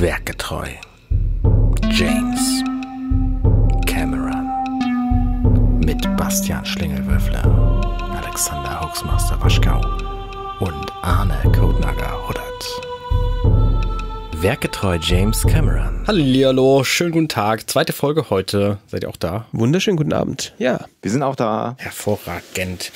werketreu. James Cameron mit Bastian Schlingelwürfler, Alexander Hoaxmaster Waschkau und Arne Kodnager Huddert. Werketreu James Cameron. Hallihallo, schönen guten Tag. Zweite Folge heute. Seid ihr auch da? Wunderschönen guten Abend. Ja. Wir sind auch da. Hervorragend.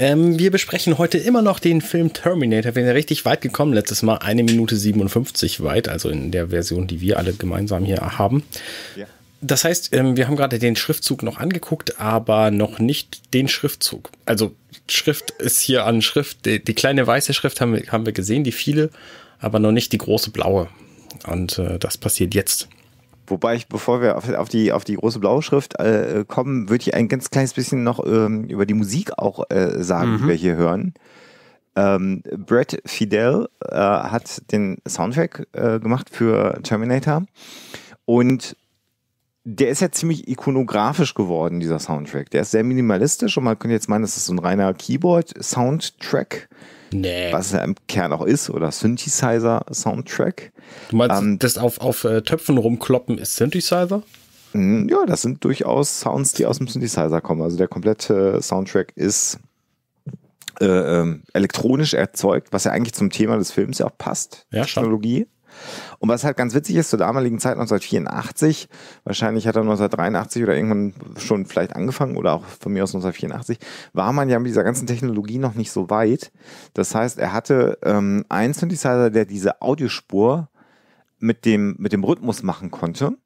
Ähm, wir besprechen heute immer noch den Film Terminator. Wir sind ja richtig weit gekommen letztes Mal, eine Minute 57 weit, also in der Version, die wir alle gemeinsam hier haben. Ja. Das heißt, ähm, wir haben gerade den Schriftzug noch angeguckt, aber noch nicht den Schriftzug. Also Schrift ist hier an Schrift. Die, die kleine weiße Schrift haben wir, haben wir gesehen, die viele, aber noch nicht die große blaue. Und äh, das passiert jetzt. Wobei ich, bevor wir auf, die, auf die große blaue Schrift äh, kommen, würde ich ein ganz kleines bisschen noch ähm, über die Musik auch äh, sagen, mhm. die wir hier hören. Ähm, Brett Fidel äh, hat den Soundtrack äh, gemacht für Terminator und der ist ja ziemlich ikonografisch geworden, dieser Soundtrack. Der ist sehr minimalistisch und man könnte jetzt meinen, das ist so ein reiner Keyboard-Soundtrack. Nee. Was er im Kern auch ist, oder Synthesizer-Soundtrack. Du meinst, ähm, das auf, auf äh, Töpfen rumkloppen ist Synthesizer? Hm, ja, das sind durchaus Sounds, die aus dem Synthesizer kommen. Also der komplette äh, Soundtrack ist äh, ähm, elektronisch erzeugt, was ja eigentlich zum Thema des Films ja auch passt. Ja, Technologie. Schon. Und was halt ganz witzig ist, zur damaligen Zeit 1984, wahrscheinlich hat er 1983 oder irgendwann schon vielleicht angefangen oder auch von mir aus 1984, war man ja mit dieser ganzen Technologie noch nicht so weit. Das heißt, er hatte ähm, einen Synthesizer, der diese Audiospur mit dem, mit dem Rhythmus machen konnte.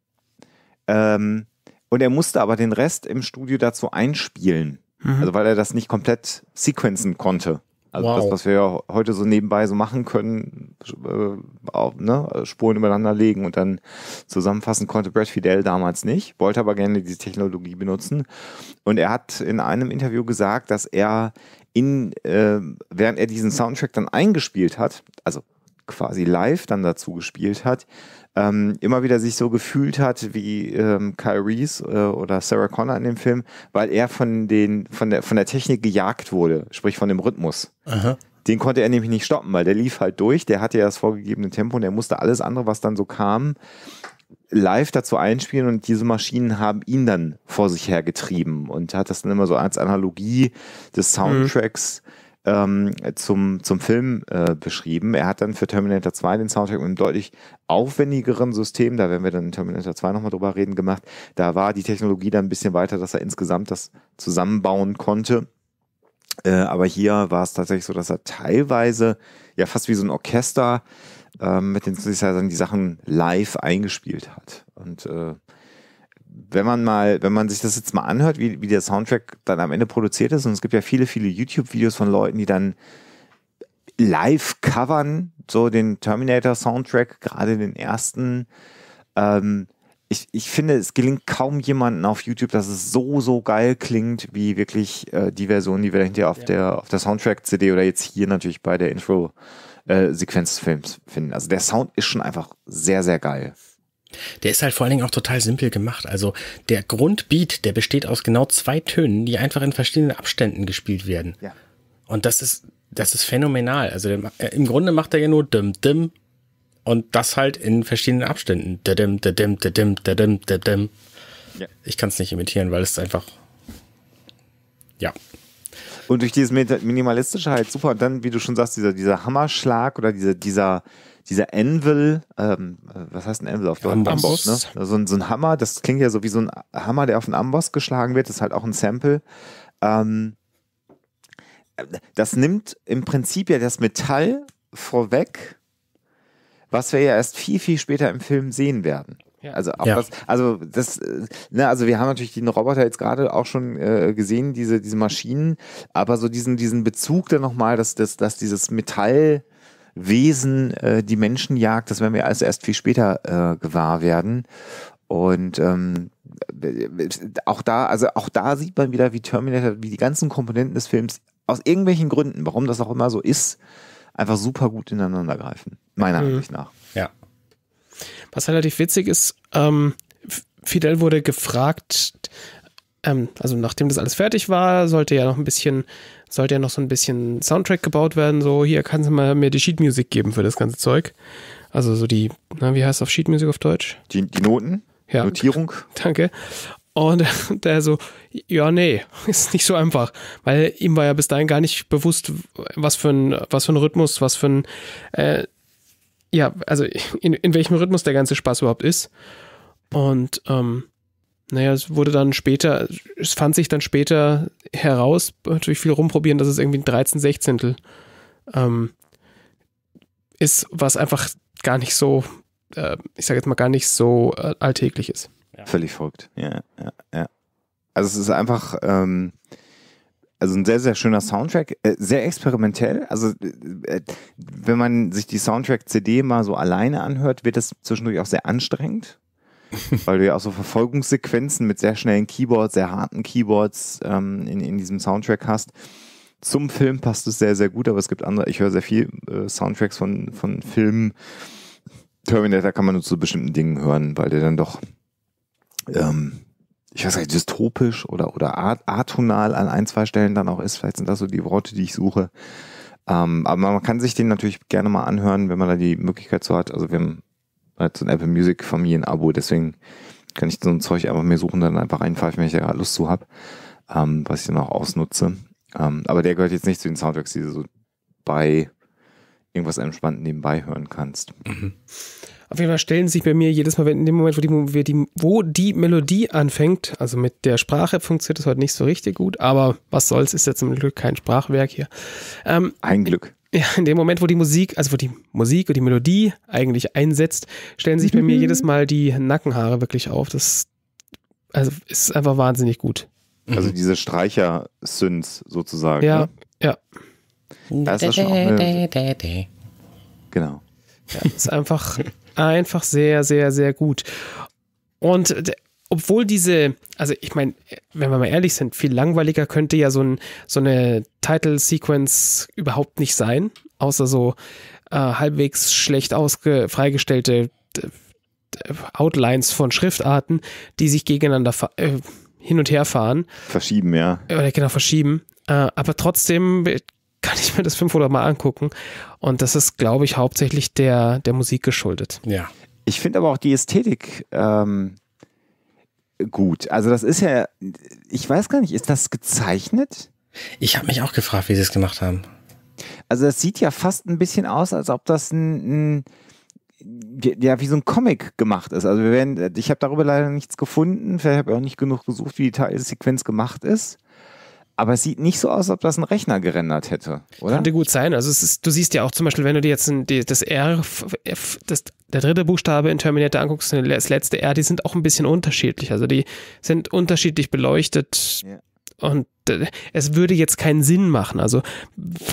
Ähm, und er musste aber den Rest im Studio dazu einspielen. Mhm. Also weil er das nicht komplett sequenzen konnte. Also wow. das, was wir ja heute so nebenbei so machen können, äh, auch, ne, Spuren übereinander legen und dann zusammenfassen konnte Brad Fidel damals nicht, wollte aber gerne diese Technologie benutzen. Und er hat in einem Interview gesagt, dass er in, äh, während er diesen Soundtrack dann eingespielt hat, also quasi live dann dazu gespielt hat, ähm, immer wieder sich so gefühlt hat wie ähm, Kyle Reese äh, oder Sarah Connor in dem Film, weil er von, den, von, der, von der Technik gejagt wurde, sprich von dem Rhythmus. Aha. Den konnte er nämlich nicht stoppen, weil der lief halt durch, der hatte ja das vorgegebene Tempo und er musste alles andere, was dann so kam, live dazu einspielen und diese Maschinen haben ihn dann vor sich hergetrieben und hat das dann immer so als Analogie des mhm. Soundtracks mhm ähm, zum, zum Film äh, beschrieben. Er hat dann für Terminator 2 den Soundtrack mit einem deutlich aufwendigeren System, da werden wir dann in Terminator 2 nochmal drüber reden, gemacht. Da war die Technologie dann ein bisschen weiter, dass er insgesamt das zusammenbauen konnte. Äh, aber hier war es tatsächlich so, dass er teilweise ja fast wie so ein Orchester äh, mit den Synthesizern die Sachen live eingespielt hat. Und äh, wenn man mal, wenn man sich das jetzt mal anhört, wie, wie der Soundtrack dann am Ende produziert ist, und es gibt ja viele, viele YouTube-Videos von Leuten, die dann live covern, so den Terminator-Soundtrack, gerade den ersten. Ähm, ich, ich finde, es gelingt kaum jemandem auf YouTube, dass es so, so geil klingt, wie wirklich äh, die Version, die wir hinterher auf ja. der, auf der Soundtrack-CD oder jetzt hier natürlich bei der Intro-Sequenz äh, des Films finden. Also der Sound ist schon einfach sehr, sehr geil. Der ist halt vor allen Dingen auch total simpel gemacht. Also der Grundbeat, der besteht aus genau zwei Tönen, die einfach in verschiedenen Abständen gespielt werden. Ja. Und das ist, das ist phänomenal. Also der, äh, im Grunde macht er ja nur dim dim und das halt in verschiedenen Abständen. Dim dim dim dim dim ja. Ich kann es nicht imitieren, weil es einfach ja. Und durch dieses minimalistische halt super. Und dann, wie du schon sagst, dieser, dieser Hammerschlag oder dieser, dieser dieser Anvil, ähm, äh, was heißt ein Anvil auf Deutsch? Amboss. Ne? So, ein, so ein Hammer, das klingt ja so wie so ein Hammer, der auf einen Amboss geschlagen wird, das ist halt auch ein Sample. Ähm, das nimmt im Prinzip ja das Metall vorweg, was wir ja erst viel, viel später im Film sehen werden. Ja. Also, ja. was, also das, äh, ne, also wir haben natürlich den Roboter jetzt gerade auch schon äh, gesehen, diese, diese Maschinen, aber so diesen, diesen Bezug dann nochmal, dass, dass, dass dieses Metall Wesen äh, die Menschen jagt, das werden wir also erst viel später äh, gewahr werden. Und ähm, äh, auch da, also auch da sieht man wieder, wie Terminator, wie die ganzen Komponenten des Films aus irgendwelchen Gründen, warum das auch immer so ist, einfach super gut ineinander greifen. Meiner mhm. Ansicht nach. Ja. Was relativ witzig ist, ähm, Fidel wurde gefragt, ähm, also nachdem das alles fertig war, sollte ja noch ein bisschen sollte ja noch so ein bisschen Soundtrack gebaut werden. So, hier kannst du mal mir die Sheet Music geben für das ganze Zeug. Also so die, na, wie heißt es auf Sheet Music auf Deutsch? Die, die Noten? Ja. Notierung. Danke. Und der so, ja, nee, ist nicht so einfach. Weil ihm war ja bis dahin gar nicht bewusst, was für ein, was für ein Rhythmus, was für ein, äh, ja, also in, in welchem Rhythmus der ganze Spaß überhaupt ist. Und ähm, naja, es wurde dann später, es fand sich dann später heraus, natürlich viel rumprobieren, dass es irgendwie ein 13 16 ähm, ist, was einfach gar nicht so, äh, ich sage jetzt mal, gar nicht so äh, alltäglich ist. Ja. Völlig verrückt, ja, ja, ja. Also es ist einfach, ähm, also ein sehr, sehr schöner Soundtrack, äh, sehr experimentell. Also äh, wenn man sich die Soundtrack-CD mal so alleine anhört, wird das zwischendurch auch sehr anstrengend, weil du ja auch so Verfolgungssequenzen mit sehr schnellen Keyboards, sehr harten Keyboards ähm, in, in diesem Soundtrack hast. Zum Film passt es sehr, sehr gut, aber es gibt andere, ich höre sehr viel äh, Soundtracks von, von Filmen. Terminator kann man nur zu bestimmten Dingen hören, weil der dann doch, ähm, ich weiß nicht, dystopisch oder, oder atonal an ein, zwei Stellen dann auch ist. Vielleicht sind das so die Worte, die ich suche. Ähm, aber man kann sich den natürlich gerne mal anhören, wenn man da die Möglichkeit zu hat. Also wir haben halt so ein Apple Music Familienabo, deswegen kann ich so ein Zeug einfach mir suchen, dann einfach reinpfeifen, wenn ich da Lust zu habe, ähm, was ich dann auch ausnutze. Ähm, aber der gehört jetzt nicht zu den Soundtracks, die du so bei irgendwas entspannt nebenbei hören kannst. Mhm. Auf jeden Fall stellen sich bei mir jedes Mal, wenn in dem Moment, wo die, wo die Melodie anfängt, also mit der Sprache funktioniert das heute nicht so richtig gut, aber was soll's, ist ja zum Glück kein Sprachwerk hier. Ähm, ein Glück. Ja, in dem Moment, wo die Musik, also wo die Musik und die Melodie eigentlich einsetzt, stellen sich mhm. bei mir mhm. jedes Mal die Nackenhaare wirklich auf. Das also ist einfach wahnsinnig gut. Also mhm. diese Streicher-Synths sozusagen. Ja, ne? ja. Uh. Da ist das schon eine... Genau. Ja, ist einfach, einfach sehr, sehr, sehr gut. Und obwohl diese, also ich meine, wenn wir mal ehrlich sind, viel langweiliger könnte ja so, ein, so eine Title-Sequence überhaupt nicht sein, außer so äh, halbwegs schlecht ausge freigestellte Outlines von Schriftarten, die sich gegeneinander äh, hin und her fahren. Verschieben, ja. Oder genau, verschieben. Äh, aber trotzdem kann ich mir das 500 Mal angucken. Und das ist, glaube ich, hauptsächlich der, der Musik geschuldet. Ja. Ich finde aber auch die Ästhetik ähm, gut. Also das ist ja, ich weiß gar nicht, ist das gezeichnet? Ich habe mich auch gefragt, wie sie es gemacht haben. Also das sieht ja fast ein bisschen aus, als ob das ein, ein ja, wie so ein Comic gemacht ist. Also wir werden, ich habe darüber leider nichts gefunden, vielleicht habe ich auch nicht genug gesucht, wie die Teilsequenz gemacht ist. Aber es sieht nicht so aus, als ob das ein Rechner gerendert hätte, oder? Könnte gut sein. Also ist, du siehst ja auch zum Beispiel, wenn du dir jetzt ein, die, das R, F, das, der dritte Buchstabe in Terminator anguckst, ne, das letzte R, die sind auch ein bisschen unterschiedlich. Also die sind unterschiedlich beleuchtet. Yeah. Und äh, es würde jetzt keinen Sinn machen. Also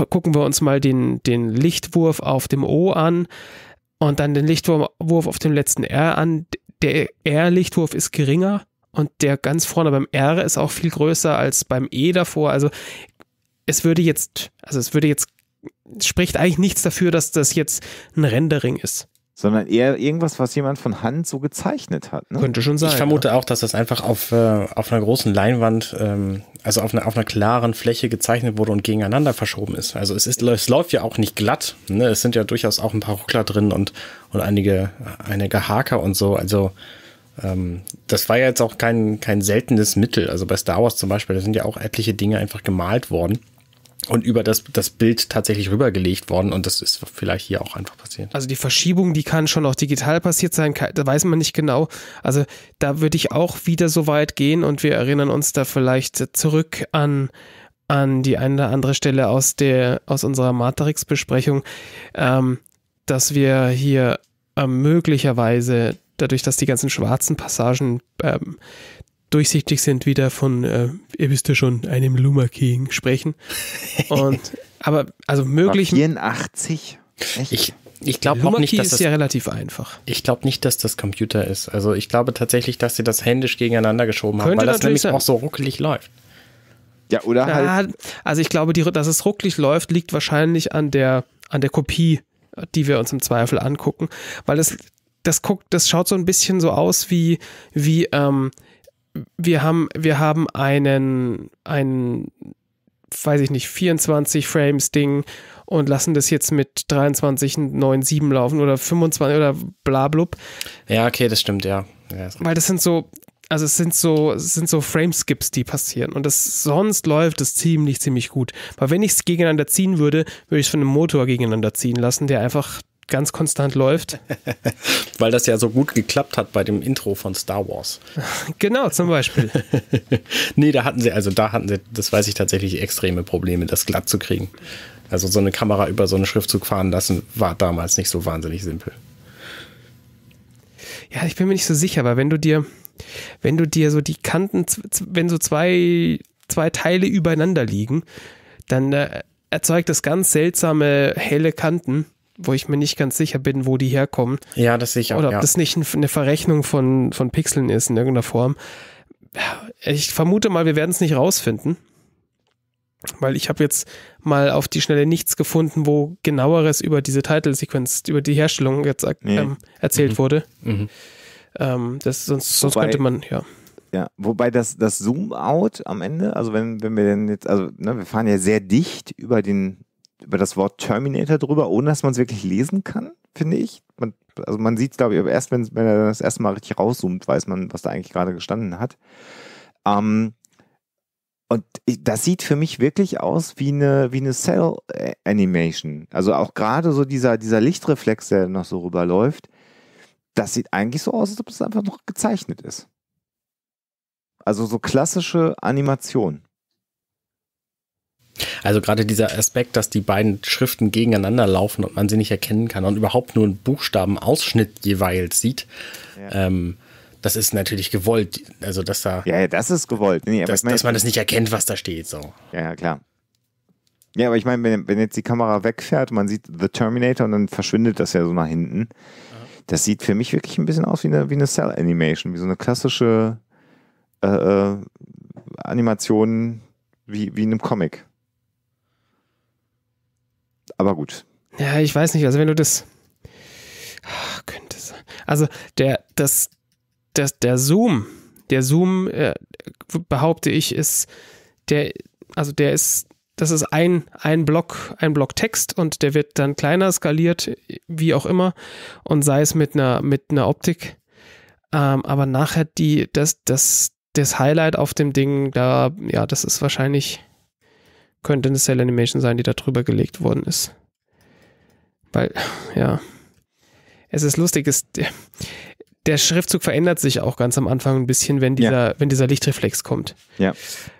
gucken wir uns mal den, den Lichtwurf auf dem O an und dann den Lichtwurf auf dem letzten R an. Der R-Lichtwurf ist geringer und der ganz vorne beim R ist auch viel größer als beim E davor. Also es würde jetzt, also es würde jetzt, spricht eigentlich nichts dafür, dass das jetzt ein Rendering ist. Sondern eher irgendwas, was jemand von Hand so gezeichnet hat. Ne? Könnte schon sein. Ich vermute ja. auch, dass das einfach auf, äh, auf einer großen Leinwand, ähm, also auf einer, auf einer klaren Fläche gezeichnet wurde und gegeneinander verschoben ist. Also es, ist, es läuft ja auch nicht glatt. Ne? Es sind ja durchaus auch ein paar Ruckler drin und, und einige, einige Haker und so. Also ähm, das war ja jetzt auch kein, kein seltenes Mittel. Also bei Star Wars zum Beispiel, da sind ja auch etliche Dinge einfach gemalt worden und über das, das Bild tatsächlich rübergelegt worden und das ist vielleicht hier auch einfach passiert. Also die Verschiebung, die kann schon auch digital passiert sein, da weiß man nicht genau. Also da würde ich auch wieder so weit gehen und wir erinnern uns da vielleicht zurück an, an die eine oder andere Stelle aus, der, aus unserer Matrix-Besprechung, ähm, dass wir hier äh, möglicherweise dadurch, dass die ganzen schwarzen Passagen ähm, durchsichtig sind, wieder von, äh, ihr wisst ja schon, einem Luma King sprechen. Und, aber, also möglich. 84? Echt? Ich, ich glaube auch nicht, dass ist das, ja relativ einfach. Ich glaube nicht, dass das Computer ist. Also ich glaube tatsächlich, dass sie das händisch gegeneinander geschoben haben, weil das nämlich sein. auch so ruckelig läuft. Ja, oder ja, halt- Also ich glaube, die, dass es ruckelig läuft, liegt wahrscheinlich an der, an der Kopie, die wir uns im Zweifel angucken, weil es das guckt, das schaut so ein bisschen so aus wie, wie, ähm, wir haben, wir haben einen, einen, weiß ich nicht, 24 Frames Ding und lassen das jetzt mit 23,97 laufen oder 25 oder bla blub. Ja, okay, das stimmt, ja. ja Weil das sind so, also es sind so, es sind so Frameskips, die passieren. Und das sonst läuft es ziemlich, ziemlich gut. Weil wenn ich es gegeneinander ziehen würde, würde ich es von einem Motor gegeneinander ziehen lassen, der einfach ganz konstant läuft. Weil das ja so gut geklappt hat bei dem Intro von Star Wars. genau, zum Beispiel. nee, da hatten sie, also da hatten sie, das weiß ich tatsächlich, extreme Probleme, das glatt zu kriegen. Also so eine Kamera über so einen Schriftzug fahren lassen, war damals nicht so wahnsinnig simpel. Ja, ich bin mir nicht so sicher, aber wenn du dir, wenn du dir so die Kanten, wenn so zwei, zwei Teile übereinander liegen, dann äh, erzeugt das ganz seltsame helle Kanten wo ich mir nicht ganz sicher bin, wo die herkommen. Ja, das sehe ich auch. Oder ob ja. das nicht eine Verrechnung von, von Pixeln ist in irgendeiner Form. Ich vermute mal, wir werden es nicht rausfinden. Weil ich habe jetzt mal auf die Schnelle nichts gefunden, wo genaueres über diese Titelsequenz, über die Herstellung jetzt, äh, ähm, nee. erzählt mhm. wurde. Mhm. Ähm, das, sonst, sonst Wobei, könnte man, ja. Ja, wobei das, das Zoom-Out am Ende, also wenn, wenn wir denn jetzt, also ne, wir fahren ja sehr dicht über den über das Wort Terminator drüber, ohne dass man es wirklich lesen kann, finde ich. Man, also man sieht es, glaube ich, aber erst, wenn, wenn er das erste Mal richtig rauszoomt, weiß man, was da eigentlich gerade gestanden hat. Ähm, und das sieht für mich wirklich aus wie eine, wie eine Cell-Animation. Äh, also auch gerade so dieser, dieser Lichtreflex, der noch so rüberläuft, das sieht eigentlich so aus, als ob es einfach noch gezeichnet ist. Also so klassische Animation. Also gerade dieser Aspekt, dass die beiden Schriften gegeneinander laufen und man sie nicht erkennen kann und überhaupt nur einen Buchstabenausschnitt jeweils sieht, ja. ähm, das ist natürlich gewollt. Also dass da. Ja, ja das ist gewollt. Nee, dass, meine, dass, man das nicht erkennt, was da steht. So. Ja, ja, klar. Ja, aber ich meine, wenn, wenn, jetzt die Kamera wegfährt, man sieht The Terminator und dann verschwindet das ja so nach hinten. Aha. Das sieht für mich wirklich ein bisschen aus wie eine, wie eine Cell-Animation, wie so eine klassische äh, äh, Animation wie, wie in einem Comic. Aber gut. Ja, ich weiß nicht. Also wenn du das. Ach, könnte sein. Also der, das, das, der Zoom, der Zoom, äh, behaupte ich, ist der, also der ist, das ist ein, ein Block, ein Block Text und der wird dann kleiner skaliert, wie auch immer, und sei es mit einer, mit einer Optik. Ähm, aber nachher die, das, das, das Highlight auf dem Ding, da, ja, das ist wahrscheinlich könnte eine Cell Animation sein, die da drüber gelegt worden ist. Weil, ja. Es ist lustig, es, der Schriftzug verändert sich auch ganz am Anfang ein bisschen, wenn dieser, ja. wenn dieser Lichtreflex kommt. Ja.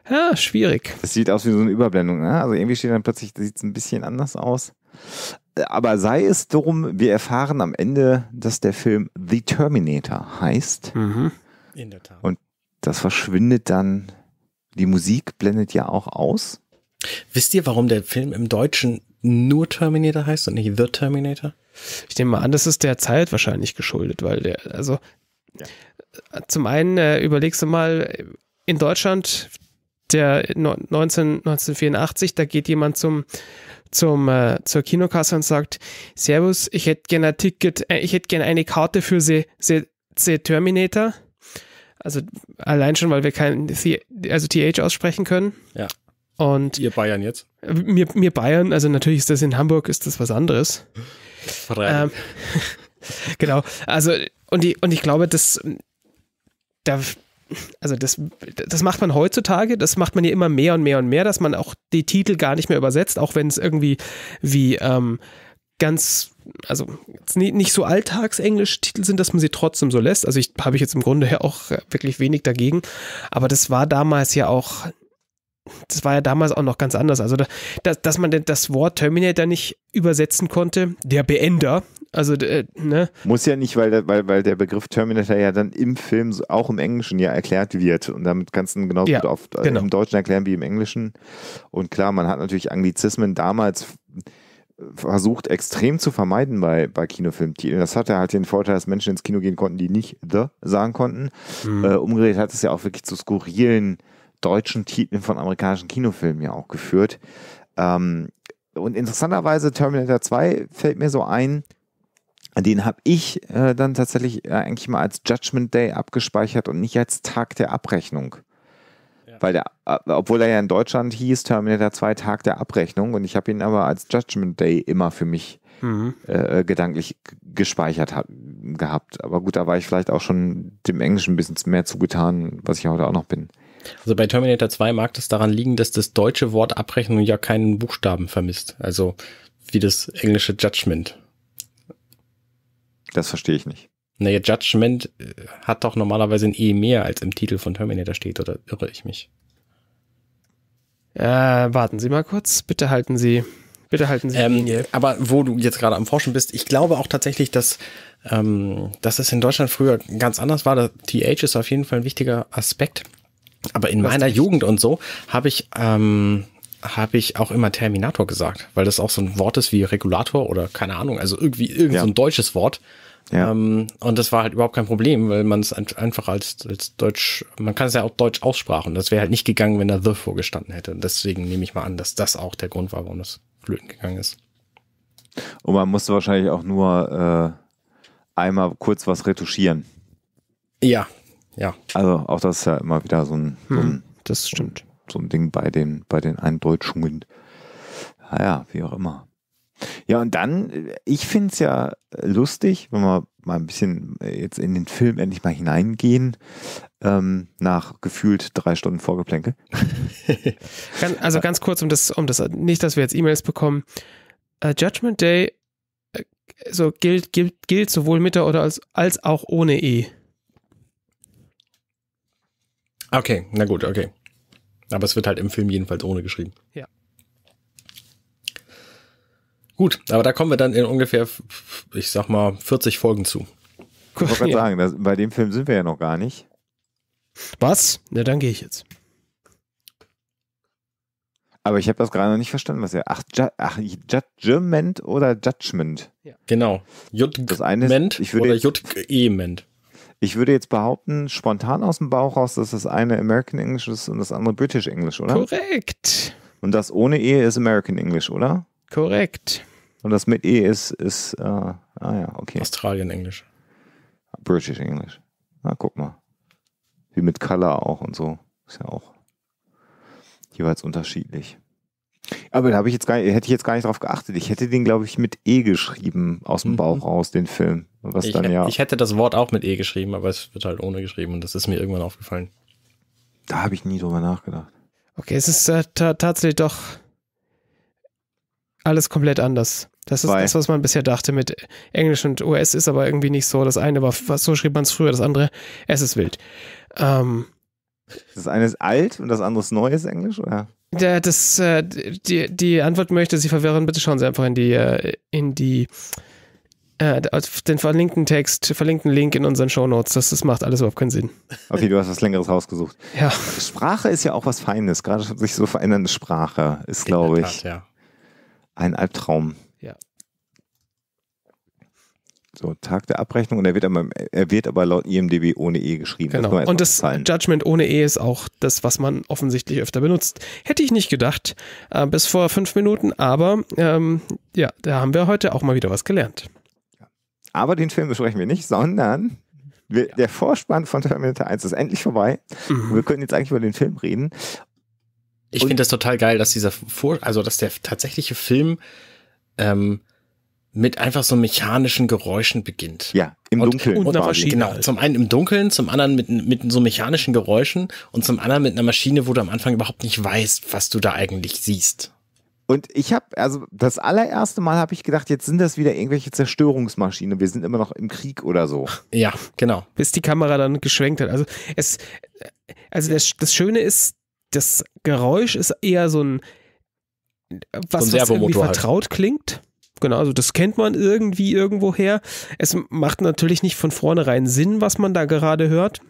Ja, schwierig. Es sieht aus wie so eine Überblendung, ne? Also irgendwie steht dann plötzlich, sieht es ein bisschen anders aus. Aber sei es drum, wir erfahren am Ende, dass der Film The Terminator heißt. Mhm. In der Tat. Und das verschwindet dann, die Musik blendet ja auch aus. Wisst ihr, warum der Film im Deutschen nur Terminator heißt und nicht The Terminator? Ich nehme mal an, das ist der Zeit wahrscheinlich geschuldet, weil der, also ja. zum einen äh, überlegst du mal, in Deutschland der 19, 1984, da geht jemand zum, zum, äh, zur Kinokasse und sagt, Servus, ich hätte gerne ein Ticket, äh, ich hätte gerne eine Karte für The, The, The Terminator. Also allein schon, weil wir kein The, also TH aussprechen können. Ja. Und ihr Bayern jetzt? Mir, mir Bayern, also natürlich ist das in Hamburg, ist das was anderes. Ähm, genau, also und, die, und ich glaube, das, da, also das, das macht man heutzutage, das macht man ja immer mehr und mehr und mehr, dass man auch die Titel gar nicht mehr übersetzt, auch wenn es irgendwie wie ähm, ganz, also nicht so alltagsenglische Titel sind, dass man sie trotzdem so lässt. Also ich habe ich jetzt im Grunde ja auch wirklich wenig dagegen, aber das war damals ja auch das war ja damals auch noch ganz anders. Also, dass, dass man das Wort Terminator nicht übersetzen konnte, der Beender. Also, äh, ne? Muss ja nicht, weil, weil, weil der Begriff Terminator ja dann im Film auch im Englischen ja erklärt wird. Und damit kannst du ihn genauso ja, gut auf, äh, genau. im Deutschen erklären wie im Englischen. Und klar, man hat natürlich Anglizismen damals versucht extrem zu vermeiden bei, bei Kinofilmtiteln. Das hatte halt den Vorteil, dass Menschen ins Kino gehen konnten, die nicht The sagen konnten. Mhm. Äh, umgedreht hat es ja auch wirklich zu skurrilen deutschen Titeln von amerikanischen Kinofilmen ja auch geführt. Ähm, und interessanterweise Terminator 2 fällt mir so ein, den habe ich äh, dann tatsächlich äh, eigentlich mal als Judgment Day abgespeichert und nicht als Tag der Abrechnung. Ja. Weil der, äh, obwohl er ja in Deutschland hieß Terminator 2 Tag der Abrechnung und ich habe ihn aber als Judgment Day immer für mich mhm. Äh, gedanklich gespeichert hab, gehabt. Aber gut, da war ich vielleicht auch schon dem Englischen ein bisschen mehr zugetan, was ich heute auch noch bin. Also bei Terminator 2 mag das daran liegen, dass das deutsche Wort Abrechnung ja keinen Buchstaben vermisst. Also wie das englische Judgment. Das verstehe ich nicht. Naja, Judgment äh, hat doch normalerweise ein E mehr, als im Titel von Terminator steht, oder irre ich mich? Äh, warten Sie mal kurz, bitte halten Sie. Bitte halten Sie ähm, Linie. Aber wo du jetzt gerade am Forschen bist, ich glaube auch tatsächlich, dass, ähm, dass es in Deutschland früher ganz anders war. Das TH ist auf jeden Fall ein wichtiger Aspekt. Aber in meiner Jugend und so habe ich, ähm, hab ich auch immer Terminator gesagt, weil das auch so ein Wort ist wie Regulator oder keine Ahnung, also irgendwie irgend ja. so ein deutsches Wort. Ja. Ähm, und das war halt überhaupt kein Problem, weil man es einfach als, als Deutsch, man kann es ja auch Deutsch aussprachen. Das wäre halt nicht gegangen, wenn da The vorgestanden hätte. Deswegen nehme ich mal an, dass das auch der Grund war, warum das flöten gegangen ist. Und man musste wahrscheinlich auch nur äh, einmal kurz was retuschieren. Ja, ja. Also auch das ist ja immer wieder so ein, so hm, ein das stimmt. So ein Ding bei den, bei den Eindeutschungen. Naja, wie auch immer. Ja, und dann, äh, ich finde es ja lustig, wenn wir mal ein bisschen äh, jetzt in den Film endlich mal hineingehen, ähm, nach gefühlt drei Stunden Vorgeplänke. also ganz kurz, um das, um das, nicht, dass wir jetzt E-Mails bekommen. Uh, Judgment Day so gilt, gilt, gilt sowohl mit oder als, als auch ohne E. Okay, na gut, okay. Aber es wird halt im Film jedenfalls ohne geschrieben. Ja. Gut, aber da kommen wir dann in ungefähr, ich sag mal, 40 Folgen zu. Ich wollte gerade sagen, das, bei dem Film sind wir ja noch gar nicht. Was? Na, dann gehe ich jetzt. Aber ich habe das gerade noch nicht verstanden, was er. Ach, ju, ach, Judgment oder Judgment? Ja. Genau. Judgment oder Judgment. Ich würde jetzt behaupten, spontan aus dem Bauch raus, dass das eine American English ist und das andere British English, oder? Korrekt. Und das ohne E ist American English, oder? Korrekt. Und das mit E ist, ist äh, ah ja, okay. Australien Englisch. British English. Na, guck mal. Wie mit Color auch und so. Ist ja auch jeweils unterschiedlich. Aber da habe ich jetzt gar, hätte ich jetzt gar nicht drauf geachtet. Ich hätte den, glaube ich, mit E geschrieben aus dem mhm. Bauch raus, den Film. Was ich, dann ja. Ich hätte das Wort auch mit E geschrieben, aber es wird halt ohne geschrieben und das ist mir irgendwann aufgefallen. Da habe ich nie drüber nachgedacht. Okay, es ist äh, tatsächlich doch alles komplett anders. Das ist Weil. das, was man bisher dachte mit Englisch und US ist aber irgendwie nicht so. Das eine war, so schrieb man es früher, das andere, es ist wild. Ähm, das eine ist alt und das andere ist neues Englisch, oder? Der, das, äh, die, die Antwort möchte Sie verwirren, bitte schauen Sie einfach in die, äh, in die äh, den verlinkten Text, verlinkten Link in unseren Shownotes. Das, das macht alles überhaupt keinen Sinn. Okay, du hast was Längeres rausgesucht. Ja. Sprache ist ja auch was Feines. Gerade sich so verändernde Sprache ist, glaube ich, ja. ein Albtraum. Ja. So, Tag der Abrechnung und er wird aber, er wird aber laut IMDB ohne E geschrieben. Genau. Das und das Judgment ohne E ist auch das, was man offensichtlich öfter benutzt. Hätte ich nicht gedacht, äh, bis vor fünf Minuten, aber ähm, ja, da haben wir heute auch mal wieder was gelernt. Aber den Film besprechen wir nicht, sondern wir, ja. der Vorspann von Terminator 1 ist endlich vorbei. Mhm. Wir können jetzt eigentlich über den Film reden. Ich finde das total geil, dass dieser Vor also dass der tatsächliche Film ähm, mit einfach so mechanischen Geräuschen beginnt. Ja, im Dunkeln. Und, und genau, zum einen im Dunkeln, zum anderen mit, mit so mechanischen Geräuschen und zum anderen mit einer Maschine, wo du am Anfang überhaupt nicht weißt, was du da eigentlich siehst. Und ich habe, also das allererste Mal habe ich gedacht, jetzt sind das wieder irgendwelche Zerstörungsmaschinen. Wir sind immer noch im Krieg oder so. Ja, genau. Bis die Kamera dann geschwenkt hat. Also es, also das, das Schöne ist, das Geräusch ist eher so ein, was, so ein was irgendwie halt. vertraut halt. klingt. Genau, also das kennt man irgendwie irgendwoher. Es macht natürlich nicht von vornherein Sinn, was man da gerade hört.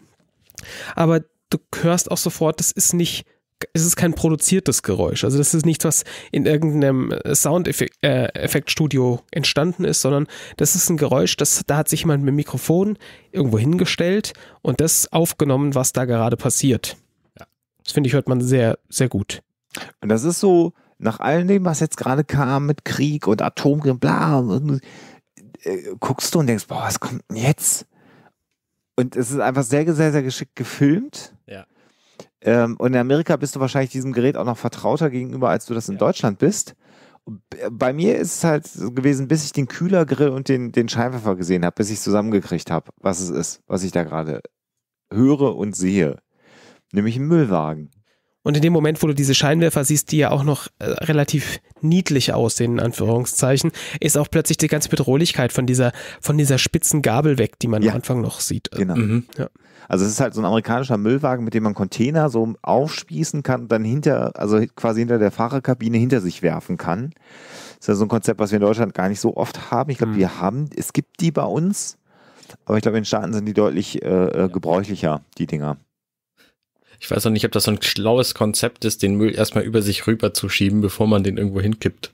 Aber du hörst auch sofort, das ist nicht es ist kein produziertes Geräusch. Also das ist nichts, was in irgendeinem Soundeffektstudio äh, entstanden ist, sondern das ist ein Geräusch, das, da hat sich jemand mit dem Mikrofon irgendwo hingestellt und das aufgenommen, was da gerade passiert. Ja. Das finde ich, hört man sehr, sehr gut. Und das ist so, nach all dem, was jetzt gerade kam mit Krieg und Atomkrieg, bla, und, äh, guckst du und denkst, boah, was kommt denn jetzt? Und es ist einfach sehr, sehr, sehr geschickt gefilmt. Ja. Ähm, und in Amerika bist du wahrscheinlich diesem Gerät auch noch vertrauter gegenüber, als du das in ja. Deutschland bist. Bei mir ist es halt so gewesen, bis ich den Kühlergrill und den, den Scheinwerfer gesehen habe, bis ich zusammengekriegt habe, was es ist, was ich da gerade höre und sehe. Nämlich einen Müllwagen. Und in dem Moment, wo du diese Scheinwerfer siehst, die ja auch noch äh, relativ niedlich aussehen, in Anführungszeichen, ist auch plötzlich die ganze Bedrohlichkeit von dieser, von dieser spitzen Gabel weg, die man ja. am Anfang noch sieht. Genau. Mhm. Ja. Also es ist halt so ein amerikanischer Müllwagen, mit dem man Container so aufspießen kann, dann hinter, also quasi hinter der Fahrerkabine hinter sich werfen kann. Das ist ja so ein Konzept, was wir in Deutschland gar nicht so oft haben. Ich glaube, mhm. wir haben, es gibt die bei uns, aber ich glaube, in Staaten sind die deutlich äh, äh gebräuchlicher, die Dinger ich weiß auch nicht, ob das so ein schlaues Konzept ist, den Müll erstmal über sich rüber zu schieben, bevor man den irgendwo hinkippt.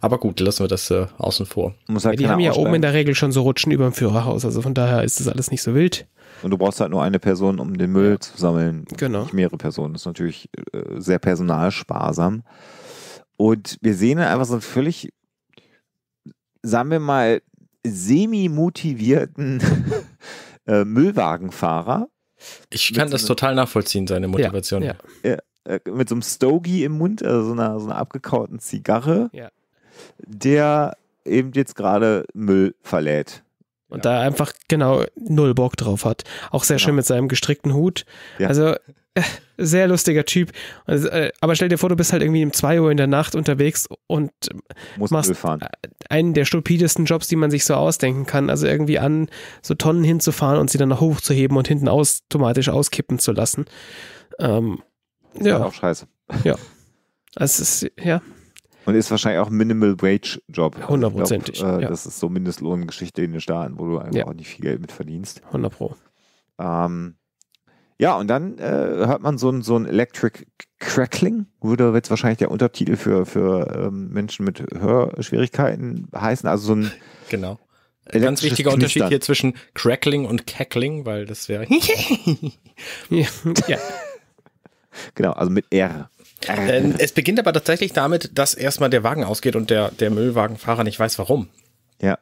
Aber gut, lassen wir das äh, außen vor. Halt ja, die haben ja oben in der Regel schon so Rutschen über dem Führerhaus, also von daher ist das alles nicht so wild. Und du brauchst halt nur eine Person, um den Müll zu sammeln. Genau. Nicht mehrere Personen. Das ist natürlich äh, sehr personalsparsam. Und wir sehen einfach so einen völlig, sagen wir mal, semi-motivierten äh, Müllwagenfahrer, ich kann das so total nachvollziehen, seine Motivation. Ja, ja. ja, äh, Mit so einem Stogie im Mund, also so einer, so einer abgekauten Zigarre, ja. der eben jetzt gerade Müll verlädt. Und da einfach genau null Bock drauf hat. Auch sehr genau. schön mit seinem gestrickten Hut. Also sehr lustiger Typ. Also, äh, aber stell dir vor, du bist halt irgendwie um 2 Uhr in der Nacht unterwegs und Musst machst äh, einen der stupidesten Jobs, die man sich so ausdenken kann. Also irgendwie an, so Tonnen hinzufahren und sie dann noch hochzuheben und hinten automatisch auskippen zu lassen. Ähm, ja. auch scheiße. Ja. Also es ist, ja. Und ist wahrscheinlich auch ein Minimal Wage Job. Hundertprozentig. Äh, ja. Das ist so Mindestlohngeschichte in den Staaten, wo du einfach ja. auch nicht viel Geld mit verdienst. 100 Pro. Ähm, ja, und dann äh, hört man so ein, so ein Electric Crackling, würde jetzt wahrscheinlich der Untertitel für, für ähm, Menschen mit Hörschwierigkeiten heißen. Also so ein genau. Ganz wichtiger Knistern. Unterschied hier zwischen Crackling und Cackling, weil das wäre. ja. Genau, also mit R. Ähm, es beginnt aber tatsächlich damit, dass erstmal der Wagen ausgeht und der, der Müllwagenfahrer nicht weiß warum. Ja.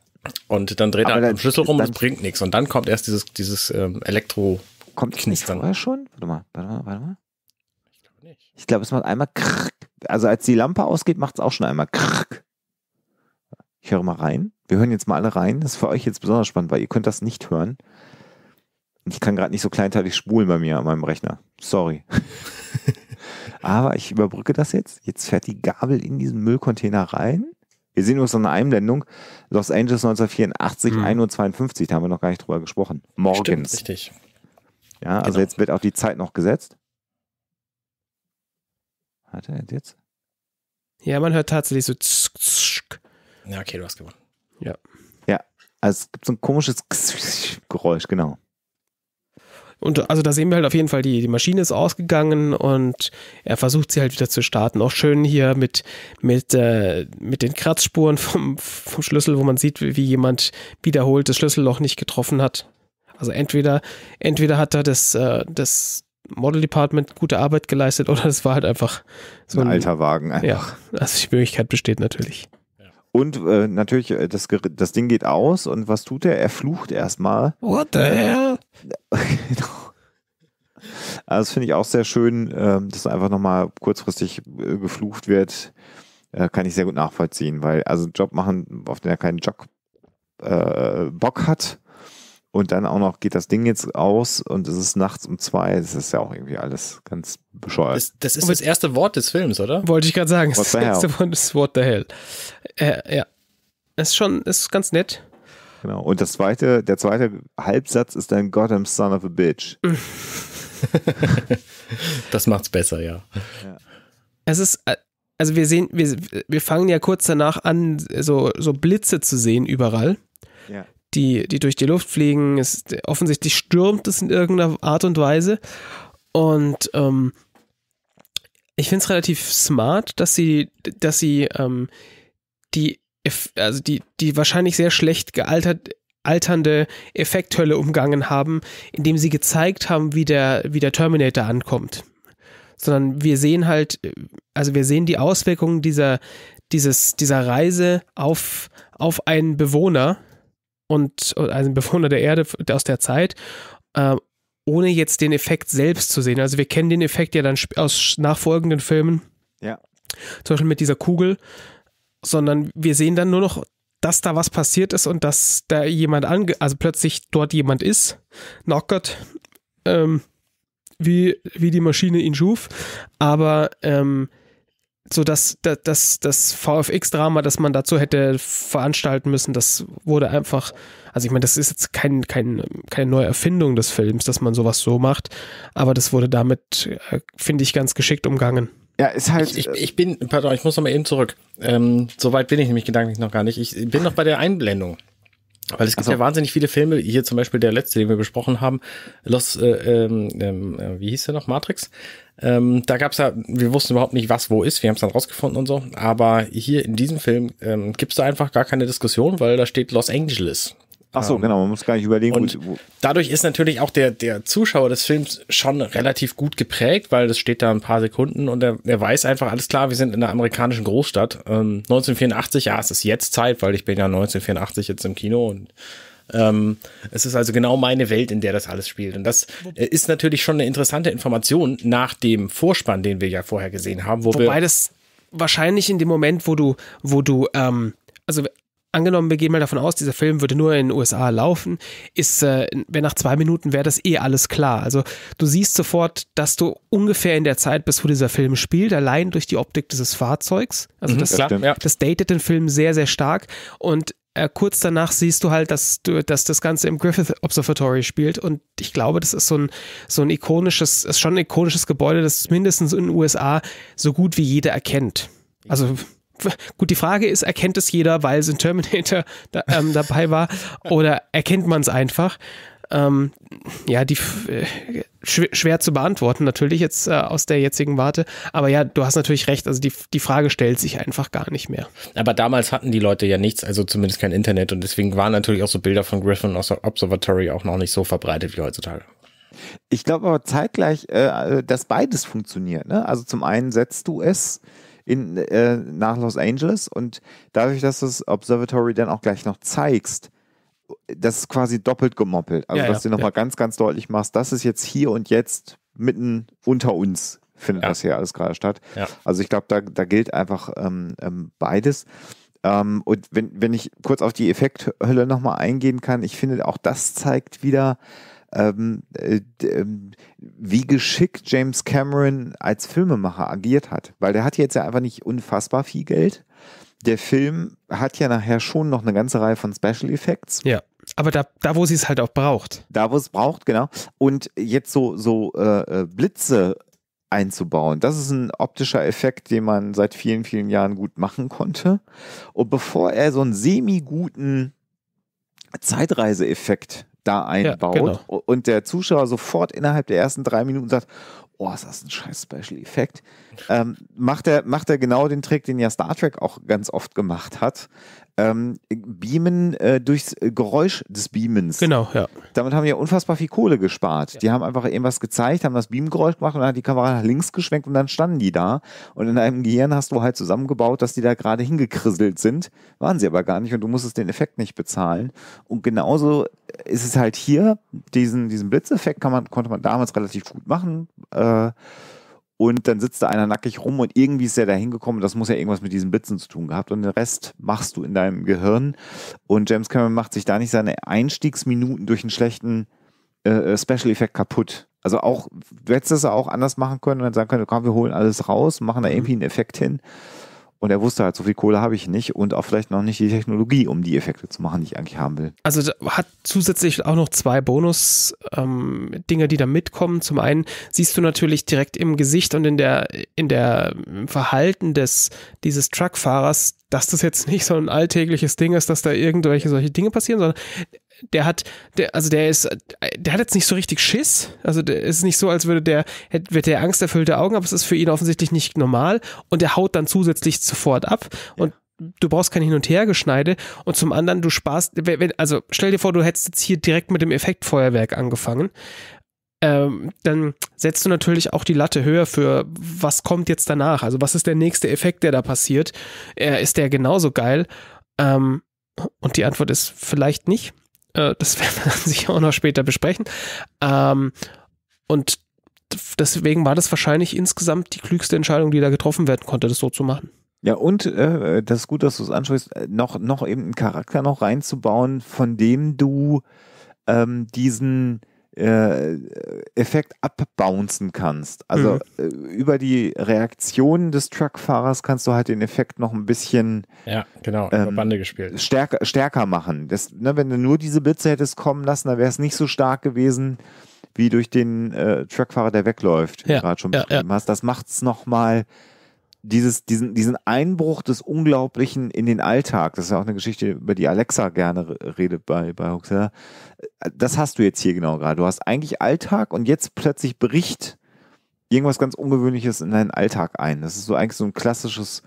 Und dann dreht aber halt er am Schlüssel rum und es bringt nichts. Und dann kommt erst dieses, dieses ähm, Elektro- Kommt es nicht vorher schon? Warte mal, warte mal, warte mal. Ich glaube nicht. Ich glaube, es macht einmal krrk. Also als die Lampe ausgeht, macht es auch schon einmal krrk. Ich höre mal rein. Wir hören jetzt mal alle rein. Das ist für euch jetzt besonders spannend, weil ihr könnt das nicht hören. Ich kann gerade nicht so kleinteilig spulen bei mir an meinem Rechner. Sorry. Aber ich überbrücke das jetzt. Jetzt fährt die Gabel in diesen Müllcontainer rein. Wir sehen uns noch eine Einblendung. Los Angeles 1984, hm. 1.52 Uhr, da haben wir noch gar nicht drüber gesprochen. Morgens. Stimmt, richtig. Ja, also genau. jetzt wird auch die Zeit noch gesetzt. Hat er jetzt? Ja, man hört tatsächlich so. Zsk, zsk. Ja, okay, du hast gewonnen. Ja. Ja, also es gibt so ein komisches Geräusch, genau. Und also da sehen wir halt auf jeden Fall, die, die Maschine ist ausgegangen und er versucht sie halt wieder zu starten. Auch schön hier mit, mit, äh, mit den Kratzspuren vom, vom Schlüssel, wo man sieht, wie, wie jemand wiederholt das Schlüsselloch nicht getroffen hat. Also entweder, entweder hat da das, äh, das Model Department gute Arbeit geleistet oder es war halt einfach so ein, ein alter Wagen. Einfach. Ja, also die Möglichkeit besteht natürlich. Und äh, natürlich, äh, das, das Ding geht aus und was tut er? Er flucht erstmal. What the hell? genau. Also das finde ich auch sehr schön, äh, dass einfach nochmal kurzfristig äh, geflucht wird. Äh, kann ich sehr gut nachvollziehen, weil also Job machen, auf den er keinen Job, äh, Bock hat, und dann auch noch geht das Ding jetzt aus und es ist nachts um zwei. Das ist ja auch irgendwie alles ganz bescheuert. Das, das ist das erste Wort des Films, oder? Wollte ich gerade sagen. What das erste Wort ist What the hell. Äh, ja. Das ist schon, ist ganz nett. Genau. Und das zweite, der zweite Halbsatz ist dann Gotham Son of a Bitch. das macht's besser, ja. ja. Es ist, äh, also wir sehen, wir, wir fangen ja kurz danach an, so, so Blitze zu sehen überall. Ja die, die durch die Luft fliegen. Es, offensichtlich stürmt es in irgendeiner Art und Weise. Und ähm, ich finde es relativ smart, dass sie, dass sie ähm, die, also die, die wahrscheinlich sehr schlecht gealtert alternde Effekthölle umgangen haben, indem sie gezeigt haben, wie der, wie der Terminator ankommt. Sondern wir sehen halt, also wir sehen die Auswirkungen dieser, dieses, dieser Reise auf, auf einen Bewohner, und also ein Bewohner der Erde aus der Zeit, äh, ohne jetzt den Effekt selbst zu sehen. Also wir kennen den Effekt ja dann aus nachfolgenden Filmen. Ja. Zum Beispiel mit dieser Kugel, sondern wir sehen dann nur noch, dass da was passiert ist und dass da jemand ange, also plötzlich dort jemand ist, knockert, ähm, wie, wie die Maschine ihn schuf. Aber ähm, so das, das, das, das VFX-Drama, das man dazu hätte veranstalten müssen, das wurde einfach, also ich meine, das ist jetzt kein, kein, keine neue Erfindung des Films, dass man sowas so macht, aber das wurde damit, äh, finde ich, ganz geschickt umgangen. Ja, ist halt. Ich, ich, ich bin, pardon, ich muss nochmal eben zurück. Ähm, Soweit bin ich nämlich gedanklich noch gar nicht. Ich bin noch bei der Einblendung. Weil es gibt also, ja wahnsinnig viele Filme, hier zum Beispiel der letzte, den wir besprochen haben, Los, äh, ähm, ähm äh, wie hieß der noch, Matrix, ähm, da gab's ja, wir wussten überhaupt nicht, was wo ist, wir haben's dann rausgefunden und so. Aber hier in diesem Film ähm, gibt's da einfach gar keine Diskussion, weil da steht Los Angeles. Ach so, ähm, genau, man muss gar nicht überlegen. Und wo, wo. dadurch ist natürlich auch der, der Zuschauer des Films schon relativ gut geprägt, weil das steht da ein paar Sekunden und er, er weiß einfach, alles klar, wir sind in einer amerikanischen Großstadt. Ähm, 1984, ja, es ist jetzt Zeit, weil ich bin ja 1984 jetzt im Kino und ähm, es ist also genau meine Welt, in der das alles spielt. Und das äh, ist natürlich schon eine interessante Information nach dem Vorspann, den wir ja vorher gesehen haben. Wo Wobei das wahrscheinlich in dem Moment, wo du, wo du, ähm, also angenommen, wir gehen mal davon aus, dieser Film würde nur in den USA laufen, ist, äh, wenn nach zwei Minuten wäre das eh alles klar. Also du siehst sofort, dass du ungefähr in der Zeit bist, wo dieser Film spielt, allein durch die Optik dieses Fahrzeugs. Also mhm, das, das, das datet den Film sehr, sehr stark und äh, kurz danach siehst du halt, dass, du, dass das Ganze im Griffith Observatory spielt. Und ich glaube, das ist so ein, so ein ikonisches, ist schon ein ikonisches Gebäude, das mindestens in den USA so gut wie jeder erkennt. Also gut, die Frage ist, erkennt es jeder, weil es in Terminator da, ähm, dabei war, oder erkennt man es einfach? Ähm, ja, die äh, schwer zu beantworten natürlich jetzt äh, aus der jetzigen Warte. Aber ja, du hast natürlich recht. Also die, die Frage stellt sich einfach gar nicht mehr. Aber damals hatten die Leute ja nichts, also zumindest kein Internet. Und deswegen waren natürlich auch so Bilder von Griffin aus Observatory auch noch nicht so verbreitet wie heutzutage. Ich glaube aber zeitgleich, äh, äh, dass beides funktioniert. Ne? Also zum einen setzt du es in, äh, nach Los Angeles und dadurch, dass du das Observatory dann auch gleich noch zeigst, das ist quasi doppelt gemoppelt. Also, ja, dass ja, du nochmal ja. ganz, ganz deutlich machst, das ist jetzt hier und jetzt mitten unter uns findet ja. das hier alles gerade statt. Also ich glaube, da, da gilt einfach ähm, ähm, beides. Ähm, und wenn, wenn ich kurz auf die Effekthölle nochmal eingehen kann, ich finde, auch das zeigt wieder, ähm, äh, ähm, wie geschickt James Cameron als Filmemacher agiert hat. Weil der hat jetzt ja einfach nicht unfassbar viel Geld der Film hat ja nachher schon noch eine ganze Reihe von Special Effects. Ja. Aber da, da wo sie es halt auch braucht. Da, wo es braucht, genau. Und jetzt so, so äh, äh Blitze einzubauen. Das ist ein optischer Effekt, den man seit vielen, vielen Jahren gut machen konnte. Und bevor er so einen semi-guten Zeitreiseeffekt da einbaut ja, genau. und der Zuschauer sofort innerhalb der ersten drei Minuten sagt, oh, ist das ein scheiß Special-Effekt, ähm, macht, er, macht er genau den Trick, den ja Star Trek auch ganz oft gemacht hat. Ähm, beamen äh, durchs Geräusch des Beamens. Genau, ja. Damit haben die ja unfassbar viel Kohle gespart. Ja. Die haben einfach irgendwas gezeigt, haben das Beamgeräusch gemacht und dann hat die Kamera nach links geschwenkt und dann standen die da. Und in deinem Gehirn hast du halt zusammengebaut, dass die da gerade hingekrisselt sind. Waren sie aber gar nicht und du musstest den Effekt nicht bezahlen. Und genauso ist es halt hier, diesen, diesen Blitzeffekt kann man, konnte man damals relativ gut machen. Äh, und dann sitzt da einer nackig rum und irgendwie ist er da hingekommen. Das muss ja irgendwas mit diesen Blitzen zu tun gehabt. Und den Rest machst du in deinem Gehirn. Und James Cameron macht sich da nicht seine Einstiegsminuten durch einen schlechten äh, äh Special-Effekt kaputt. Also auch, du hättest das auch anders machen können und dann sagen können, komm, wir holen alles raus, machen da mhm. irgendwie einen Effekt hin. Und er wusste halt, so viel Kohle habe ich nicht und auch vielleicht noch nicht die Technologie, um die Effekte zu machen, die ich eigentlich haben will. Also hat zusätzlich auch noch zwei Bonus-Dinge, ähm, die da mitkommen. Zum einen siehst du natürlich direkt im Gesicht und in der, in der ähm, Verhalten des, dieses Truckfahrers, dass das jetzt nicht so ein alltägliches Ding ist, dass da irgendwelche solche Dinge passieren, sondern der hat, der, also der ist, der hat jetzt nicht so richtig Schiss. Also es ist nicht so, als würde der, hätte, wird der angsterfüllte Augen, aber es ist für ihn offensichtlich nicht normal und der haut dann zusätzlich sofort ab und ja. Du brauchst kein Hin- und Hergeschneide und zum anderen, du sparst, wenn, also stell dir vor, du hättest jetzt hier direkt mit dem Effektfeuerwerk angefangen. Ähm, dann setzt du natürlich auch die Latte höher für, was kommt jetzt danach? Also, was ist der nächste Effekt, der da passiert? Äh, ist der genauso geil? Ähm, und die Antwort ist vielleicht nicht. Äh, das werden wir sicher auch noch später besprechen. Ähm, und deswegen war das wahrscheinlich insgesamt die klügste Entscheidung, die da getroffen werden konnte, das so zu machen. Ja, und äh, das ist gut, dass du es ansprichst, äh, noch, noch eben einen Charakter noch reinzubauen, von dem du ähm, diesen äh, Effekt abbouncen kannst. Also mhm. Äh, über die Reaktionen des Truckfahrers kannst du halt den Effekt noch ein bisschen ja, genau, ähm, Bande gespielt. Stärker, stärker machen. Das, ne, wenn du nur diese Blitze hättest kommen lassen, dann wäre es nicht so stark gewesen wie durch den äh, Truckfahrer, der wegläuft, ja, gerade schon beschrieben ja. hast. Das macht es nochmal dieses, diesen, diesen Einbruch des Unglaublichen in den Alltag, das ist ja auch eine Geschichte, über die Alexa gerne redet bei, bei Huxella, äh, das hast du jetzt hier genau gerade. Du hast eigentlich Alltag und jetzt plötzlich bricht irgendwas ganz Ungewöhnliches in deinen Alltag ein. Das ist so eigentlich so ein klassisches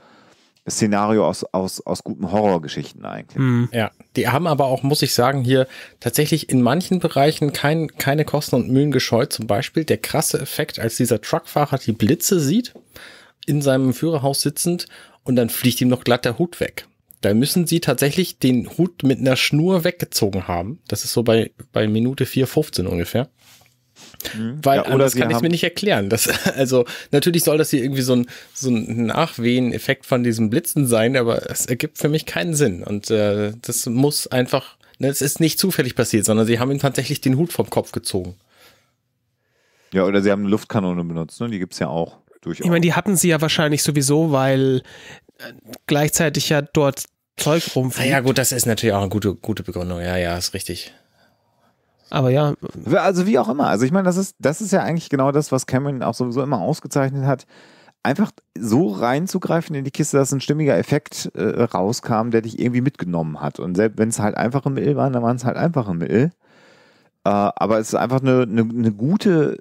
Szenario aus, aus, aus guten Horrorgeschichten eigentlich. Mhm. Ja, die haben aber auch, muss ich sagen, hier tatsächlich in manchen Bereichen kein, keine Kosten und Mühen gescheut. Zum Beispiel der krasse Effekt, als dieser Truckfahrer die Blitze sieht in seinem Führerhaus sitzend und dann fliegt ihm noch glatt der Hut weg. Da müssen sie tatsächlich den Hut mit einer Schnur weggezogen haben. Das ist so bei, bei Minute 4,15 ungefähr. Mhm. Weil ja, oder anders kann ich mir nicht erklären. Das, also natürlich soll das hier irgendwie so ein, so ein Nachwehen-Effekt von diesem Blitzen sein, aber es ergibt für mich keinen Sinn. Und äh, das muss einfach, ne, es ist nicht zufällig passiert, sondern sie haben ihm tatsächlich den Hut vom Kopf gezogen. Ja, oder sie haben eine Luftkanone benutzt, ne? die gibt's ja auch. Durchaus. Ich meine, die hatten sie ja wahrscheinlich sowieso, weil äh, gleichzeitig ja dort Zeug rumfliegt. Ja, gut, das ist natürlich auch eine gute, gute Begründung. Ja, ja, ist richtig. Aber ja. Also wie auch immer. Also ich meine, das ist, das ist ja eigentlich genau das, was Cameron auch sowieso immer ausgezeichnet hat. Einfach so reinzugreifen in die Kiste, dass ein stimmiger Effekt äh, rauskam, der dich irgendwie mitgenommen hat. Und selbst wenn es halt einfache Mittel waren, dann waren es halt einfache Mittel. Äh, aber es ist einfach eine, eine, eine gute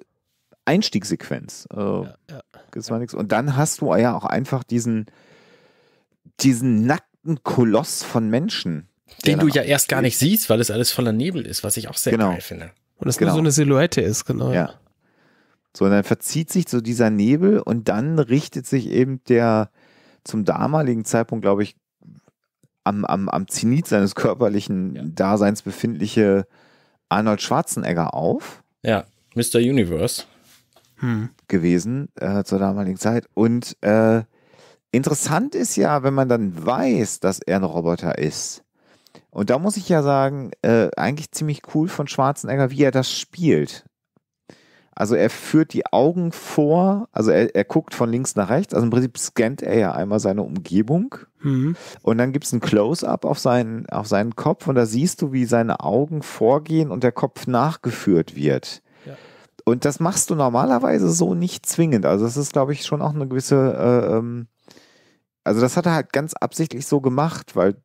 Einstiegssequenz. Äh, ja, ja es war nichts. Und dann hast du ja auch einfach diesen, diesen nackten Koloss von Menschen. Den du ja erst gar nicht siehst, weil es alles voller Nebel ist, was ich auch sehr genau. geil finde. Und das genau. nur so eine Silhouette ist, genau. Ja. So, und dann verzieht sich so dieser Nebel und dann richtet sich eben der zum damaligen Zeitpunkt, glaube ich, am, am, am Zenit seines körperlichen ja. Daseins befindliche Arnold Schwarzenegger auf. Ja, Mr. Universe hm. gewesen äh, zur damaligen Zeit. Und äh, interessant ist ja, wenn man dann weiß, dass er ein Roboter ist. Und da muss ich ja sagen, äh, eigentlich ziemlich cool von Schwarzenegger, wie er das spielt. Also er führt die Augen vor, also er, er guckt von links nach rechts, also im Prinzip scannt er ja einmal seine Umgebung mhm. und dann gibt es ein Close-up auf seinen, auf seinen Kopf und da siehst du, wie seine Augen vorgehen und der Kopf nachgeführt wird. Und das machst du normalerweise so nicht zwingend. Also das ist, glaube ich, schon auch eine gewisse, äh, ähm, also das hat er halt ganz absichtlich so gemacht, weil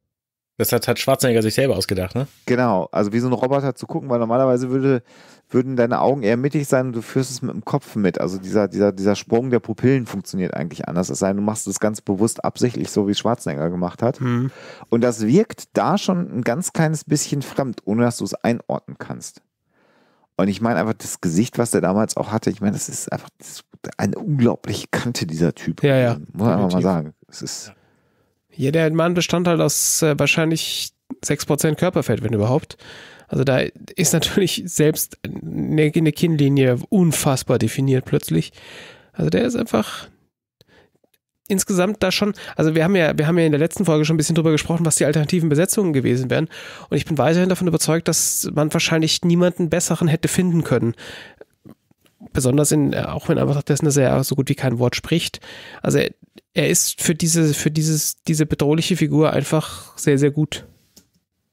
das hat, hat Schwarzenegger sich selber ausgedacht, ne? Genau, also wie so ein Roboter zu gucken, weil normalerweise würde, würden deine Augen eher mittig sein und du führst es mit dem Kopf mit. Also dieser, dieser, dieser Sprung der Pupillen funktioniert eigentlich anders. Es sei denn, du machst es ganz bewusst absichtlich, so wie Schwarzenegger gemacht hat. Mhm. Und das wirkt da schon ein ganz kleines bisschen fremd, ohne dass du es einordnen kannst. Und ich meine einfach das Gesicht, was der damals auch hatte, ich meine, das ist einfach das ist eine unglaubliche Kante, dieser Typ. Ja, ja. Muss man einfach mal sagen. Es ist. Ja, der Mann bestand halt aus äh, wahrscheinlich 6% Körperfett, wenn überhaupt. Also da ist natürlich selbst eine, eine Kinnlinie unfassbar definiert plötzlich. Also der ist einfach insgesamt da schon, also wir haben ja, wir haben ja in der letzten Folge schon ein bisschen drüber gesprochen, was die alternativen Besetzungen gewesen wären. Und ich bin weiterhin davon überzeugt, dass man wahrscheinlich niemanden besseren hätte finden können. Besonders in, auch wenn einfach dessen, dass er so gut wie kein Wort spricht. Also er, er ist für diese, für dieses, diese bedrohliche Figur einfach sehr, sehr gut.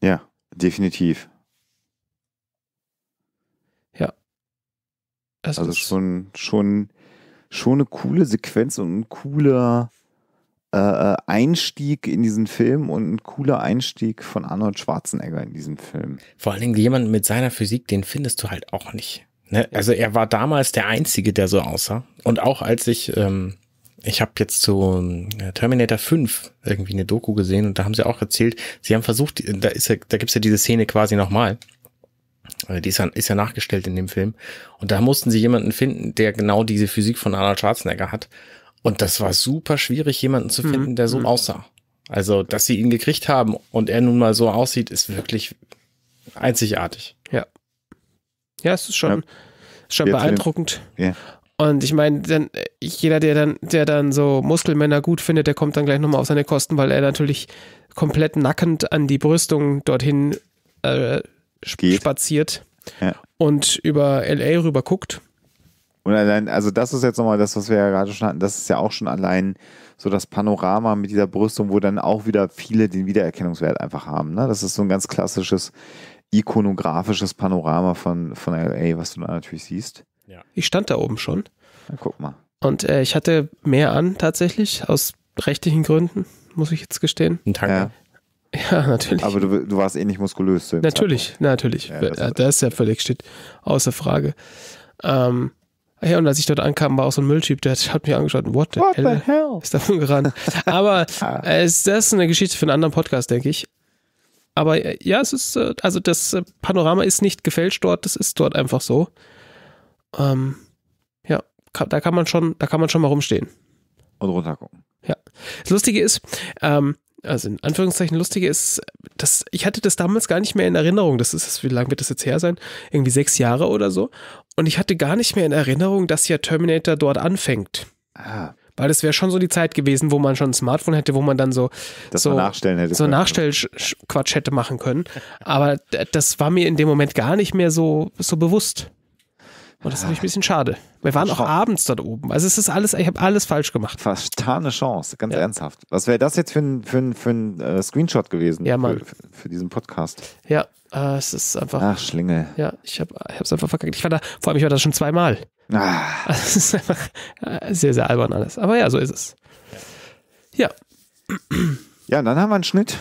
Ja, definitiv. Ja. Das also schon, schon schon eine coole Sequenz und ein cooler äh, äh, Einstieg in diesen Film und ein cooler Einstieg von Arnold Schwarzenegger in diesem Film. Vor allen Dingen jemanden mit seiner Physik, den findest du halt auch nicht. Ne? Also er war damals der Einzige, der so aussah. Und auch als ich, ähm, ich habe jetzt zu äh, Terminator 5 irgendwie eine Doku gesehen und da haben sie auch erzählt, sie haben versucht, da, ist ja, da gibt's ja diese Szene quasi nochmal. Äh, die ist ja, ist ja nachgestellt in dem Film. Und da mussten sie jemanden finden, der genau diese Physik von Arnold Schwarzenegger hat. Und das war super schwierig, jemanden zu mhm. finden, der so mhm. aussah. Also, dass sie ihn gekriegt haben und er nun mal so aussieht, ist wirklich einzigartig. Ja. Ja, es ist schon, ja. schon beeindruckend. Ja. Und ich meine, jeder, der dann, der dann so Muskelmänner gut findet, der kommt dann gleich nochmal auf seine Kosten, weil er natürlich komplett nackend an die Brüstung dorthin äh, Geht. spaziert ja. und über LA rüber guckt. Und allein, also das ist jetzt nochmal das, was wir ja gerade schon hatten, das ist ja auch schon allein so das Panorama mit dieser Brüstung, wo dann auch wieder viele den Wiedererkennungswert einfach haben. Ne? Das ist so ein ganz klassisches ikonografisches Panorama von, von LA, was du da natürlich siehst. Ja. Ich stand da oben schon. Na, guck mal. Und äh, ich hatte mehr an tatsächlich, aus rechtlichen Gründen, muss ich jetzt gestehen. Ein Tanker. Ja. Ja, natürlich. Aber du, du warst eh nicht muskulös. So natürlich, Zeitpunkt. natürlich. Ja, das, äh, das, ist ja völlig steht außer Frage. Ähm, ja, und als ich dort ankam, war auch so ein Mülltyp, der hat, mich angeschaut. What the, What hell? the hell? Ist davon gerannt. Aber ah. äh, ist, das ist eine Geschichte für einen anderen Podcast, denke ich. Aber äh, ja, es ist, äh, also das äh, Panorama ist nicht gefälscht dort, das ist dort einfach so. Ähm, ja, da kann man schon, da kann man schon mal rumstehen. Und runtergucken. Ja. Das Lustige ist, ähm, also in Anführungszeichen lustige ist, dass ich hatte das damals gar nicht mehr in Erinnerung. Das ist, wie lange wird das jetzt her sein? Irgendwie sechs Jahre oder so. Und ich hatte gar nicht mehr in Erinnerung, dass ja Terminator dort anfängt. Ah. Weil das wäre schon so die Zeit gewesen, wo man schon ein Smartphone hätte, wo man dann so, das so, nachstellen hätte so Nachstellquatsch hätte machen können. Aber das war mir in dem Moment gar nicht mehr so, so bewusst. Und das ist natürlich ein ah. bisschen schade. Wir waren auch abends dort oben. Also es ist alles, ich habe alles falsch gemacht. Verstane Chance, ganz ja. ernsthaft. Was wäre das jetzt für ein, für ein, für ein äh, Screenshot gewesen ja, Mann. Für, für diesen Podcast? Ja, äh, es ist einfach. Ach, Schlingel. Ja, ich habe es einfach verkackt. Ich war da, vor allem, ich war da schon zweimal. Ah. Also es ist einfach äh, sehr, sehr albern alles. Aber ja, so ist es. Ja. Ja, und dann haben wir einen Schnitt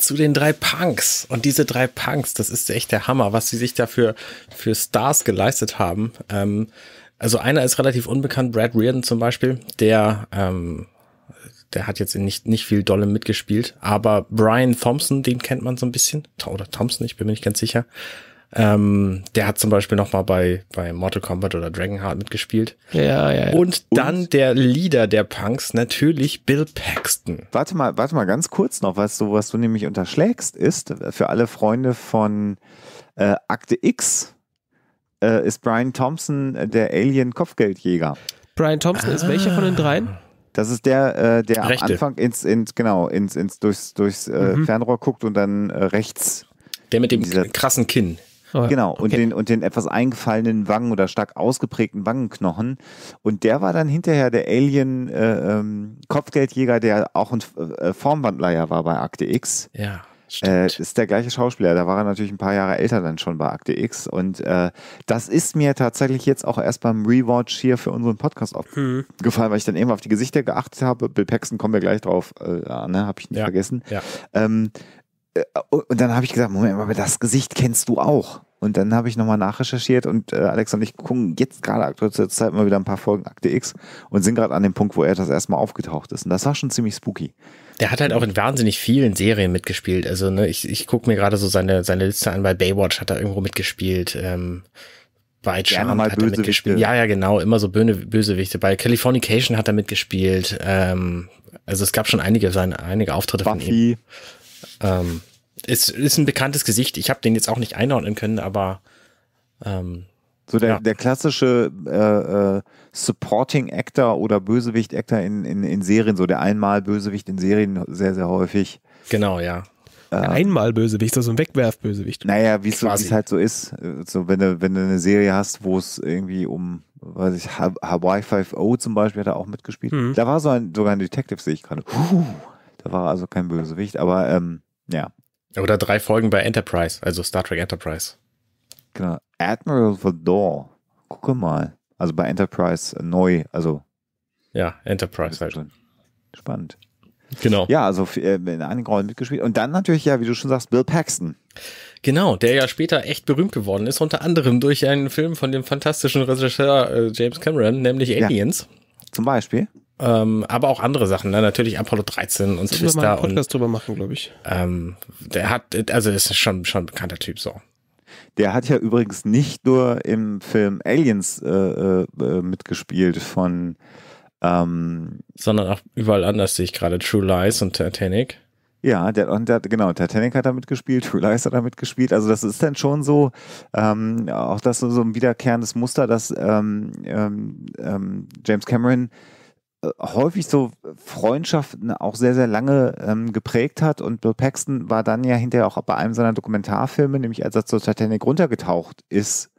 zu den drei Punks. Und diese drei Punks, das ist echt der Hammer, was sie sich dafür für Stars geleistet haben. Ähm, also einer ist relativ unbekannt, Brad Reardon zum Beispiel, der, ähm, der hat jetzt nicht, nicht viel Dolle mitgespielt, aber Brian Thompson, den kennt man so ein bisschen. Oder Thompson, ich bin mir nicht ganz sicher. Ähm, der hat zum Beispiel noch mal bei, bei Mortal Kombat oder Dragonheart mitgespielt. Ja, ja, ja. Und dann Und? der Leader der Punks, natürlich Bill Paxton. Warte mal, warte mal ganz kurz noch, was du, was du nämlich unterschlägst, ist, für alle Freunde von äh, Akte X äh, ist Brian Thompson äh, der Alien-Kopfgeldjäger. Brian Thompson ah. ist welcher von den dreien? Das ist der, äh, der Rechte. am Anfang ins, ins, genau, ins, ins durchs, durchs äh, mhm. Fernrohr guckt und dann äh, rechts. Der mit dem krassen Kinn. Oh ja. Genau, und, den, und den etwas eingefallenen Wangen oder stark ausgeprägten Wangenknochen. Und der war dann hinterher der Alien-Kopfgeldjäger, äh, ähm, der auch ein äh, Formwandleier war bei Akte X. Ja. Äh, ist der gleiche Schauspieler. Da war er natürlich ein paar Jahre älter dann schon bei Akte X. Und äh, das ist mir tatsächlich jetzt auch erst beim Rewatch hier für unseren Podcast aufgefallen, hm. mhm. weil ich dann eben auf die Gesichter geachtet habe. Bill Paxton kommen wir gleich drauf. Äh, ne, habe ich nicht ja. vergessen. Ja. Ähm, äh, und dann habe ich gesagt, Moment, mal, das Gesicht kennst du auch. Und dann habe ich nochmal nachrecherchiert und äh, Alex und ich gucken jetzt gerade aktuell zur Zeit mal wieder ein paar Folgen Akte X und sind gerade an dem Punkt, wo er das erstmal aufgetaucht ist. Und das war schon ziemlich spooky. Der hat halt auch in wahnsinnig vielen Serien mitgespielt. Also, ne, ich, ich gucke mir gerade so seine, seine Liste an, bei Baywatch hat er irgendwo mitgespielt. Ähm, bei Charmed hat er mitgespielt. Ja, ja, genau, immer so böse, Bösewichte. Bei Californication hat er mitgespielt. Ähm, also es gab schon einige, seine, einige Auftritte Buffy. von ihm. Ähm, ist, ist ein bekanntes Gesicht. Ich habe den jetzt auch nicht einordnen können, aber ähm, so der, ja. der klassische äh, äh, Supporting Actor oder Bösewicht Actor in, in, in Serien, so der einmal Bösewicht in Serien sehr, sehr häufig. Genau, ja. Äh, einmal Bösewicht, also ein Wegwerfbösewicht. Naja, wie es halt so ist. Äh, so, wenn du, wenn du eine Serie hast, wo es irgendwie um, weiß ich, Hawaii 5O zum Beispiel hat er auch mitgespielt. Mhm. Da war so ein, sogar ein Detective, sehe ich gerade. Huh. Da war also kein Bösewicht, aber ähm, ja. Oder drei Folgen bei Enterprise, also Star Trek Enterprise. Genau. Admiral Vador. Gucke mal. Also bei Enterprise neu, also. Ja, Enterprise halt. Schon. Spannend. Genau. Ja, also äh, in einigen Rollen mitgespielt. Und dann natürlich, ja, wie du schon sagst, Bill Paxton. Genau, der ja später echt berühmt geworden ist, unter anderem durch einen Film von dem fantastischen Regisseur äh, James Cameron, nämlich Aliens. Ja. Zum Beispiel. Ähm, aber auch andere Sachen, ne? natürlich Apollo 13 und das Twister. Mal einen Podcast und, drüber machen, glaube ich. Ähm, der hat, also ist schon, schon ein bekannter Typ so. Der hat ja übrigens nicht nur im Film Aliens äh, äh, äh, mitgespielt von. Ähm, Sondern auch überall anders sehe ich gerade. True Lies und Titanic. Ja, der, und der, genau, Titanic hat da mitgespielt, True Lies hat da mitgespielt. Also das ist dann schon so, ähm, auch das ist so ein wiederkehrendes Muster, dass ähm, ähm, ähm James Cameron äh, häufig so Freundschaften auch sehr, sehr lange ähm, geprägt hat. Und Bill Paxton war dann ja hinterher auch bei einem seiner Dokumentarfilme, nämlich als er zur Titanic runtergetaucht ist,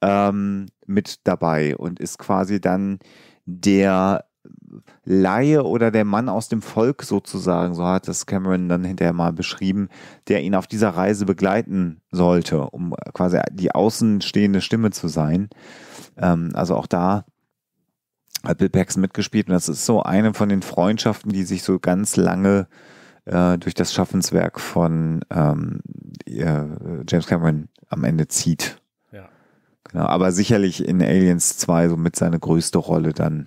ähm, mit dabei und ist quasi dann der Laie oder der Mann aus dem Volk sozusagen, so hat das Cameron dann hinterher mal beschrieben, der ihn auf dieser Reise begleiten sollte, um quasi die außenstehende Stimme zu sein. Ähm, also auch da hat Bill Paxton mitgespielt und das ist so eine von den Freundschaften, die sich so ganz lange äh, durch das Schaffenswerk von ähm, äh, James Cameron am Ende zieht. Ja. Genau, aber sicherlich in Aliens 2 so mit seine größte Rolle dann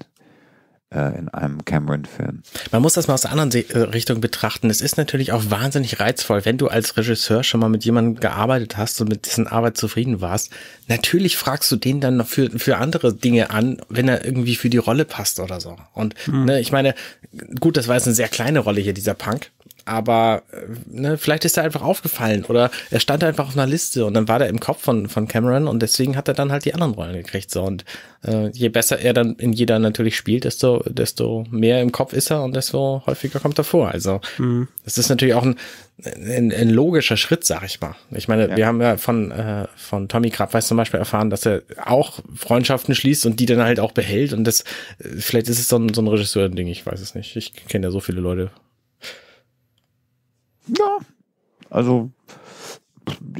äh, in einem Cameron-Film. Man muss das mal aus der anderen äh, Richtung betrachten. Es ist natürlich auch wahnsinnig reizvoll, wenn du als Regisseur schon mal mit jemandem gearbeitet hast und mit dessen Arbeit zufrieden warst. Natürlich fragst du den dann noch für, für andere Dinge an, wenn er irgendwie für die Rolle passt oder so. Und mhm. ne, ich meine, gut, das war jetzt eine sehr kleine Rolle hier, dieser Punk aber äh, ne, vielleicht ist er einfach aufgefallen oder er stand einfach auf einer Liste und dann war der im Kopf von, von Cameron und deswegen hat er dann halt die anderen Rollen gekriegt. So. Und äh, je besser er dann in jeder natürlich spielt, desto, desto mehr im Kopf ist er und desto häufiger kommt er vor. Also mhm. das ist natürlich auch ein, ein, ein logischer Schritt, sag ich mal. Ich meine, ja. wir haben ja von, äh, von Tommy Krabweis zum Beispiel erfahren, dass er auch Freundschaften schließt und die dann halt auch behält. Und das, äh, vielleicht ist es so ein, so ein Regisseur-Ding, ich weiß es nicht. Ich kenne ja so viele Leute, ja. Also,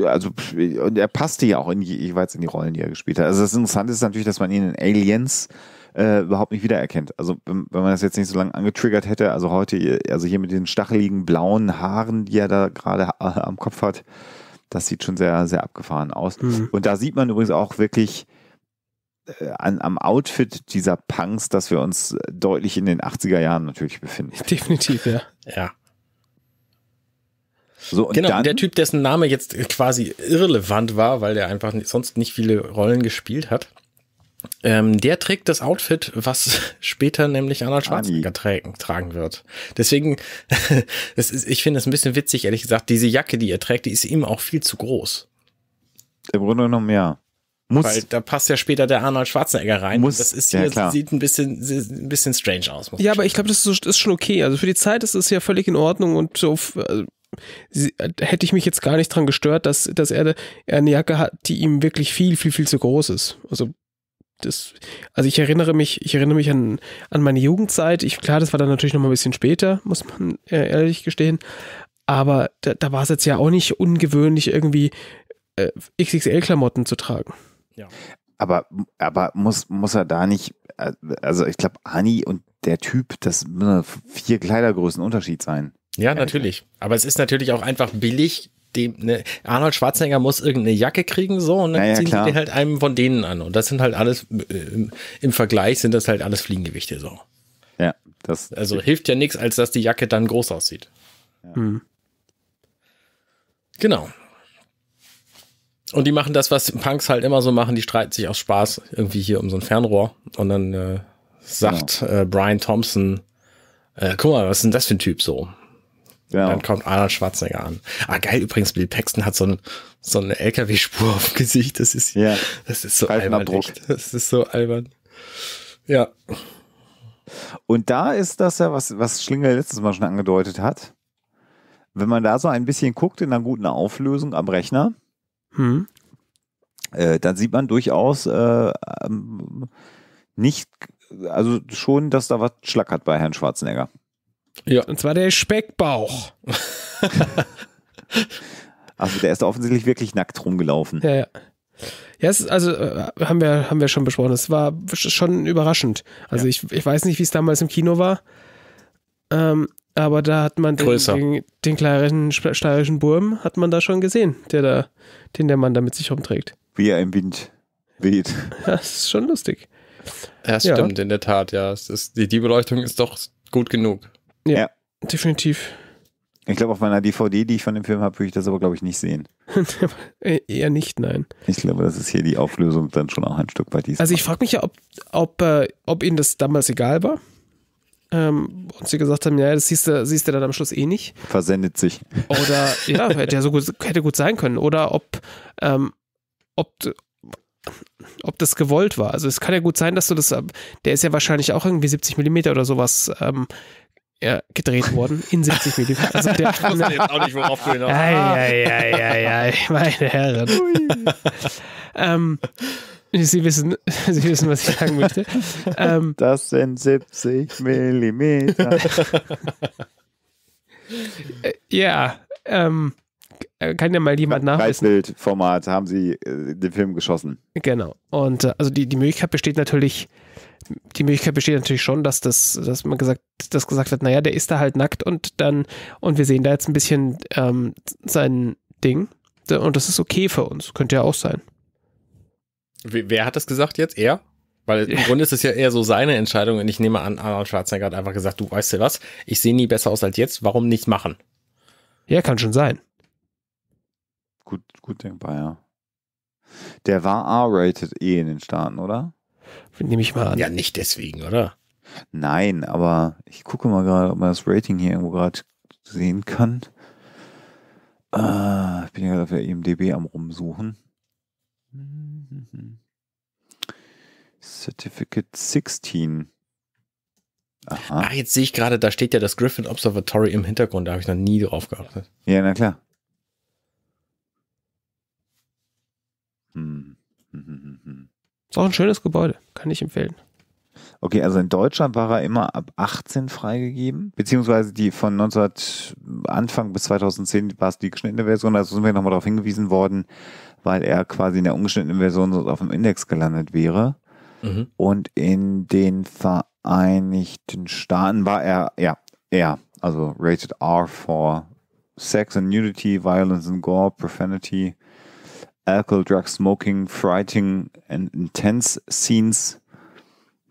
also und er passte ja auch in, jeweils in die Rollen, die er gespielt hat. Also das Interessante ist natürlich, dass man ihn in Aliens äh, überhaupt nicht wiedererkennt. Also wenn, wenn man das jetzt nicht so lange angetriggert hätte, also heute, also hier mit den stacheligen blauen Haaren, die er da gerade äh, am Kopf hat, das sieht schon sehr, sehr abgefahren aus. Mhm. Und da sieht man übrigens auch wirklich äh, an, am Outfit dieser Punks, dass wir uns äh, deutlich in den 80er Jahren natürlich befinden. Definitiv, ja. Ja. So, genau, dann, der Typ, dessen Name jetzt quasi irrelevant war, weil der einfach sonst nicht viele Rollen gespielt hat. Ähm, der trägt das Outfit, was später nämlich Arnold Schwarzenegger tra tragen wird. Deswegen, das ist, ich finde es ein bisschen witzig, ehrlich gesagt, diese Jacke, die er trägt, die ist ihm auch viel zu groß. Im Grunde genommen, ja. Muss, Weil da passt ja später der Arnold Schwarzenegger rein. Muss, das ist hier, ja, sieht ein bisschen, ein bisschen strange aus. ja, aber ich glaube, das ist, schon okay. Also für die Zeit ist es ja völlig in Ordnung und so, äh, hätte ich mich jetzt gar nicht dran gestört, dass, dass er, eine Jacke hat, die ihm wirklich viel, viel, viel zu groß ist. Also das, also ich erinnere mich, ich erinnere mich an, an meine Jugendzeit. Ich, klar, das war dann natürlich noch mal ein bisschen später, muss man äh, ehrlich gestehen. Aber da, da war es jetzt ja auch nicht ungewöhnlich, irgendwie äh, XXL-Klamotten zu tragen. Ja. Aber, aber muss, muss er da nicht, äh, also ich glaube, Ani und der Typ, das müssen vier Kleidergrößen Unterschied sein. Ja, natürlich. Aber es ist natürlich auch einfach billig. Dem, ne, Arnold Schwarzenegger muss irgendeine Jacke kriegen, so, und dann naja, ziehen klar. sie halt einem von denen an. Und das sind halt alles, äh, im, im Vergleich sind das halt alles Fliegengewichte, so. Ja, das. Also hilft ja nichts, als dass die Jacke dann groß aussieht. Ja. Mhm. Genau. Und die machen das, was Punks halt immer so machen, die streiten sich aus Spaß irgendwie hier um so ein Fernrohr. Und dann äh, sagt genau. äh, Brian Thompson, äh, guck mal, was ist denn das für ein Typ so? Genau. Dann kommt Arnold Schwarzenegger an. Ah, geil, übrigens, Bill Paxton hat so, ein, so eine LKW-Spur auf dem Gesicht. Das ist, ja. das ist so albern. Das ist so albern. Ja. Und da ist das ja, was, was Schlinger letztes Mal schon angedeutet hat. Wenn man da so ein bisschen guckt in einer guten Auflösung am Rechner, hm. äh, dann sieht man durchaus äh, ähm, nicht, also schon, dass da was schlackert bei Herrn Schwarzenegger. Ja. Und zwar der Speckbauch. also der ist offensichtlich wirklich nackt rumgelaufen. Ja, ja. Ja, es ist, also äh, haben wir, haben wir schon besprochen. Es war schon überraschend. Also ja. ich, ich weiß nicht, wie es damals im Kino war. Ähm, aber da hat man den, den, den, kleinen steirischen Burm hat man da schon gesehen, der da, den der Mann da mit sich rumträgt. Wie er im Wind weht. das ist schon lustig. Ja, stimmt, ja. in der Tat, ja. Es ist, die, die Beleuchtung ist doch gut genug. Ja, ja. definitiv. Ich glaube, auf meiner DVD, die ich von dem Film habe, würde ich das aber, glaube ich, nicht sehen. Äh, eher nicht, nein. Ich glaube, das ist hier die Auflösung dann schon auch ein Stück weit. Also ich frage mich ja, ob, ob, äh, ob ihnen das damals egal war. Ähm, und sie gesagt haben, ja, das siehst du, siehst du dann am Schluss eh nicht. Versendet sich. Oder, ja, hätte ja so gut, hätte gut sein können. Oder ob, ähm, ob, ob das gewollt war. Also es kann ja gut sein, dass du das, äh, der ist ja wahrscheinlich auch irgendwie 70 Millimeter oder sowas ähm, ja, gedreht worden in 70 Millimeter. Also der, ich wusste jetzt auch nicht, worauf du hinaus Eieieiei, meine Herren. ähm, Sie wissen, Sie wissen, was ich sagen möchte. Ähm, das sind 70 Millimeter. Äh, ja, ähm, äh, kann ja mal jemand nachweisen. Kreisbildformat haben Sie äh, den Film geschossen. Genau. Und äh, also die, die Möglichkeit besteht natürlich, die Möglichkeit besteht natürlich schon, dass das, dass man gesagt, dass gesagt wird, naja, der ist da halt nackt und dann, und wir sehen da jetzt ein bisschen ähm, sein Ding. Und das ist okay für uns. Könnte ja auch sein. Wer hat das gesagt jetzt? Er? Weil im Grunde ist es ja eher so seine Entscheidung und ich nehme an, Arnold Schwarzenegger hat einfach gesagt, du weißt ja was, ich sehe nie besser aus als jetzt, warum nicht machen? Ja, kann schon sein. Gut, gut denkbar, ja. Der war R-rated eh in den Staaten, oder? Nehme ich mal an. Ja, nicht deswegen, oder? Nein, aber ich gucke mal gerade, ob man das Rating hier irgendwo gerade sehen kann. Äh, ich bin ja gerade auf der IMDB am rumsuchen. Certificate 16. Aha. Ach, jetzt sehe ich gerade, da steht ja das Griffin Observatory im Hintergrund, da habe ich noch nie drauf geachtet. Ja, na klar. Ist auch ein schönes Gebäude, kann ich empfehlen. Okay, also in Deutschland war er immer ab 18 freigegeben, beziehungsweise die von 1900 Anfang bis 2010 war es die geschnittene Version, also sind wir nochmal darauf hingewiesen worden, weil er quasi in der ungeschnittenen Version auf dem Index gelandet wäre. Mhm. Und in den Vereinigten Staaten war er, ja, er, also rated R for Sex and Nudity, Violence and Gore, Profanity, Alcohol, Drugs, Smoking, Frighting and Intense Scenes.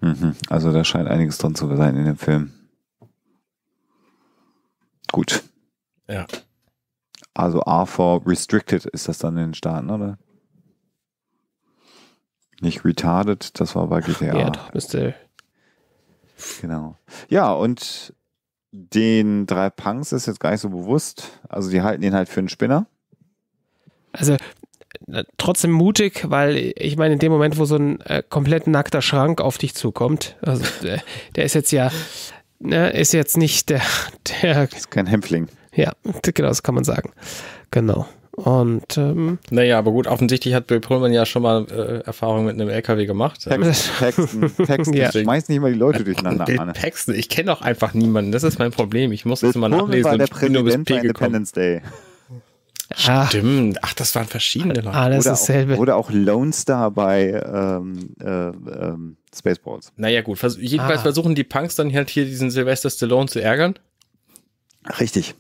Mhm. Also da scheint einiges drin zu sein in dem Film. Gut. Ja. Also R4 Restricted ist das dann in den Staaten, oder? Nicht retarded, das war bei GTA. Ja, doch, du. Genau. Ja, und den drei Punks ist jetzt gar nicht so bewusst. Also die halten ihn halt für einen Spinner. Also äh, trotzdem mutig, weil ich meine, in dem Moment, wo so ein äh, komplett nackter Schrank auf dich zukommt, also äh, der ist jetzt ja, ne, ist jetzt nicht der, der. Ist kein Hämpfling. Ja, genau, das kann man sagen. Genau. Und ähm, naja, aber gut, offensichtlich hat Bill Pullman ja schon mal äh, Erfahrung mit einem LKW gemacht. Text, also, Texten, ja. schmeißt nicht immer die Leute durcheinander. Bill ich kenne auch einfach niemanden. Das ist mein Problem. Ich muss Bill das immer nachlesen. War der und Präsident bin nur gekommen. Independence Day. Ah. Stimmt. Ach, das waren verschiedene Leute. Alles oder dasselbe. oder auch Lone Star bei ähm, äh, ähm, Spaceballs. Naja, gut. Vers jedenfalls ah. versuchen die Punks dann halt hier diesen Sylvester Stallone zu ärgern. Richtig.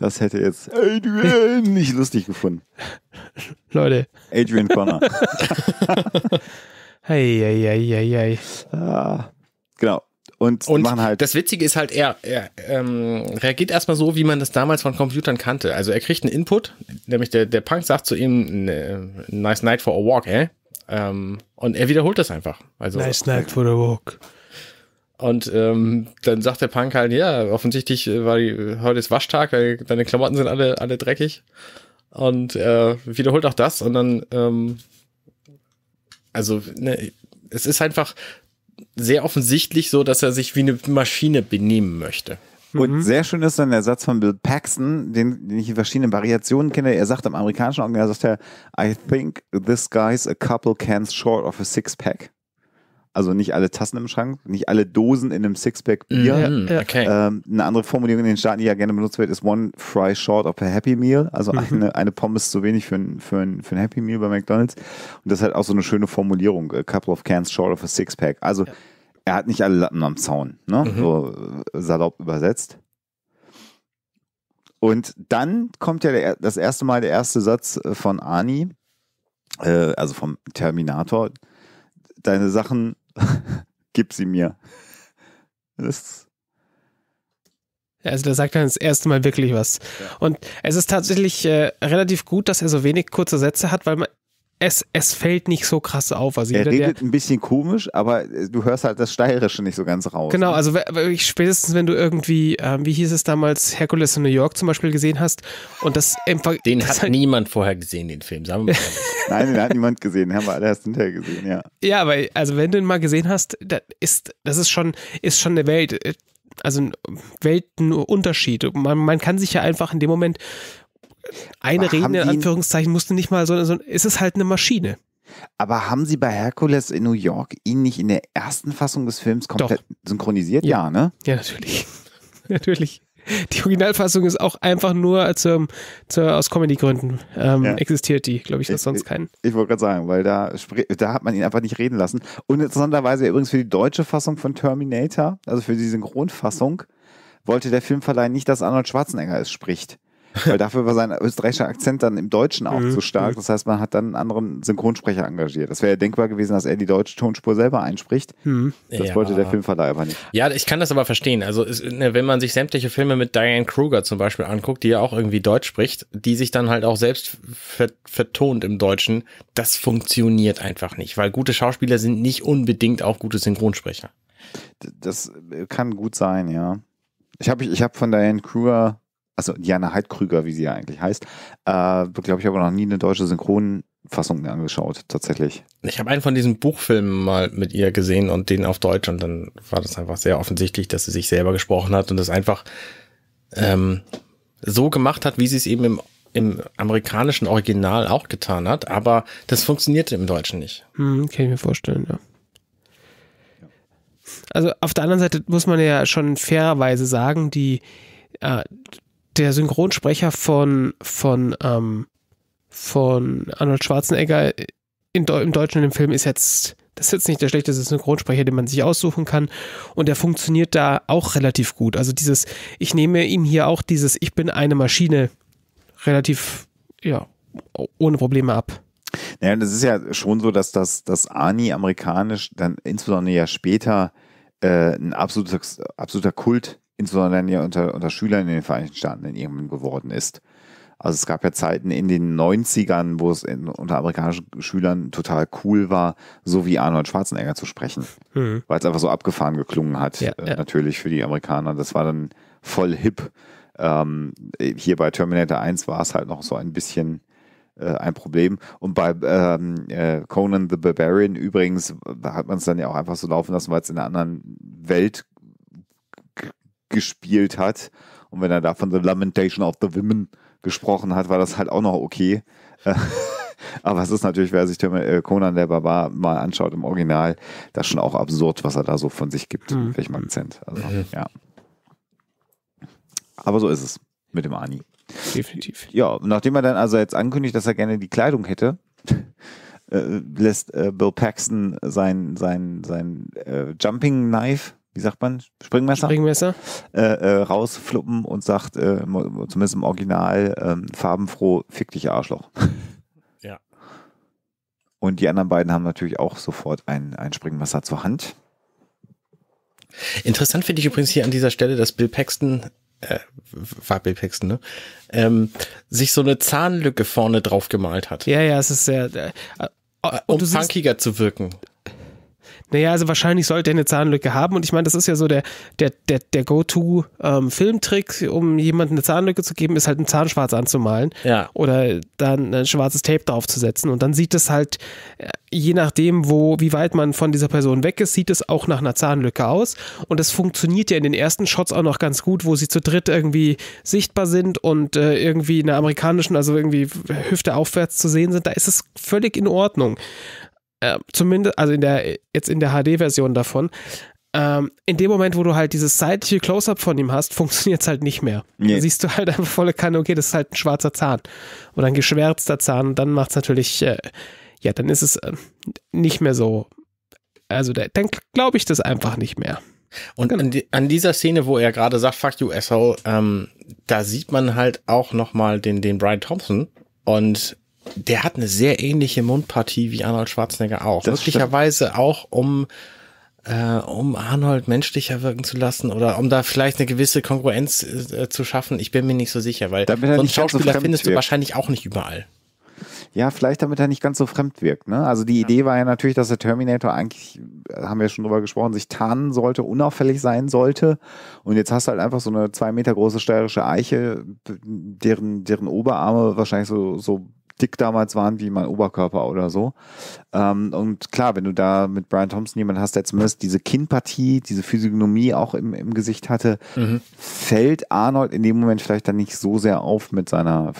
Das hätte jetzt Adrian nicht lustig gefunden. Leute. Adrian Connor. hey, hey, hey, hey, hey. Ah, genau und, und machen halt. Das Witzige ist halt, er, er ähm, reagiert erstmal so, wie man das damals von Computern kannte. Also er kriegt einen Input, nämlich der, der Punk sagt zu ihm, ne, nice night for a walk, eh? Ähm, und er wiederholt das einfach. Also, nice night for a walk. Und ähm, dann sagt der Punk halt, ja, offensichtlich äh, war die, heute ist Waschtag, deine Klamotten sind alle, alle dreckig. Und äh, wiederholt auch das und dann, ähm, also, ne, es ist einfach, sehr offensichtlich so, dass er sich wie eine Maschine benehmen möchte. Und mhm. sehr schön ist dann der Satz von Bill Paxton, den, den ich in verschiedenen Variationen kenne. Er sagt am amerikanischen Original, sagt er, I think this guy's a couple cans short of a six-pack. Also nicht alle Tassen im Schrank, nicht alle Dosen in einem Sixpack Bier. Mhm, okay. ähm, eine andere Formulierung in den Staaten, die ja gerne benutzt wird, ist one fry short of a Happy Meal. Also mhm. eine, eine Pommes zu wenig für ein, für, ein, für ein Happy Meal bei McDonalds. Und das ist halt auch so eine schöne Formulierung. A couple of cans short of a Sixpack. Also ja. er hat nicht alle Lappen am Zaun, ne? Mhm. so äh, salopp übersetzt. Und dann kommt ja der, das erste Mal der erste Satz äh, von Ani, äh, also vom Terminator, deine Sachen, gib sie mir. Das also da sagt er das erste Mal wirklich was. Ja. Und es ist tatsächlich äh, relativ gut, dass er so wenig kurze Sätze hat, weil man, es, es fällt nicht so krass auf. Also er redet der, ein bisschen komisch, aber äh, du hörst halt das Steirische nicht so ganz raus. Genau, ne? also spätestens wenn du irgendwie, äh, wie hieß es damals, Hercules in New York zum Beispiel gesehen hast und das einfach. Den das hat halt, niemand vorher gesehen, den Film, sagen wir mal. Nein, den hat niemand gesehen, haben wir alle erst hinterher gesehen, ja. Ja, aber also wenn du ihn mal gesehen hast, das ist, das ist schon, ist schon eine Welt äh, also ein Weltenunterschied. Man, man kann sich ja einfach in dem Moment eine aber Rede, in Anführungszeichen, musste nicht mal, sondern so, ist es halt eine Maschine. Aber haben sie bei Hercules in New York ihn nicht in der ersten Fassung des Films komplett Doch. synchronisiert? Ja. ja, ne? Ja, natürlich. natürlich. Die Originalfassung ist auch einfach nur äh, zum, zur, aus Comedygründen ähm, ja. existiert die, glaube ich, das sonst keinen. Ich, ich wollte gerade sagen, weil da, da hat man ihn einfach nicht reden lassen. Und interessanterweise übrigens für die deutsche Fassung von Terminator, also für die Synchronfassung, wollte der Filmverleih nicht, dass Arnold Schwarzenegger es spricht. Weil dafür war sein österreichischer Akzent dann im Deutschen auch mhm. zu stark. Das heißt, man hat dann einen anderen Synchronsprecher engagiert. Das wäre ja denkbar gewesen, dass er die deutsche Tonspur selber einspricht. Mhm. Das ja. wollte der Filmverleih aber nicht. Ja, ich kann das aber verstehen. Also es, ne, wenn man sich sämtliche Filme mit Diane Kruger zum Beispiel anguckt, die ja auch irgendwie Deutsch spricht, die sich dann halt auch selbst ver vertont im Deutschen, das funktioniert einfach nicht, weil gute Schauspieler sind nicht unbedingt auch gute Synchronsprecher. Das äh, kann gut sein, ja. Ich habe ich hab von Diane Kruger also Diana Heidkrüger, wie sie ja eigentlich heißt, äh, glaube ich, aber noch nie eine deutsche Synchronfassung mir angeschaut, tatsächlich. Ich habe einen von diesen Buchfilmen mal mit ihr gesehen und den auf Deutsch und dann war das einfach sehr offensichtlich, dass sie sich selber gesprochen hat und das einfach ähm, so gemacht hat, wie sie es eben im, im amerikanischen Original auch getan hat, aber das funktionierte im Deutschen nicht. Hm, kann ich mir vorstellen, ja. Also auf der anderen Seite muss man ja schon fairerweise sagen, die äh, der Synchronsprecher von, von, ähm, von Arnold Schwarzenegger in, im Deutschen im Film ist jetzt, das ist jetzt nicht der schlechteste Synchronsprecher, den man sich aussuchen kann. Und der funktioniert da auch relativ gut. Also dieses, ich nehme ihm hier auch dieses, ich bin eine Maschine relativ, ja, ohne Probleme ab. Naja, das ist ja schon so, dass das, das Ani amerikanisch dann insbesondere ja später äh, ein absoluter, absoluter Kult insbesondere ja unter, unter Schülern in den Vereinigten Staaten in irgendwann geworden ist. Also es gab ja Zeiten in den 90ern, wo es in, unter amerikanischen Schülern total cool war, so wie Arnold Schwarzenegger zu sprechen, mhm. weil es einfach so abgefahren geklungen hat, ja, äh, ja. natürlich für die Amerikaner. Das war dann voll hip. Ähm, hier bei Terminator 1 war es halt noch so ein bisschen äh, ein Problem. Und bei ähm, äh, Conan the Barbarian übrigens da äh, hat man es dann ja auch einfach so laufen lassen, weil es in einer anderen Welt gespielt hat. Und wenn er da von The Lamentation of the Women gesprochen hat, war das halt auch noch okay. Aber es ist natürlich, wer sich äh, Conan der Barbar mal anschaut im Original, das ist schon auch absurd, was er da so von sich gibt, mhm. welchem Akzent. Also, ja. Aber so ist es mit dem Ani. Definitiv. Ja, nachdem er dann also jetzt ankündigt, dass er gerne die Kleidung hätte, äh, lässt äh, Bill Paxton sein, sein, sein äh, Jumping Knife wie sagt man, Springmesser, Springmesser. Äh, äh, rausfluppen und sagt, äh, zumindest im Original, ähm, farbenfroh, fick dich Arschloch. Ja. Und die anderen beiden haben natürlich auch sofort ein, ein Springmesser zur Hand. Interessant finde ich übrigens hier an dieser Stelle, dass Bill Paxton äh, war Bill Paxton, ne? Ähm, sich so eine Zahnlücke vorne drauf gemalt hat. Ja, ja, es ist sehr. Äh, äh um punkiger zu wirken naja, also wahrscheinlich sollte er eine Zahnlücke haben. Und ich meine, das ist ja so der, der, der, der Go-To-Filmtrick, ähm, um jemandem eine Zahnlücke zu geben, ist halt einen Zahnschwarz anzumalen. Ja. Oder dann ein schwarzes Tape draufzusetzen. Und dann sieht es halt, äh, je nachdem, wo, wie weit man von dieser Person weg ist, sieht es auch nach einer Zahnlücke aus. Und das funktioniert ja in den ersten Shots auch noch ganz gut, wo sie zu dritt irgendwie sichtbar sind und äh, irgendwie in der amerikanischen, also irgendwie Hüfte aufwärts zu sehen sind. Da ist es völlig in Ordnung. Ähm, zumindest, also in der, jetzt in der HD-Version davon, ähm, in dem Moment, wo du halt dieses seitliche Close-Up von ihm hast, funktioniert es halt nicht mehr. Nee. Dann siehst du halt einfach volle Kanne, okay, das ist halt ein schwarzer Zahn oder ein geschwärzter Zahn, dann macht es natürlich, äh, ja, dann ist es äh, nicht mehr so. Also da, dann glaube ich das einfach nicht mehr. Und genau. an, die, an, dieser Szene, wo er gerade sagt, fuck you, asshole, ähm, da sieht man halt auch nochmal den, den Brian Thompson und der hat eine sehr ähnliche Mundpartie wie Arnold Schwarzenegger auch. Das Möglicherweise stimmt. auch um äh, um Arnold menschlicher wirken zu lassen oder um da vielleicht eine gewisse Kongruenz äh, zu schaffen. Ich bin mir nicht so sicher, weil damit so einen Schauspieler so findest wirkt. du wahrscheinlich auch nicht überall. Ja, vielleicht damit er nicht ganz so fremd wirkt. Ne? Also die ja. Idee war ja natürlich, dass der Terminator eigentlich, äh, haben wir schon drüber gesprochen, sich tarnen sollte, unauffällig sein sollte. Und jetzt hast du halt einfach so eine zwei Meter große steirische Eiche, deren, deren Oberarme wahrscheinlich so, so dick damals waren wie mein Oberkörper oder so. Ähm, und klar, wenn du da mit Brian Thompson jemanden hast, der zumindest diese Kinnpartie, diese Physiognomie auch im, im Gesicht hatte, mhm. fällt Arnold in dem Moment vielleicht dann nicht so sehr auf mit seiner,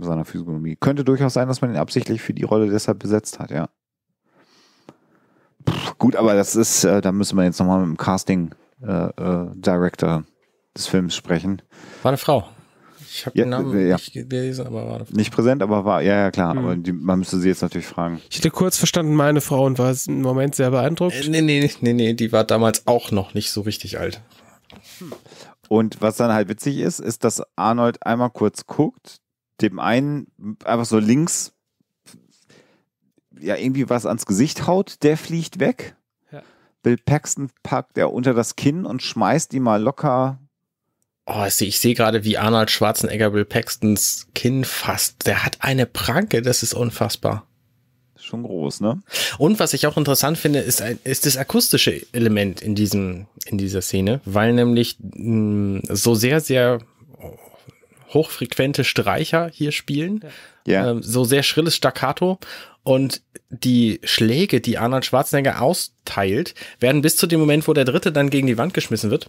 seiner Physiognomie. Könnte durchaus sein, dass man ihn absichtlich für die Rolle deshalb besetzt hat, ja. Puh, gut, aber das ist, äh, da müssen wir jetzt nochmal mit dem Casting äh, äh, Director des Films sprechen. War eine Frau. Ich habe ja, den Namen äh, ja. nicht gelesen, aber war Nicht präsent, aber war, ja, ja, klar. Hm. Aber die, man müsste sie jetzt natürlich fragen. Ich hätte kurz verstanden, meine Frau und war im Moment sehr beeindruckt. Äh, nee, nee, nee, nee, die war damals auch noch nicht so richtig alt. Und was dann halt witzig ist, ist, dass Arnold einmal kurz guckt, dem einen einfach so links ja irgendwie was ans Gesicht haut, der fliegt weg. Ja. Bill Paxton packt er unter das Kinn und schmeißt ihm mal locker Oh, ich sehe gerade, wie Arnold Schwarzenegger Bill Paxtons Kinn fasst. Der hat eine Pranke, das ist unfassbar. Schon groß, ne? Und was ich auch interessant finde, ist, ein, ist das akustische Element in, diesem, in dieser Szene, weil nämlich mh, mm, so sehr, sehr hochfrequente Streicher hier spielen. Ja. Ähm, so sehr schrilles Staccato. Und die Schläge, die Arnold Schwarzenegger austeilt, werden bis zu dem Moment, wo der dritte dann gegen die Wand geschmissen wird,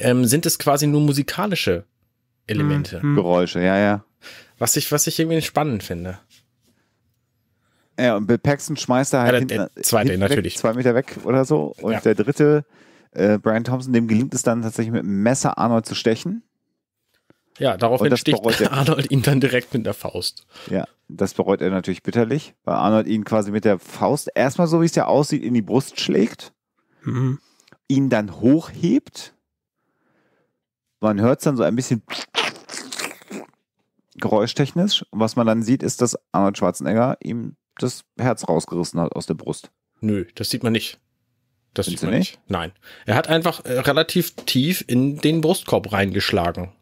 ähm, sind es quasi nur musikalische Elemente. Mhm. Geräusche, ja, ja. Was ich, was ich irgendwie spannend finde. Ja, und Bill Paxton schmeißt da halt. Ja, hinten, der, äh, zweite, hinten weg, zwei Meter weg oder so. Und ja. der dritte, äh, Brian Thompson, dem gelingt es dann tatsächlich mit einem Messer Arnold zu stechen. Ja, daraufhin sticht Arnold ihn dann direkt mit der Faust. Ja, das bereut er natürlich bitterlich, weil Arnold ihn quasi mit der Faust erstmal so, wie es ja aussieht, in die Brust schlägt, mhm. ihn dann hochhebt man hört es dann so ein bisschen geräuschtechnisch. Und was man dann sieht, ist, dass Arnold Schwarzenegger ihm das Herz rausgerissen hat aus der Brust. Nö, das sieht man nicht. Das Findest sieht man nicht? nicht? Nein. Er hat einfach äh, relativ tief in den Brustkorb reingeschlagen.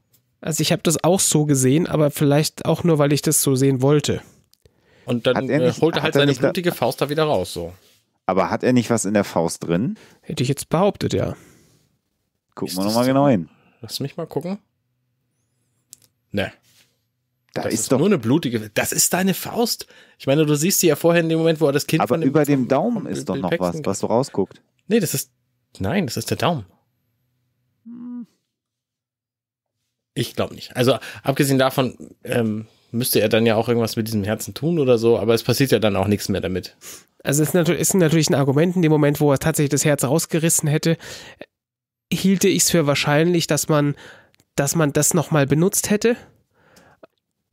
Also ich habe das auch so gesehen, aber vielleicht auch nur, weil ich das so sehen wollte. Und dann nicht, äh, holt er halt er seine blutige da, Faust da wieder raus, so. Aber hat er nicht was in der Faust drin? Hätte ich jetzt behauptet, ja. Gucken wir nochmal genau hin. Lass mich mal gucken. Ne. Da das ist, ist doch nur eine blutige. Das ist deine Faust. Ich meine, du siehst sie ja vorher in dem Moment, wo er das Kind. Aber über dem, dem Daumen ist doch noch was, was du rausguckt. Nee, das ist. Nein, das ist der Daumen. Ich glaube nicht. Also abgesehen davon ähm, müsste er dann ja auch irgendwas mit diesem Herzen tun oder so, aber es passiert ja dann auch nichts mehr damit. Also es ist natürlich, ist natürlich ein Argument in dem Moment, wo er tatsächlich das Herz rausgerissen hätte hielte ich es für wahrscheinlich, dass man, dass man das nochmal benutzt hätte.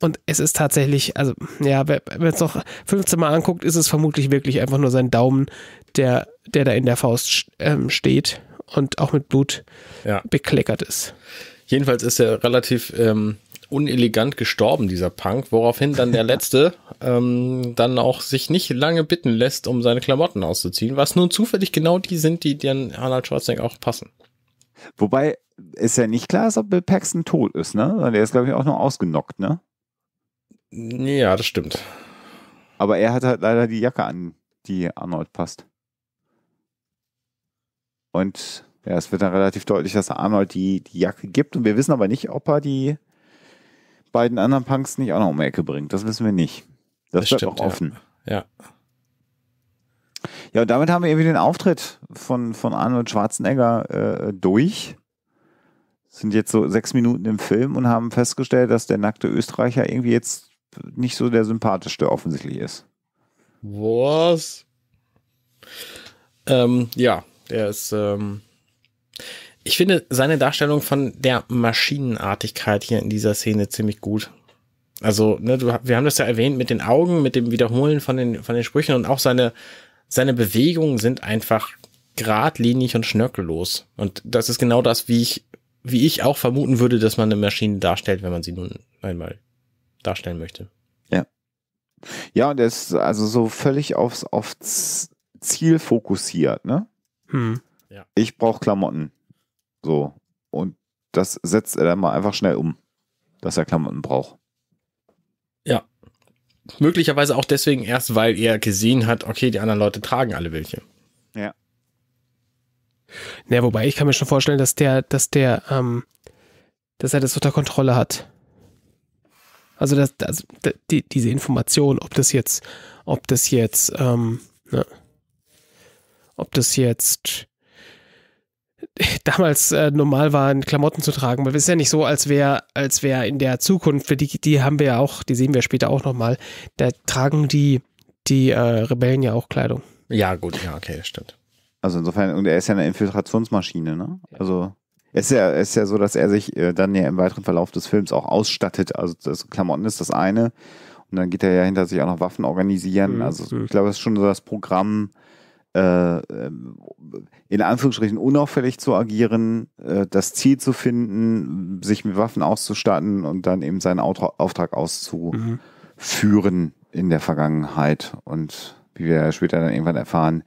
Und es ist tatsächlich, also ja, wenn es noch 15 Mal anguckt, ist es vermutlich wirklich einfach nur sein Daumen, der, der da in der Faust ähm, steht und auch mit Blut ja. bekleckert ist. Jedenfalls ist er relativ ähm, unelegant gestorben, dieser Punk, woraufhin dann der Letzte ähm, dann auch sich nicht lange bitten lässt, um seine Klamotten auszuziehen, was nun zufällig genau die sind, die dann Arnold Schwarzenegger auch passen. Wobei ist ja nicht klar ist, ob Bill Paxton tot ist, ne? Der ist, glaube ich, auch noch ausgenockt, ne? Ja, das stimmt. Aber er hat halt leider die Jacke an, die Arnold passt. Und ja, es wird dann relativ deutlich, dass Arnold die, die Jacke gibt. Und wir wissen aber nicht, ob er die beiden anderen Punks nicht auch noch um die Ecke bringt. Das wissen wir nicht. Das, das stimmt, auch offen. ja. ja. Ja, und damit haben wir irgendwie den Auftritt von, von Arnold Schwarzenegger äh, durch. Sind jetzt so sechs Minuten im Film und haben festgestellt, dass der nackte Österreicher irgendwie jetzt nicht so der sympathischste offensichtlich ist. Was? Ähm, ja, der ist. Ähm ich finde seine Darstellung von der Maschinenartigkeit hier in dieser Szene ziemlich gut. Also, ne, du, wir haben das ja erwähnt mit den Augen, mit dem Wiederholen von den, von den Sprüchen und auch seine, seine Bewegungen sind einfach geradlinig und schnörkellos. Und das ist genau das, wie ich, wie ich auch vermuten würde, dass man eine Maschine darstellt, wenn man sie nun einmal darstellen möchte. Ja. Ja, und er ist also so völlig aufs, aufs Ziel fokussiert, ne? Hm. Ja. Ich brauche Klamotten. So. Und das setzt er dann mal einfach schnell um, dass er Klamotten braucht. Ja, möglicherweise auch deswegen erst, weil er gesehen hat, okay, die anderen Leute tragen alle welche. Ja. Na, ja, wobei ich kann mir schon vorstellen, dass der, dass der, ähm, dass er das unter Kontrolle hat. Also dass, dass, die, diese Information, ob das jetzt, ob das jetzt, ähm, ne, ob das jetzt damals äh, normal waren, Klamotten zu tragen. Weil es ist ja nicht so, als wäre als wär in der Zukunft, für die, die haben wir ja auch, die sehen wir später auch nochmal, da tragen die, die äh, Rebellen ja auch Kleidung. Ja, gut, ja, okay, stimmt. Also insofern, und er ist ja eine Infiltrationsmaschine, ne? Also es ist, ja, ist ja so, dass er sich äh, dann ja im weiteren Verlauf des Films auch ausstattet. Also das Klamotten ist das eine. Und dann geht er ja hinter sich auch noch Waffen organisieren. Mhm. Also ich glaube, es ist schon so das Programm, äh, ähm, in Anführungsstrichen unauffällig zu agieren, äh, das Ziel zu finden, sich mit Waffen auszustatten und dann eben seinen Auftrag auszuführen mhm. in der Vergangenheit. Und wie wir später dann irgendwann erfahren,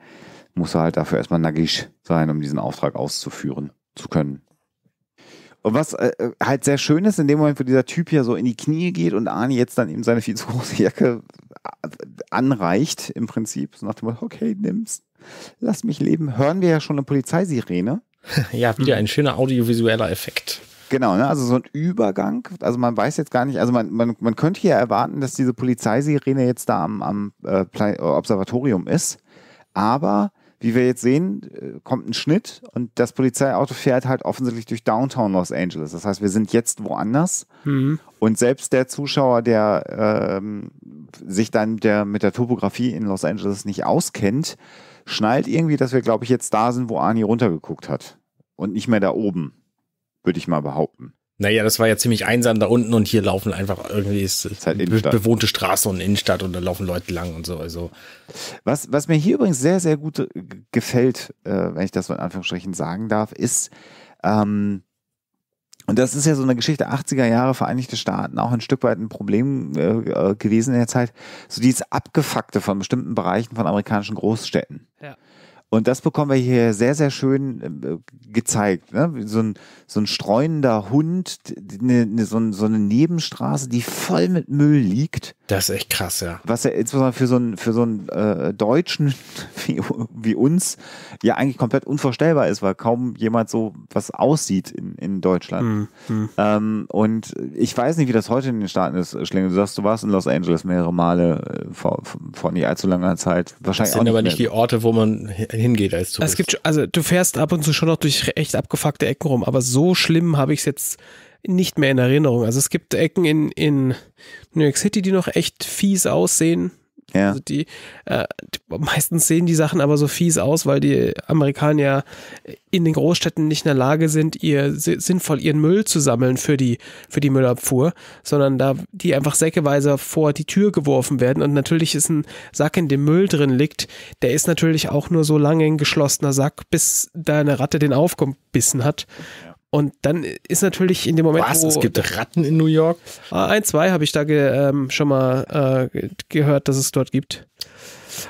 muss er halt dafür erstmal nagisch sein, um diesen Auftrag auszuführen zu können. Und was äh, äh, halt sehr schön ist, in dem Moment, wo dieser Typ ja so in die Knie geht und Arnie jetzt dann eben seine viel zu große Jacke äh, anreicht, im Prinzip, so nach dem Motto, okay, nimm's, Lass mich leben, hören wir ja schon eine Polizeisirene. ja, wieder ein schöner audiovisueller Effekt. Genau, ne? also so ein Übergang. Also man weiß jetzt gar nicht, also man, man, man könnte ja erwarten, dass diese Polizeisirene jetzt da am, am äh, äh Observatorium ist. Aber wie wir jetzt sehen, äh, kommt ein Schnitt und das Polizeiauto fährt halt offensichtlich durch Downtown Los Angeles. Das heißt, wir sind jetzt woanders. Mhm. Und selbst der Zuschauer, der ähm, sich dann der, mit der Topografie in Los Angeles nicht auskennt, schnallt irgendwie, dass wir, glaube ich, jetzt da sind, wo Ani runtergeguckt hat. Und nicht mehr da oben, würde ich mal behaupten. Naja, das war ja ziemlich einsam da unten und hier laufen einfach irgendwie ist, halt be bewohnte Straße und Innenstadt und da laufen Leute lang und so. Also. Was, was mir hier übrigens sehr, sehr gut gefällt, äh, wenn ich das so in Anführungsstrichen sagen darf, ist, ähm, und das ist ja so eine Geschichte 80er Jahre Vereinigte Staaten, auch ein Stück weit ein Problem äh, äh, gewesen in der Zeit. So dieses Abgefuckte von bestimmten Bereichen von amerikanischen Großstädten. Ja. Und das bekommen wir hier sehr, sehr schön äh, gezeigt. Ne? So, ein, so ein streunender Hund, ne, ne, so, ein, so eine Nebenstraße, die voll mit Müll liegt. Das ist echt krass, ja. Was ja insbesondere für so einen, für so einen äh, Deutschen wie, wie uns ja eigentlich komplett unvorstellbar ist, weil kaum jemand so was aussieht in, in Deutschland. Mm, Ähm, und ich weiß nicht, wie das heute in den Staaten ist, Schlinge. Du sagst, du warst in Los Angeles mehrere Male äh, vor, vor nicht allzu langer Zeit. Wahrscheinlich das sind nicht aber nicht mehr. die Orte, wo man hingeht als Tourist. Es gibt, also du fährst ab und zu schon noch durch echt abgefuckte Ecken rum, aber so schlimm habe ich es jetzt nicht mehr in Erinnerung. Also es gibt Ecken in, in New York City, die noch echt fies aussehen. Ja. Also die, äh, die, meistens sehen die Sachen aber so fies aus, weil die Amerikaner in den Großstädten nicht in der Lage sind, ihr sinnvoll ihren Müll zu sammeln für die, für die Müllabfuhr, sondern da die einfach säckeweise vor die Tür geworfen werden. Und natürlich ist ein Sack, in dem Müll drin liegt, der ist natürlich auch nur so lange ein geschlossener Sack, bis da eine Ratte den aufgebissen hat. Und dann ist natürlich in dem Moment. Was? Wo es gibt Ratten in New York? Ah, ein, zwei habe ich da ge, ähm, schon mal äh, gehört, dass es dort gibt.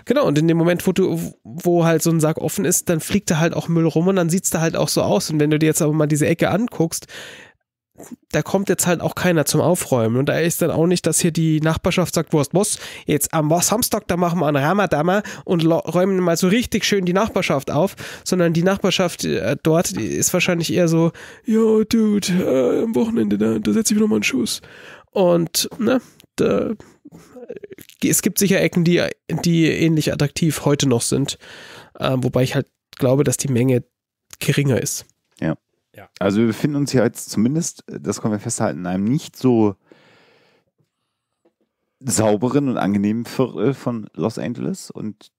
Genau, und in dem Moment, wo du, wo halt so ein Sack offen ist, dann fliegt da halt auch Müll rum und dann sieht es da halt auch so aus. Und wenn du dir jetzt aber mal diese Ecke anguckst, da kommt jetzt halt auch keiner zum Aufräumen. Und da ist dann auch nicht, dass hier die Nachbarschaft sagt, Wurst, was, jetzt am Samstag, da machen wir einen Ramadama und räumen mal so richtig schön die Nachbarschaft auf, sondern die Nachbarschaft äh, dort ist wahrscheinlich eher so, ja, Dude, äh, am Wochenende, da, da setze ich mir nochmal einen Schuss. Und, ne, da, äh, es gibt sicher Ecken, die, die ähnlich attraktiv heute noch sind, äh, wobei ich halt glaube, dass die Menge geringer ist. Ja. Ja. Also wir befinden uns hier jetzt zumindest, äh, das können wir festhalten, in einem nicht so sauberen und angenehmen Viertel von Los Angeles und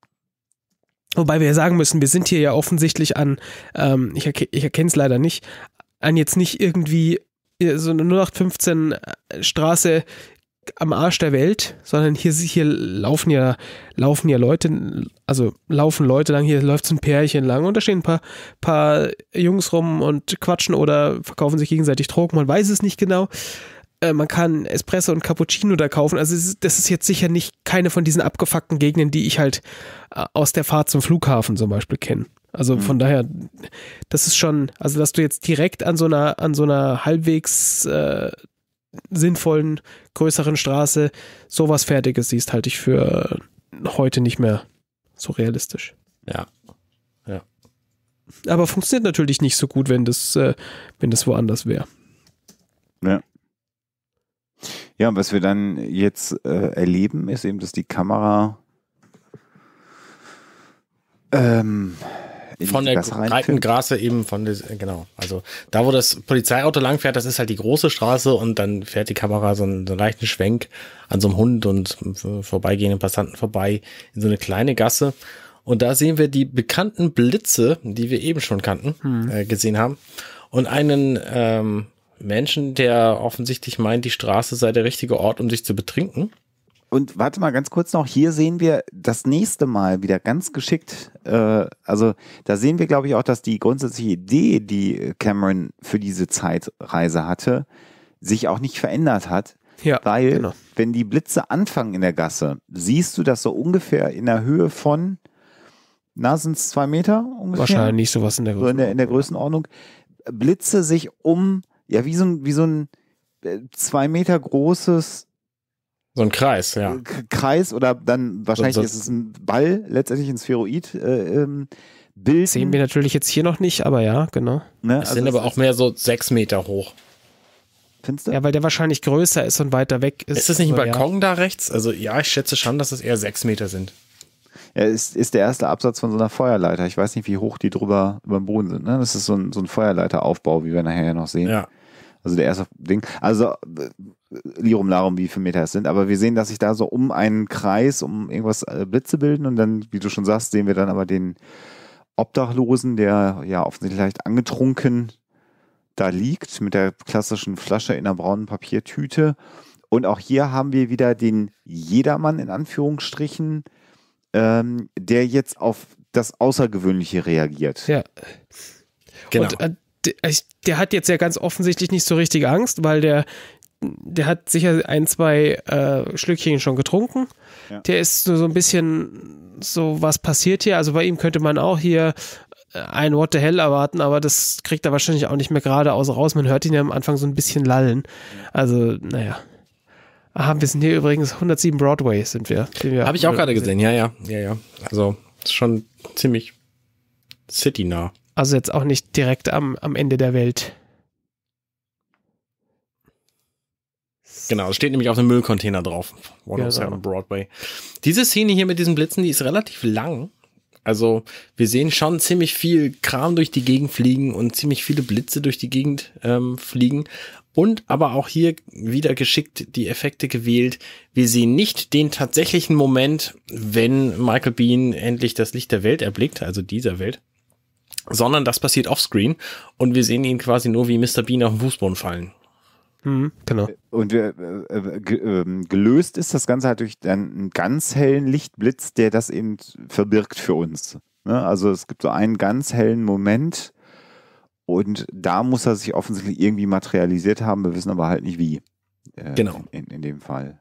Wobei wir ja sagen müssen, wir sind hier ja offensichtlich an, ähm, ich, erke ich erkenne es leider nicht, an jetzt nicht irgendwie äh, so eine 0815 äh, Straße, am Arsch der Welt, sondern hier, hier laufen ja, laufen ja Leute, also laufen Leute lang, hier läuft ein Pärchen lang und da stehen ein paar, paar Jungs rum und quatschen oder verkaufen sich gegenseitig Drogen, man weiß es nicht genau. Äh, man kann Espresso und Cappuccino da kaufen. Also das ist jetzt sicher nicht keine von diesen abgefuckten Gegenden, die ich halt äh, aus der Fahrt zum Flughafen zum Beispiel kenne. Also mhm. von daher, das ist schon, also dass du jetzt direkt an so einer, an so einer halbwegs äh, sinnvollen, größeren Straße sowas Fertiges siehst, halte ich für heute nicht mehr so realistisch. Ja. Ja. Aber funktioniert natürlich nicht so gut, wenn das, äh, wenn das woanders wäre. Ja. Ja, was wir dann jetzt äh, erleben, ist eben, dass die Kamera ähm, von der breiten Grasse eben von des, äh, genau. Also da, wo das Polizeiauto langfährt, das ist halt die große Straße und dann fährt die Kamera so einen, so einen leichten Schwenk an so einem Hund und vorbeigehenden Passanten vorbei in so eine kleine Gasse. Und da sehen wir die bekannten Blitze, die wir eben schon kannten, hm. äh, gesehen haben. Und einen ähm, Menschen, der offensichtlich meint, die Straße sei der richtige Ort, um sich zu betrinken und warte mal ganz kurz noch, hier sehen wir das nächste Mal wieder ganz geschickt. Äh, also da sehen wir, glaube ich, auch, dass die grundsätzliche Idee, die Cameron für diese Zeitreise hatte, sich auch nicht verändert hat. Ja, weil genau. wenn die Blitze anfangen in der Gasse, siehst du das so ungefähr in der Höhe von, na, sind es zwei Meter ungefähr? Wahrscheinlich sowas in der Größenordnung. in der, in der Größenordnung. Blitze sich um, ja, wie so ein, wie so ein äh, zwei Meter großes so ein Kreis, ja. Äh, Kreis oder dann wahrscheinlich so, so. ist es ein Ball, letztendlich ein Sphäroid. Äh, ähm, bilden. Sehen hm. wir natürlich jetzt hier noch nicht, aber ja, genau. Ne? Es also sind aber auch mehr so sechs Meter hoch. Findest du? Ja, weil der wahrscheinlich größer ist und weiter weg ist. Ist das nicht also, ein Balkon ja. da rechts? Also ja, ich schätze schon, dass es eher sechs Meter sind. Ja, ist, ist der erste Absatz von so einer Feuerleiter. Ich weiß nicht, wie hoch die drüber über dem Boden sind. Ne? Das ist so ein, so ein Feuerleiteraufbau, wie wir nachher ja noch sehen. Ja. Also der erste Ding. Also äh, Lirum Larum, wie viele Meter es sind, aber wir sehen, dass sich da so um einen Kreis, um irgendwas äh, Blitze bilden und dann, wie du schon sagst, sehen wir dann aber den Obdachlosen, der ja offensichtlich leicht angetrunken da liegt, mit der klassischen Flasche in einer braunen Papiertüte. Und auch hier haben wir wieder den Jedermann in Anführungsstrichen, ähm, der jetzt auf das Außergewöhnliche reagiert. Ja. Genau. Und, äh, der hat jetzt ja ganz offensichtlich nicht so richtig Angst, weil der der hat sicher ein, zwei äh, Schlückchen schon getrunken. Ja. Der ist so, ein bisschen so, was passiert hier? Also bei ihm könnte man auch hier äh, ein What the Hell erwarten, aber das kriegt er wahrscheinlich auch nicht mehr geradeaus raus. Man hört ihn ja am Anfang so ein bisschen lallen. Also, naja. Aha, wir sind hier übrigens 107 Broadway sind wir. wir Habe ich auch gerade gesehen, ja, ja, ja, ja. Also schon ziemlich citynah. Also jetzt auch nicht direkt am, am Ende der Welt. Genau, es steht nämlich auf dem Müllcontainer drauf. 107 genau. Broadway. Diese Szene hier mit diesen Blitzen, die ist relativ lang. Also wir sehen schon ziemlich viel Kram durch die Gegend fliegen und ziemlich viele Blitze durch die Gegend ähm, fliegen. Und aber auch hier wieder geschickt die Effekte gewählt. Wir sehen nicht den tatsächlichen Moment, wenn Michael Bean endlich das Licht der Welt erblickt, also dieser Welt, sondern das passiert offscreen und wir sehen ihn quasi nur wie Mr. Bean auf den Fußboden fallen. Mhm, genau. Und wir, äh, äh ähm, gelöst ist das Ganze halt durch einen ganz hellen Lichtblitz, der das eben verbirgt für uns. Ne? Also es gibt so einen ganz hellen Moment und da muss er sich offensichtlich irgendwie materialisiert haben. Wir wissen aber halt nicht wie. Äh, genau. In, in dem Fall.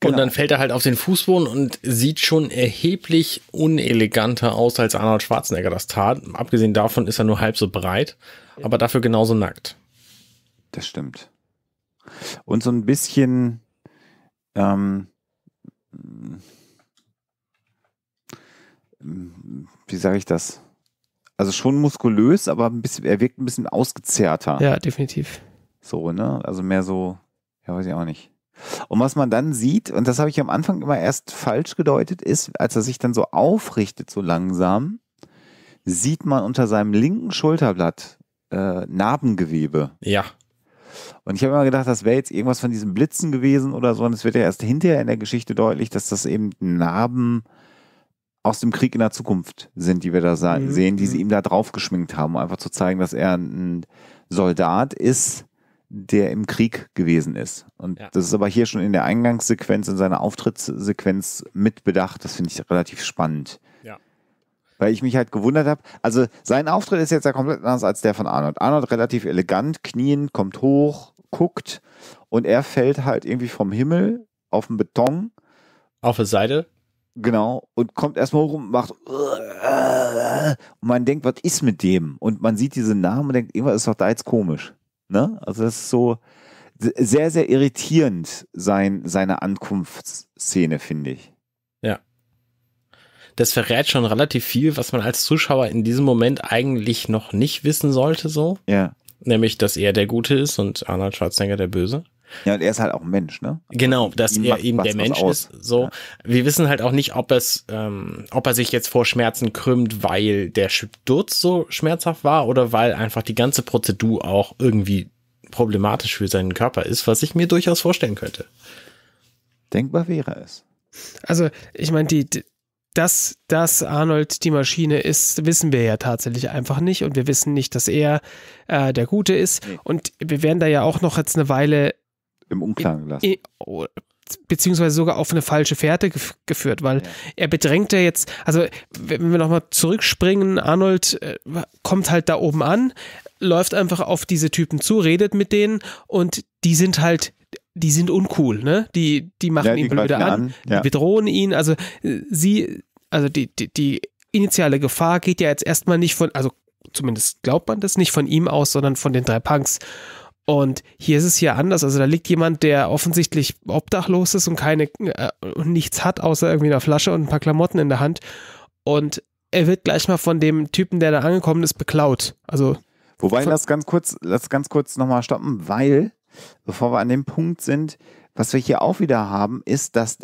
Genau. Und dann fällt er halt auf den Fußboden und sieht schon erheblich uneleganter aus, als Arnold Schwarzenegger das tat. Abgesehen davon ist er nur halb so breit, aber dafür genauso nackt. Das stimmt. Und so ein bisschen, ähm, wie sage ich das? Also schon muskulös, aber ein bisschen, er wirkt ein bisschen ausgezehrter. Ja, definitiv. So, ne? Also mehr so, ja, weiß ich auch nicht. Und was man dann sieht, und das habe ich am Anfang immer erst falsch gedeutet, ist, als er sich dann so aufrichtet, so langsam, sieht man unter seinem linken Schulterblatt äh, Narbengewebe. Ja. Und ich habe immer gedacht, das wäre jetzt irgendwas von diesen Blitzen gewesen oder so. Und es wird ja erst hinterher in der Geschichte deutlich, dass das eben Narben aus dem Krieg in der Zukunft sind, die wir da mhm. sehen, die sie mhm. ihm da draufgeschminkt haben, um einfach zu zeigen, dass er ein Soldat ist, der im Krieg gewesen ist. Und ja. das ist aber hier schon in der Eingangssequenz, in seiner Auftrittssequenz mitbedacht. Das finde ich relativ spannend weil ich mich halt gewundert habe. Also sein Auftritt ist jetzt ja komplett anders als der von Arnold. Arnold relativ elegant, knien, kommt hoch, guckt und er fällt halt irgendwie vom Himmel auf den Beton. Auf der Seite? Genau, und kommt erstmal hoch und macht und man denkt, was ist mit dem? Und man sieht diese Namen und denkt, irgendwas ist doch da jetzt komisch. Ne? Also das ist so sehr, sehr irritierend sein, seine Ankunftsszene, finde ich das verrät schon relativ viel, was man als Zuschauer in diesem Moment eigentlich noch nicht wissen sollte, so. Ja. Nämlich, dass er der Gute ist und Arnold Schwarzenegger der Böse. Ja, und er ist halt auch ein Mensch, ne? genau, also, dass er eben was, der Mensch ist. So, ja. wir wissen halt auch nicht, ob es, ähm, ob er sich jetzt vor Schmerzen krümmt, weil der Sturz so schmerzhaft war oder weil einfach die ganze Prozedur auch irgendwie problematisch für seinen Körper ist, was ich mir durchaus vorstellen könnte. Denkbar wäre es. Also, ich meine, die, die, dass, dass Arnold die Maschine ist, wissen wir ja tatsächlich einfach nicht. Und wir wissen nicht, dass er äh, der Gute ist. Nee. Und wir werden da ja auch noch jetzt eine Weile im Unklaren lassen. Oh, beziehungsweise sogar auf eine falsche Fährte gef geführt, weil ja. er bedrängt ja jetzt, also wenn wir nochmal zurückspringen, Arnold äh, kommt halt da oben an, läuft einfach auf diese Typen zu, redet mit denen und die sind halt die sind uncool, ne? Die, die machen ja, die ihn blöde an, an. Ja. die bedrohen ihn. Also äh, sie, also die, die, die initiale Gefahr geht ja jetzt erstmal nicht von, also zumindest glaubt man das nicht von ihm aus, sondern von den drei Punks. Und hier ist es hier anders. Also da liegt jemand, der offensichtlich obdachlos ist und keine äh, nichts hat, außer irgendwie einer Flasche und ein paar Klamotten in der Hand. Und er wird gleich mal von dem Typen, der da angekommen ist, beklaut. Also Wobei, lass ganz kurz, lass ganz kurz nochmal stoppen, weil, bevor wir an dem Punkt sind, was wir hier auch wieder haben, ist, dass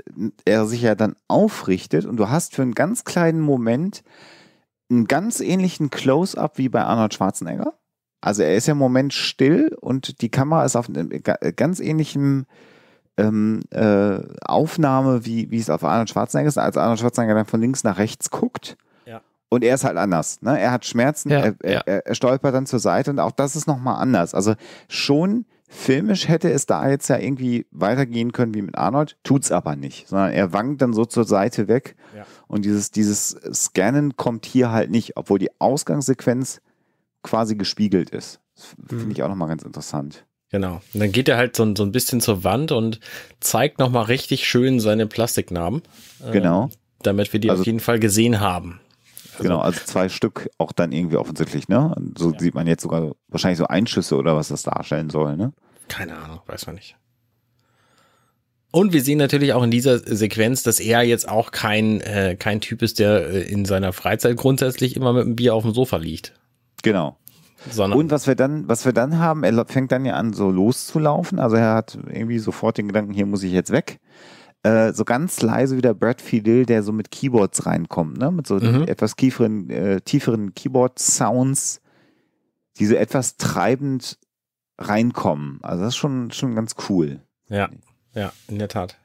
er sich ja dann aufrichtet und du hast für einen ganz kleinen Moment einen ganz ähnlichen Close-up wie bei Arnold Schwarzenegger. Also er ist ja im Moment still und die Kamera ist auf einem ganz ähnlichen ähm, äh, Aufnahme, wie, wie es auf Arnold Schwarzenegger ist, als Arnold Schwarzenegger dann von links nach rechts guckt. Und er ist halt anders. Ne? Er hat Schmerzen, ja, er, ja. Er, er, stolpert dann zur Seite und auch das ist nochmal anders. Also schon Filmisch hätte es da jetzt ja irgendwie weitergehen können wie mit Arnold, tut's aber nicht, sondern er wankt dann so zur Seite weg ja. und dieses, dieses Scannen kommt hier halt nicht, obwohl die Ausgangssequenz quasi gespiegelt ist. Das mhm. finde ich auch nochmal ganz interessant. Genau. Und dann geht er halt so, so ein bisschen zur Wand und zeigt nochmal richtig schön seine Plastiknamen. Äh, genau. damit wir die also, auf jeden Fall gesehen haben. Also genau, also zwei Stück auch dann irgendwie offensichtlich, ne? So ja. sieht man jetzt sogar wahrscheinlich so Einschüsse oder was das darstellen soll, ne? Keine Ahnung, weiß man nicht. Und wir sehen natürlich auch in dieser Sequenz, dass er jetzt auch kein, äh, kein Typ ist, der äh, in seiner Freizeit grundsätzlich immer mit einem Bier auf dem Sofa liegt. Genau. Sondern und was wir dann, was wir dann haben, er fängt dann ja an, so loszulaufen. Also er hat irgendwie sofort den Gedanken, hier muss ich jetzt weg. Äh, so ganz leise wie der Brad Fidel, der so mit Keyboards reinkommt, ne? mit so mhm. etwas tieferen, äh, tieferen Keyboard-Sounds, die so etwas treibend reinkommen. Also das ist schon, schon ganz cool. Ja, ja, in der Tat.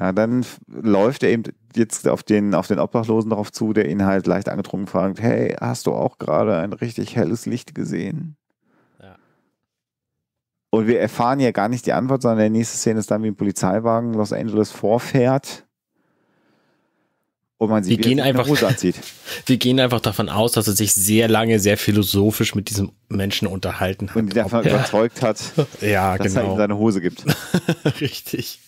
Ja, dann läuft er eben jetzt auf den, auf den Obdachlosen darauf zu, der ihn halt leicht angetrunken fragt, hey, hast du auch gerade ein richtig helles Licht gesehen? Und wir erfahren ja gar nicht die Antwort, sondern der nächste Szene ist dann, wie ein Polizeiwagen Los Angeles vorfährt. Und man sieht, wir gehen einfach, Hose anzieht. Wir gehen einfach davon aus, dass er sich sehr lange, sehr philosophisch mit diesem Menschen unterhalten hat. Und ihn davon überzeugt hat, ja, dass genau. er ihm genau. seine Hose gibt. Richtig.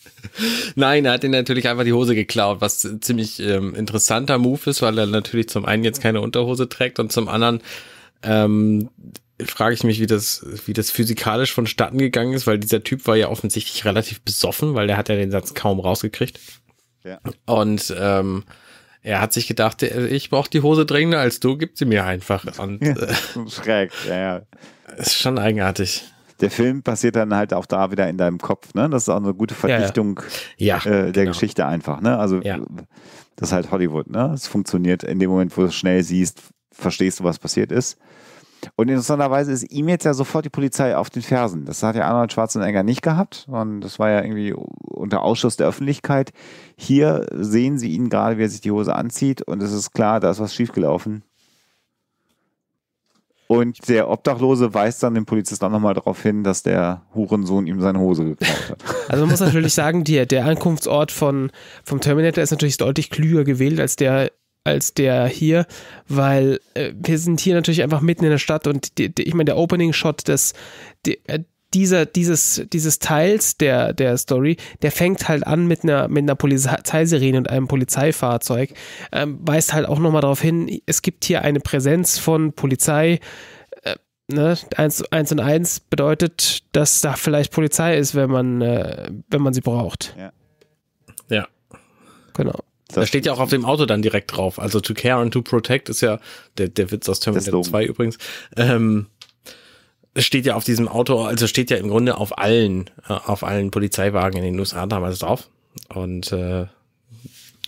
Nein, er hat ihn natürlich einfach die Hose geklaut, was ein ziemlich ähm, interessanter Move ist, weil er natürlich zum einen jetzt keine Unterhose trägt und zum anderen ähm, frage ich mich, wie das, wie das physikalisch vonstatten gegangen ist, weil dieser Typ war ja offensichtlich relativ besoffen, weil der hat ja den Satz kaum rausgekriegt. Ja. Und ähm, er hat sich gedacht, äh, ich brauche die Hose dringender als du, gib sie mir einfach. Und, äh, Schräg, ja, ja. Ist schon eigenartig. Der Film passiert dann halt auch da wieder in deinem Kopf, ne? Das ist auch eine gute Verdichtung ja, ja. Ja, äh, der genau. Geschichte einfach, ne? Also das ist halt Hollywood, ne? Es funktioniert in dem Moment, wo du es schnell siehst, verstehst du, was passiert ist. Und interessanterweise ist ihm jetzt ja sofort die Polizei auf den Fersen. Das hat ja Arnold Schwarzenegger nicht gehabt, sondern das war ja irgendwie unter Ausschuss der Öffentlichkeit. Hier sehen sie ihn gerade, wie er sich die Hose anzieht und es ist klar, da ist was schiefgelaufen. Und der Obdachlose weist dann den Polizisten auch nochmal darauf hin, dass der Hurensohn ihm seine Hose geklaut hat. Also man muss natürlich sagen, die, der Ankunftsort von, vom Terminator ist natürlich deutlich klüger gewählt als der als der hier, weil äh, wir sind hier natürlich einfach mitten in der Stadt und die, die, ich meine, der Opening-Shot des, die, äh, dieser, dieses, dieses Teils der, der Story, der fängt halt an mit einer, mit einer Polizeisirene und einem Polizeifahrzeug, ähm, weist halt auch nochmal darauf hin, es gibt hier eine Präsenz von Polizei, äh, ne, eins, eins und eins bedeutet, dass da vielleicht Polizei ist, wenn man, äh, wenn man sie braucht. Ja. ja. Genau. Das da steht ja auch auf dem Auto dann direkt drauf. Also to care and to protect ist ja der, der Witz aus Terminator 2 übrigens. Ähm, steht ja auf diesem Auto, also steht ja im Grunde auf allen, äh, auf allen Polizeiwagen in den USA damals drauf. Und äh,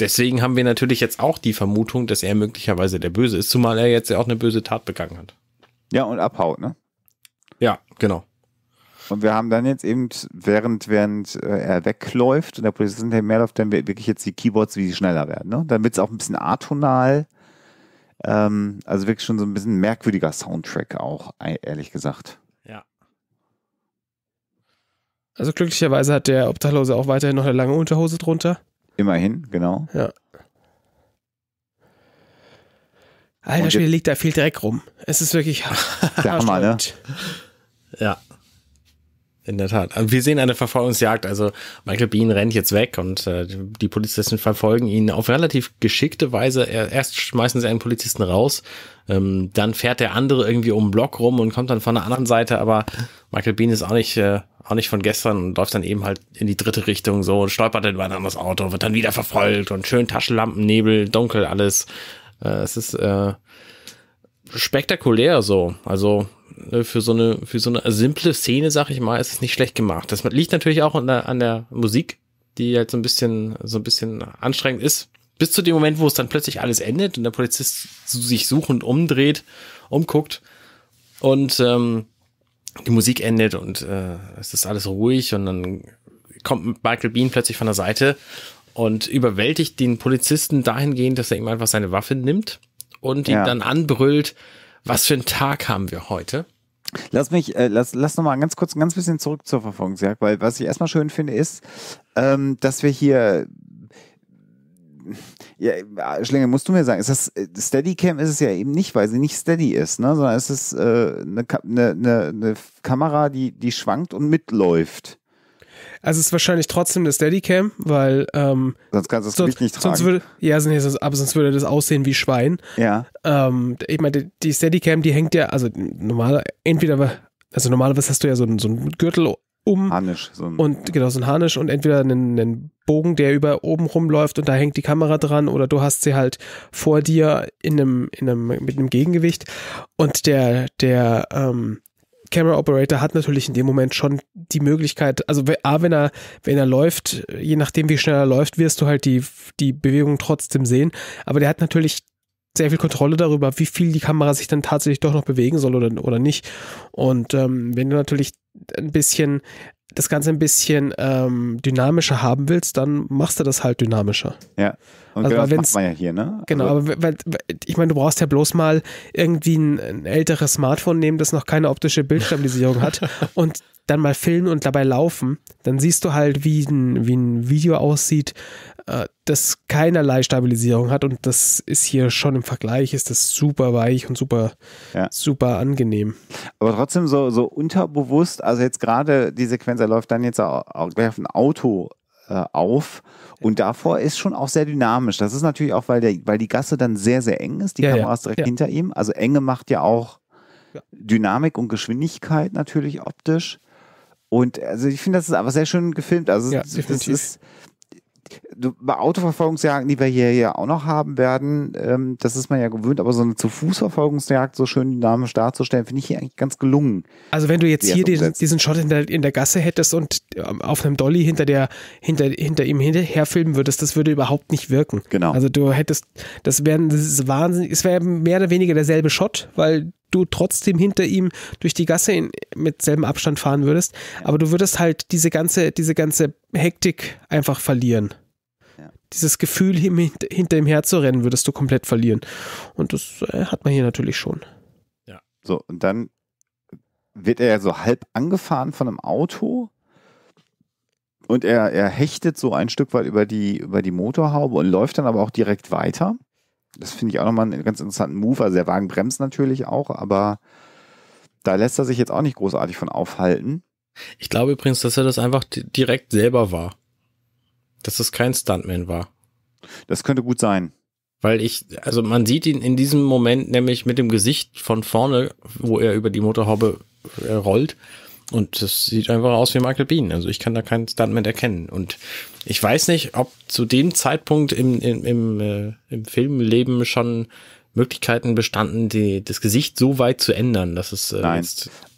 deswegen haben wir natürlich jetzt auch die Vermutung, dass er möglicherweise der Böse ist, zumal er jetzt ja auch eine böse Tat begangen hat. Ja, und abhaut, ne? Ja, genau. Und wir haben dann jetzt eben, während, während äh, er wegläuft und der Polizist läuft, dann wirklich jetzt die Keyboards, wie sie schneller werden. Ne? Dann wird es auch ein bisschen atonal. Ähm, also wirklich schon so ein bisschen merkwürdiger Soundtrack auch, ehrlich gesagt. Ja. Also glücklicherweise hat der Obdachlose auch weiterhin noch eine lange Unterhose drunter. Immerhin, genau. Ja. Alter Schwede, liegt da viel Dreck rum. Es ist wirklich der Hammer, ne? Ja. In der Tat. Wir sehen eine Verfolgungsjagd. Also Michael Bean rennt jetzt weg und äh, die Polizisten verfolgen ihn auf relativ geschickte Weise. Erst schmeißen sie einen Polizisten raus, ähm, dann fährt der andere irgendwie um den Block rum und kommt dann von der anderen Seite. Aber Michael Bean ist auch nicht, äh, auch nicht von gestern und läuft dann eben halt in die dritte Richtung so und stolpert dann über ein anderes Auto, wird dann wieder verfolgt und schön Taschenlampen, Nebel, dunkel alles. Äh, es ist äh, spektakulär so. Also ne, für so eine für so eine simple Szene, sag ich mal, ist es nicht schlecht gemacht. Das liegt natürlich auch an der, an der Musik, die halt so ein bisschen so ein bisschen anstrengend ist. Bis zu dem Moment, wo es dann plötzlich alles endet und der Polizist sich suchend umdreht, umguckt und ähm, die Musik endet und äh, es ist alles ruhig und dann kommt Michael Bean plötzlich von der Seite und überwältigt den Polizisten dahingehend, dass er ihm einfach seine Waffe nimmt und ihn ja. dann anbrüllt, was für einen Tag haben wir heute? Lass mich, äh, lass, lass nochmal ganz kurz ein ganz bisschen zurück zur Verfolgungsjagd, weil was ich erstmal schön finde, ist, ähm, dass wir hier ja, äh, Schlinge, musst du mir sagen, ist das äh, Steadycam ist es ja eben nicht, weil sie nicht steady ist, ne? sondern es ist äh, eine, Ka eine, eine, eine Kamera, die, die schwankt und mitläuft. Also es ist wahrscheinlich trotzdem eine Steadicam, weil ähm, sonst kannst du es sonst, nicht tragen. Sonst würde, ja, nee, sonst, aber sonst würde das aussehen wie Schwein. Ja. Ähm, ich meine, die Steadicam, die hängt ja, also normale, entweder, also normalerweise hast du ja so einen, so einen Gürtel um Harnisch, so und genau so ein Harnisch und entweder einen, einen, Bogen, der über oben rumläuft und da hängt die Kamera dran oder du hast sie halt vor dir in einem, in einem mit einem Gegengewicht und der der ähm, Camera Operator hat natürlich in dem Moment schon die Möglichkeit, also A, wenn er, wenn er läuft, je nachdem wie schnell er läuft, wirst du halt die, die Bewegung trotzdem sehen. Aber der hat natürlich sehr viel Kontrolle darüber, wie viel die Kamera sich dann tatsächlich doch noch bewegen soll oder, oder nicht. Und ähm, wenn du natürlich ein bisschen das Ganze ein bisschen ähm, dynamischer haben willst, dann machst du das halt dynamischer. Ja. Und also, genau, das macht man ja hier, ne? Genau, also, aber weil, weil, ich meine, du brauchst ja bloß mal irgendwie ein, ein älteres Smartphone nehmen, das noch keine optische Bildstabilisierung hat und dann mal filmen und dabei laufen, dann siehst du halt, wie ein, wie ein Video aussieht, äh, das keinerlei Stabilisierung hat. Und das ist hier schon im Vergleich, ist das super weich und super, ja. super angenehm. Aber trotzdem so, so unterbewusst, also jetzt gerade die Sequenz, er läuft dann jetzt auch gleich auf ein Auto äh, auf. Und davor ist schon auch sehr dynamisch. Das ist natürlich auch, weil, der, weil die Gasse dann sehr, sehr eng ist. Die ja, Kamera ist direkt ja. hinter ihm. Also Enge macht ja auch Dynamik und Geschwindigkeit natürlich optisch. Und also ich finde, das ist aber sehr schön gefilmt. Also ja, das Ist, du, bei Autoverfolgungsjagden, die wir hier ja auch noch haben werden, ähm, das ist man ja gewöhnt, aber so eine zu Fußverfolgungsjagd so schön dynamisch darzustellen, finde ich hier eigentlich ganz gelungen. Also wenn du jetzt hier diesen, diesen Shot in der, in der Gasse hättest und ähm, auf einem Dolly hinter der hinter, hinter ihm hinterher filmen würdest, das würde überhaupt nicht wirken. Genau. Also du hättest, das wäre wär ein Wahnsinn, es wäre mehr oder weniger derselbe Shot, weil du trotzdem hinter ihm durch die Gasse in, mit selben Abstand fahren würdest, aber du würdest halt diese ganze, diese ganze Hektik einfach verlieren. Ja. Dieses Gefühl, hint, hinter ihm herzurennen, würdest du komplett verlieren. Und das äh, hat man hier natürlich schon. Ja. So, und dann wird er so halb angefahren von einem Auto und er, er hechtet so ein Stück weit über die, über die Motorhaube und läuft dann aber auch direkt weiter. Das finde ich auch nochmal einen ganz interessanten Move. Also der Wagen bremst natürlich auch, aber da lässt er sich jetzt auch nicht großartig von aufhalten. Ich glaube übrigens, dass er das einfach direkt selber war. Dass es kein Stuntman war. Das könnte gut sein. Weil ich, also man sieht ihn in diesem Moment nämlich mit dem Gesicht von vorne, wo er über die Motorhaube äh, rollt, und das sieht einfach aus wie Michael Bean. Also ich kann da keinen Stuntman erkennen. Und ich weiß nicht, ob zu dem Zeitpunkt im, im, im, äh, im Filmleben schon Möglichkeiten bestanden, die, das Gesicht so weit zu ändern, dass es äh, Nein.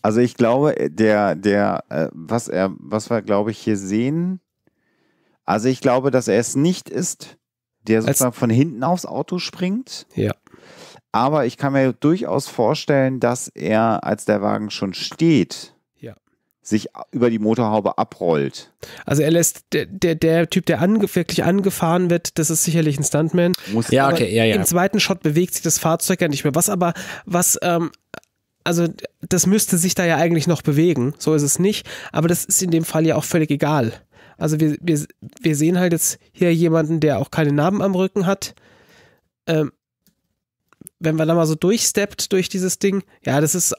also ich glaube, äh, der, der, äh, was er, was wir, glaube ich, hier sehen, also ich glaube, dass er es nicht ist, der sozusagen von hinten aufs Auto springt. Ja. Aber ich kann mir durchaus vorstellen, dass er, als der Wagen schon steht, sich über die Motorhaube abrollt. Also er lässt der, der, der Typ, der ange, wirklich angefahren wird, das ist sicherlich ein Stuntman. Muss ja, okay, ja, ja. Im zweiten Shot bewegt sich das Fahrzeug ja nicht mehr. Was aber, was, ähm, also das müsste sich da ja eigentlich noch bewegen. So ist es nicht. Aber das ist in dem Fall ja auch völlig egal. Also wir, wir, wir sehen halt jetzt hier jemanden, der auch keine Narben am Rücken hat. Ähm, wenn man da mal so durchsteppt durch dieses Ding, ja, das ist,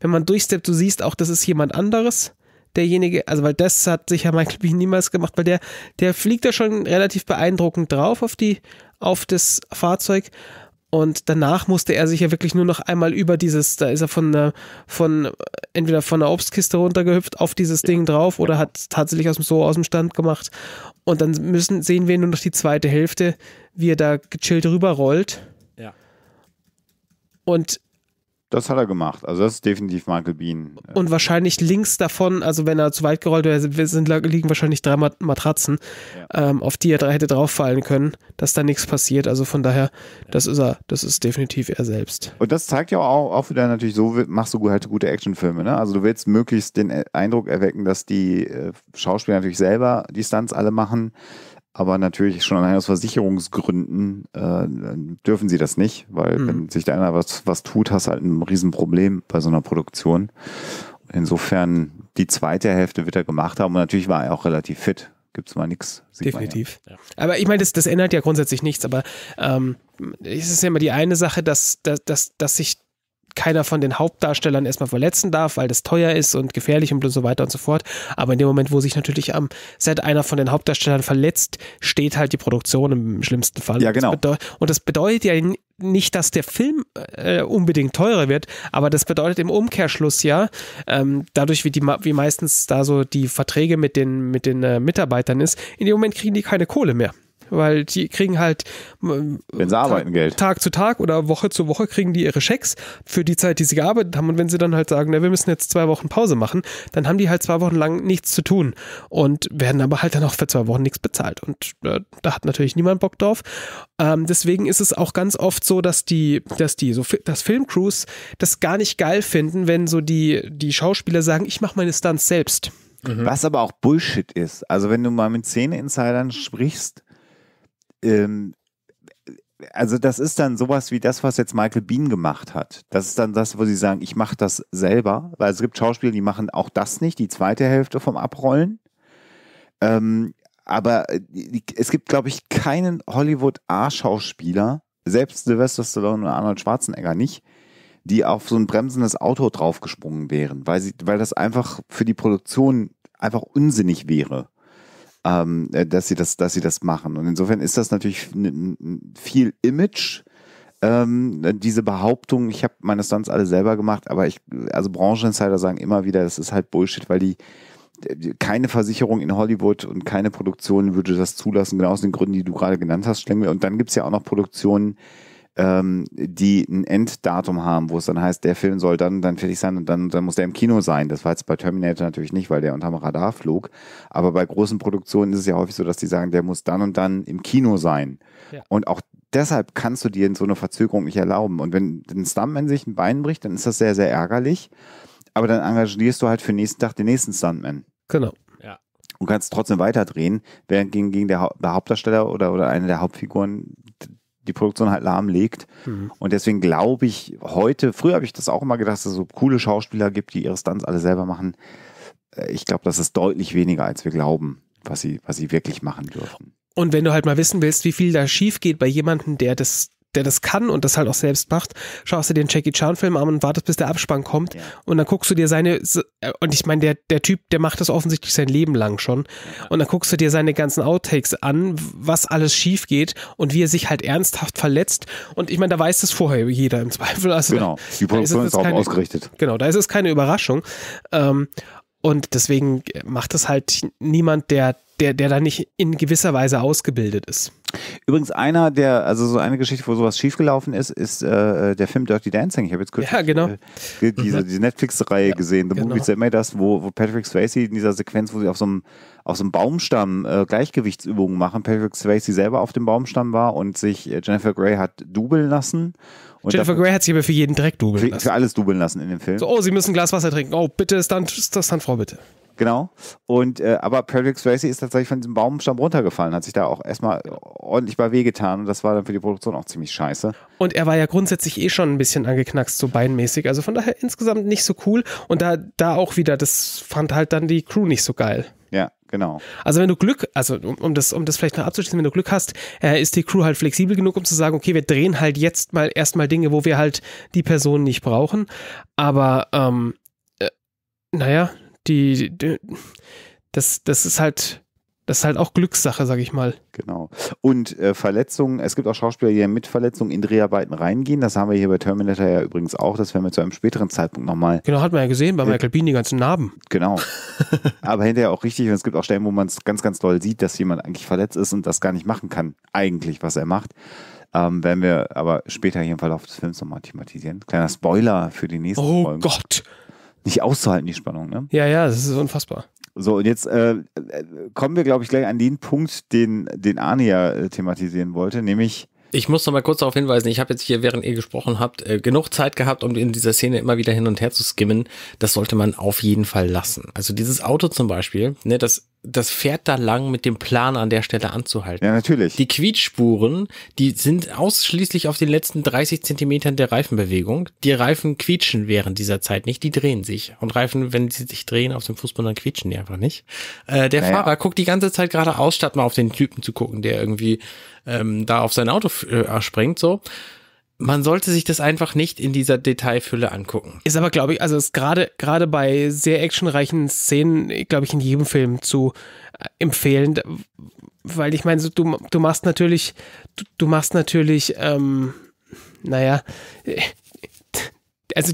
wenn man durchsteppt, du siehst auch, das ist jemand anderes. Derjenige, also weil das hat sich ja Michael Bean niemals gemacht, weil der, der fliegt da schon relativ beeindruckend drauf auf die, auf das Fahrzeug. Und danach musste er sich ja wirklich nur noch einmal über dieses, da ist er von von, entweder von der Obstkiste runtergehüpft auf dieses Ding drauf oder hat tatsächlich aus dem so aus dem Stand gemacht. Und dann müssen, sehen wir nur noch die zweite Hälfte, wie er da gechillt rüberrollt und das hat er gemacht. Also das ist definitiv Michael Bean. Äh, Und wahrscheinlich links davon, also wenn er zu weit gerollt wäre, sind, liegen wahrscheinlich drei Matratzen, ja. ähm, auf die er drei hätte drauffallen können, dass da nichts passiert. Also von daher, das ist er, das ist definitiv er selbst. Und das zeigt ja auch, auch wieder natürlich so, machst du halt gute Actionfilme. Ne? Also du willst möglichst den äh, Eindruck erwecken, dass die äh, Schauspieler natürlich selber die Stunts alle machen. Aber natürlich schon allein aus Versicherungsgründen äh, dürfen sie das nicht, weil mhm. wenn sich da einer was, was tut, hast du halt ein Riesenproblem bei so einer Produktion. Insofern, die zweite Hälfte wird er gemacht haben und natürlich war er auch relativ fit. Gibt es mal nichts. Definitiv. Ja. Aber ich meine, das, das ändert ja grundsätzlich nichts, aber ähm, es ist ja immer die eine Sache, dass, dass, dass, dass sich keiner von den Hauptdarstellern erstmal verletzen darf, weil das teuer ist und gefährlich und so weiter und so fort. Aber in dem Moment, wo sich natürlich am Set einer von den Hauptdarstellern verletzt, steht halt die Produktion im schlimmsten Fall. Ja, genau. Und das bedeutet ja nicht, dass der Film äh, unbedingt teurer wird, aber das bedeutet im Umkehrschluss ja, ähm, dadurch wie, die, wie meistens da so die Verträge mit den, mit den äh, Mitarbeitern ist, in dem Moment kriegen die keine Kohle mehr weil die kriegen halt äh, wenn sie Tag, arbeiten Geld. Tag zu Tag oder Woche zu Woche kriegen die ihre Schecks für die Zeit, die sie gearbeitet haben. Und wenn sie dann halt sagen, na, wir müssen jetzt zwei Wochen Pause machen, dann haben die halt zwei Wochen lang nichts zu tun und werden aber halt dann auch für zwei Wochen nichts bezahlt. Und äh, da hat natürlich niemand Bock drauf. Ähm, deswegen ist es auch ganz oft so, dass die, dass die so, dass Filmcrews das gar nicht geil finden, wenn so die, die Schauspieler sagen, ich mache meine Stunts selbst. Mhm. Was aber auch Bullshit ist. Also wenn du mal mit Szene-Insidern sprichst, ähm, also das ist dann sowas wie das, was jetzt Michael Bean gemacht hat. Das ist dann das, wo sie sagen, ich mache das selber, weil es gibt Schauspieler, die machen auch das nicht, die zweite Hälfte vom Abrollen. Ähm, aber äh, es gibt, glaube ich, keinen Hollywood-A-Schauspieler, selbst Sylvester Stallone und Arnold Schwarzenegger nicht, die auf so ein bremsendes Auto draufgesprungen wären, weil, sie, weil das einfach für die Produktion einfach unsinnig wäre ähm, äh, dass sie das, dass sie das machen. Und insofern ist das natürlich viel Image. Ähm, diese Behauptung, ich habe meine Stunts alle selber gemacht, aber ich, also Brancheninsider sagen immer wieder, das ist halt Bullshit, weil die keine Versicherung in Hollywood und keine Produktion würde das zulassen, genau aus den Gründen, die du gerade genannt hast, Schlängel. Und dann gibt es ja auch noch Produktionen, ähm, die ein Enddatum haben, wo es dann heißt, der Film soll dann, dann fertig sein und dann, dann muss der im Kino sein. Das war jetzt bei Terminator natürlich nicht, weil der unterm Radar flog. Aber bei großen Produktionen ist es ja häufig so, dass die sagen, der muss dann und dann im Kino sein. Ja. Und auch deshalb kannst du dir so eine Verzögerung nicht erlauben. Und wenn ein Stuntman sich ein Bein bricht, dann ist das sehr, sehr ärgerlich. Aber dann engagierst du halt für den nächsten Tag den nächsten Stuntman. Genau. Und kannst trotzdem weiterdrehen, während gegen, gegen der, ha der Hauptdarsteller oder, oder eine der Hauptfiguren die Produktion halt lahmlegt. Mhm. Und deswegen glaube ich heute, früher habe ich das auch immer gedacht, dass es so coole Schauspieler gibt, die ihre Stunts alle selber machen. Äh, ich glaube, das ist deutlich weniger, als wir glauben, was sie, was sie wirklich machen dürfen. Und wenn du halt mal wissen willst, wie viel da schief geht bei jemandem, der das der das kann und das halt auch selbst macht, schaust du den Jackie Chan Film an und wartest, bis der Abspann kommt ja. und dann guckst du dir seine äh, und ich meine der der Typ, der macht das offensichtlich sein Leben lang schon und dann guckst du dir seine ganzen Outtakes an, was alles schief geht und wie er sich halt ernsthaft verletzt und ich meine, da weiß das vorher jeder im Zweifel. Also genau, die Produktion ist, ist darauf ausgerichtet. Genau, da ist es keine Überraschung. Ähm, und deswegen äh, macht das halt niemand, der, der, der da nicht in gewisser Weise ausgebildet ist. Übrigens einer der, also so eine Geschichte, wo sowas schiefgelaufen ist, ist äh, der Film Dirty Dancing. Ich habe jetzt kurz ja, genau. äh, diese, mhm. diese Netflix-Reihe ja, gesehen, The genau. Movie That das, wo, wo Patrick Swayze in dieser Sequenz, wo sie auf so einem auf so einem Baumstamm äh, Gleichgewichtsübungen machen. Patrick Swayze selber auf dem Baumstamm war und sich äh, Jennifer Grey hat dubeln lassen. Und Jennifer Grey hat sich aber für jeden Dreck dubeln für, lassen. Für alles dubeln lassen in dem Film. So, oh, sie müssen ein Glas Wasser trinken. Oh, bitte, das ist dann Frau, bitte. Genau. Und äh, aber Patrick Swayze ist tatsächlich von diesem Baumstamm runtergefallen, hat sich da auch erstmal ordentlich bei weh getan und das war dann für die Produktion auch ziemlich scheiße. Und er war ja grundsätzlich eh schon ein bisschen angeknackst, so beinmäßig. Also von daher insgesamt nicht so cool. Und da, da auch wieder, das fand halt dann die Crew nicht so geil. Ja, genau. Also wenn du Glück, also um, um, das, um das vielleicht noch abzuschließen, wenn du Glück hast, äh, ist die Crew halt flexibel genug, um zu sagen, okay, wir drehen halt jetzt mal erstmal Dinge, wo wir halt die Personen nicht brauchen. Aber ähm, äh, naja, die, die das, das ist halt, das ist halt auch Glückssache, sag ich mal. Genau. Und äh, Verletzungen, es gibt auch Schauspieler, die mit Verletzungen in Dreharbeiten reingehen. Das haben wir hier bei Terminator ja übrigens auch. Das werden wir zu einem späteren Zeitpunkt nochmal. Genau, hat man ja gesehen bei äh, Michael Bean, die ganzen Narben. Genau. Aber hinterher auch richtig. Und es gibt auch Stellen, wo man es ganz, ganz doll sieht, dass jemand eigentlich verletzt ist und das gar nicht machen kann, eigentlich, was er macht. Ähm, werden wir aber später hier im Verlauf des Films nochmal thematisieren. Kleiner Spoiler für die nächsten oh Folgen. Oh Gott! nicht auszuhalten, die Spannung. Ne? Ja, ja, das ist unfassbar. So, und jetzt äh, äh kommen wir, glaube ich, gleich an den Punkt, den, den Arne ja äh, thematisieren wollte, nämlich ich muss noch mal kurz darauf hinweisen, ich habe jetzt hier, während ihr gesprochen habt, äh, genug Zeit gehabt, um in dieser Szene immer wieder hin und her zu skimmen. Das sollte man auf jeden Fall lassen. Also dieses Auto zum Beispiel, ne, das das fährt da lang mit dem Plan an der Stelle anzuhalten. Ja, natürlich. Die Quietschspuren, die sind ausschließlich auf den letzten 30 Zentimetern der Reifenbewegung. Die Reifen quietschen während dieser Zeit nicht, die drehen sich. Und Reifen, wenn sie sich drehen auf dem Fußboden, dann quietschen die einfach nicht. Äh, der naja. Fahrer guckt die ganze Zeit geradeaus, statt mal auf den Typen zu gucken, der irgendwie ähm, da auf sein Auto äh, springt, so man sollte sich das einfach nicht in dieser Detailfülle angucken. Ist aber, glaube ich, also ist gerade, gerade bei sehr actionreichen Szenen, glaube ich, in jedem Film zu äh, empfehlen, weil ich meine, so, du, du machst natürlich, du, du machst natürlich, ähm, naja, also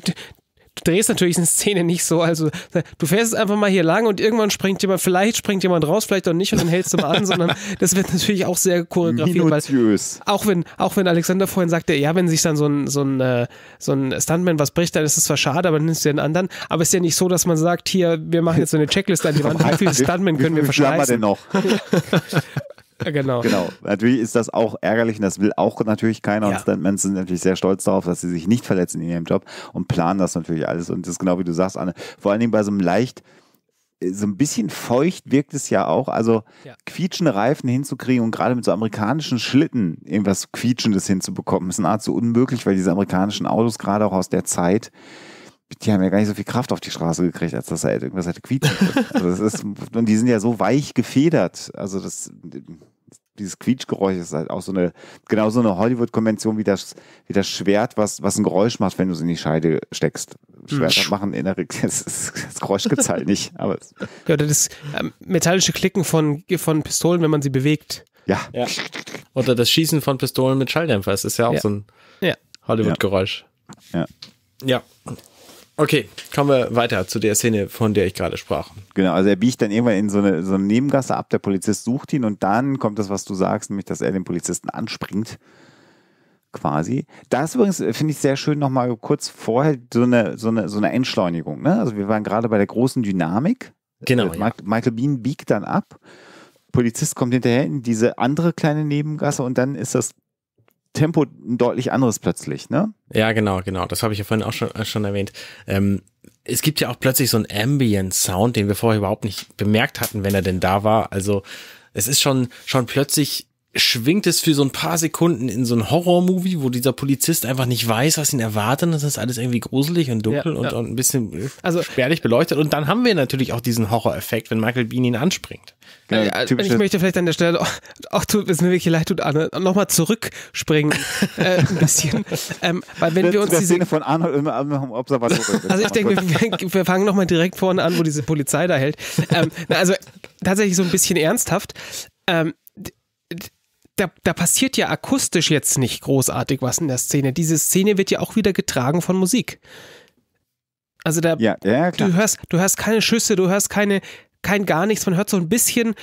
drehst natürlich eine Szene nicht so. Also du fährst es einfach mal hier lang und irgendwann springt jemand, vielleicht springt jemand raus, vielleicht auch nicht und dann hältst du mal an, sondern das wird natürlich auch sehr choreografiert. Minutiös. Weil auch wenn, auch wenn Alexander vorhin sagte, ja, wenn sich dann so ein, so ein, äh, so ein Stuntman was bricht, dann ist es zwar schade, aber dann nimmst du den anderen. Aber es ist ja nicht so, dass man sagt, hier, wir machen jetzt so eine Checkliste an die Wand, wie viele Stuntmen können wir verschleißen. Haben wir denn noch? Genau. genau. Natürlich ist das auch ärgerlich und das will auch natürlich keiner. Ja. Und Stuntmen sind natürlich sehr stolz darauf, dass sie sich nicht verletzen in ihrem Job und planen das natürlich alles. Und das ist genau wie du sagst, Anne. Vor allen Dingen bei so einem leicht, äh, so ein bisschen feucht wirkt es ja auch. Also ja. quietschende Reifen hinzukriegen und gerade mit so amerikanischen Schlitten irgendwas Quietschendes hinzubekommen, ist nahezu unmöglich, weil diese amerikanischen Autos gerade auch aus der Zeit die haben ja gar nicht so viel Kraft auf die Straße gekriegt, als dass er halt irgendwas hätte quietschen können. Also ist, und die sind ja so weich gefedert. Also das, dieses Quietschgeräusch ist halt auch so eine, genau so eine Hollywood-Konvention wie das, wie das Schwert, was, was ein Geräusch macht, wenn du es in die Scheide steckst. Hm. Schwerter machen in der Regel, das, das Geräusch gibt halt nicht. Aber ja, oder das ähm, metallische Klicken von, von Pistolen, wenn man sie bewegt. Ja. ja. Oder das Schießen von Pistolen mit Schalldämpfer, das ist ja auch ja. so ein Hollywood-Geräusch. Ja. ja. Okay, kommen wir weiter zu der Szene, von der ich gerade sprach. Genau, also er biegt dann irgendwann in so eine, so eine Nebengasse ab, der Polizist sucht ihn und dann kommt das, was du sagst, nämlich, dass er den Polizisten anspringt. Quasi. Da ist übrigens, äh, finde ich, sehr schön nochmal kurz vorher so eine, so, eine, so eine Entschleunigung. Ne? Also wir waren gerade bei der großen Dynamik. Genau. Äh, ja. Michael Bean biegt dann ab. Polizist kommt hinterher in diese andere kleine Nebengasse und dann ist das Tempo ein deutlich anderes plötzlich, ne? Ja, genau, genau. Das habe ich ja vorhin auch schon, äh, schon erwähnt. Ähm, es gibt ja auch plötzlich so einen Ambient-Sound, den wir vorher überhaupt nicht bemerkt hatten, wenn er denn da war. Also es ist schon, schon plötzlich schwingt es für so ein paar Sekunden in so ein Horror-Movie, wo dieser Polizist einfach nicht weiß, was ihn erwartet. Das ist alles irgendwie gruselig und dunkel ja, und, ja. und, ein bisschen äh, also, spärlich beleuchtet. Und dann haben wir natürlich auch diesen Horror-Effekt, wenn Michael Bean ihn anspringt. Äh, also, ich möchte vielleicht an der Stelle auch, oh, auch oh, tut es mir wirklich leid tut, Arne, nochmal zurückspringen äh, ein bisschen, ähm, weil wenn wir uns diese Szene von Arnold immer am Observatorium. also ich oh denke, wir, wir fangen nochmal direkt vorne an, wo diese Polizei da hält. Ähm, na, also tatsächlich so ein bisschen ernsthaft. Ähm, da, da passiert ja akustisch jetzt nicht großartig was in der Szene. Diese Szene wird ja auch wieder getragen von Musik. Also da ja, ja, du hörst, du hörst keine Schüsse, du hörst keine, kein gar nichts. Man hört so ein bisschen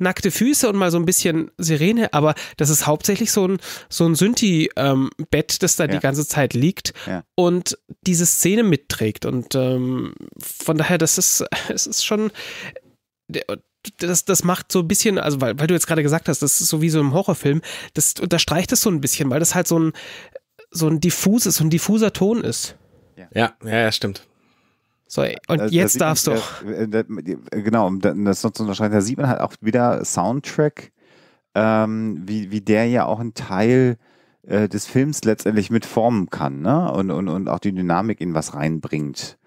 nackte Füße und mal so ein bisschen Sirene, aber das ist hauptsächlich so ein, so ein Synthi-Bett, ähm, das da ja. die ganze Zeit liegt ja. und diese Szene mitträgt. Und ähm, von daher, das ist, es ist schon das, das macht so ein bisschen, also weil, weil du jetzt gerade gesagt hast, das ist so wie so im Horrorfilm, das unterstreicht das so ein bisschen, weil das halt so ein, so ein diffuses, so ein diffuser Ton ist. Ja, ja, ja stimmt. So, und da, also, jetzt da darfst äh, du. Äh, genau, um das noch zu unterscheiden, da sieht man halt auch wieder Soundtrack, ähm, wie, wie der ja auch ein Teil äh, des Films letztendlich mitformen kann ne? und, und, und auch die Dynamik in was reinbringt.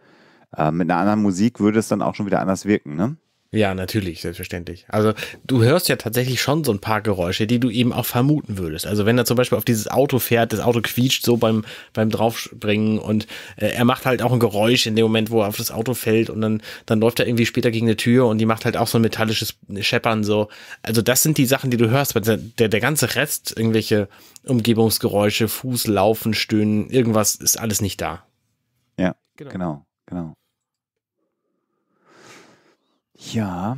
Äh, mit einer anderen Musik würde es dann auch schon wieder anders wirken. Ne? Ja, natürlich, selbstverständlich. Also du hörst ja tatsächlich schon so ein paar Geräusche, die du eben auch vermuten würdest. Also wenn er zum Beispiel auf dieses Auto fährt, das Auto quietscht so beim, beim Draufspringen und äh, er macht halt auch ein Geräusch in dem Moment, wo er auf das Auto fällt und dann, dann läuft er irgendwie später gegen eine Tür und die macht halt auch so ein metallisches Scheppern so. Also das sind die Sachen, die du hörst, weil der, der ganze Rest, irgendwelche Umgebungsgeräusche, Fuß, Laufen, Stöhnen, irgendwas ist alles nicht da. Ja, genau. genau. Genau. Ja.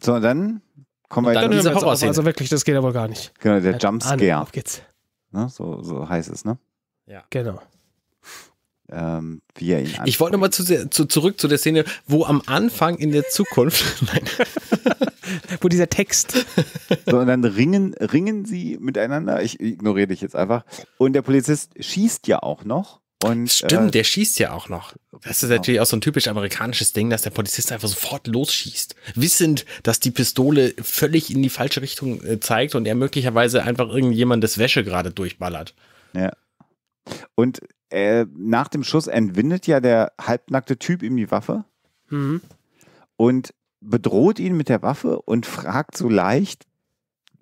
So, dann kommen wir dann, dann diese Horror Also wirklich, das geht aber gar nicht. Genau, der halt Jumpscare. Ah, auf geht's. Ne? So, so heißt es, ne? Ja. Genau. Ähm, wie er ihn Ich wollte nochmal zu, zu, zurück zu der Szene, wo am Anfang in der Zukunft. wo dieser Text. So, und dann ringen, ringen sie miteinander. Ich ignoriere dich jetzt einfach. Und der Polizist schießt ja auch noch. Und, Stimmt, äh, der schießt ja auch noch. Das ist natürlich auch so ein typisch amerikanisches Ding, dass der Polizist einfach sofort losschießt. Wissend, dass die Pistole völlig in die falsche Richtung äh, zeigt und er möglicherweise einfach irgendjemandes Wäsche gerade durchballert. Ja. Und äh, nach dem Schuss entwindet ja der halbnackte Typ ihm die Waffe mhm. und bedroht ihn mit der Waffe und fragt so leicht,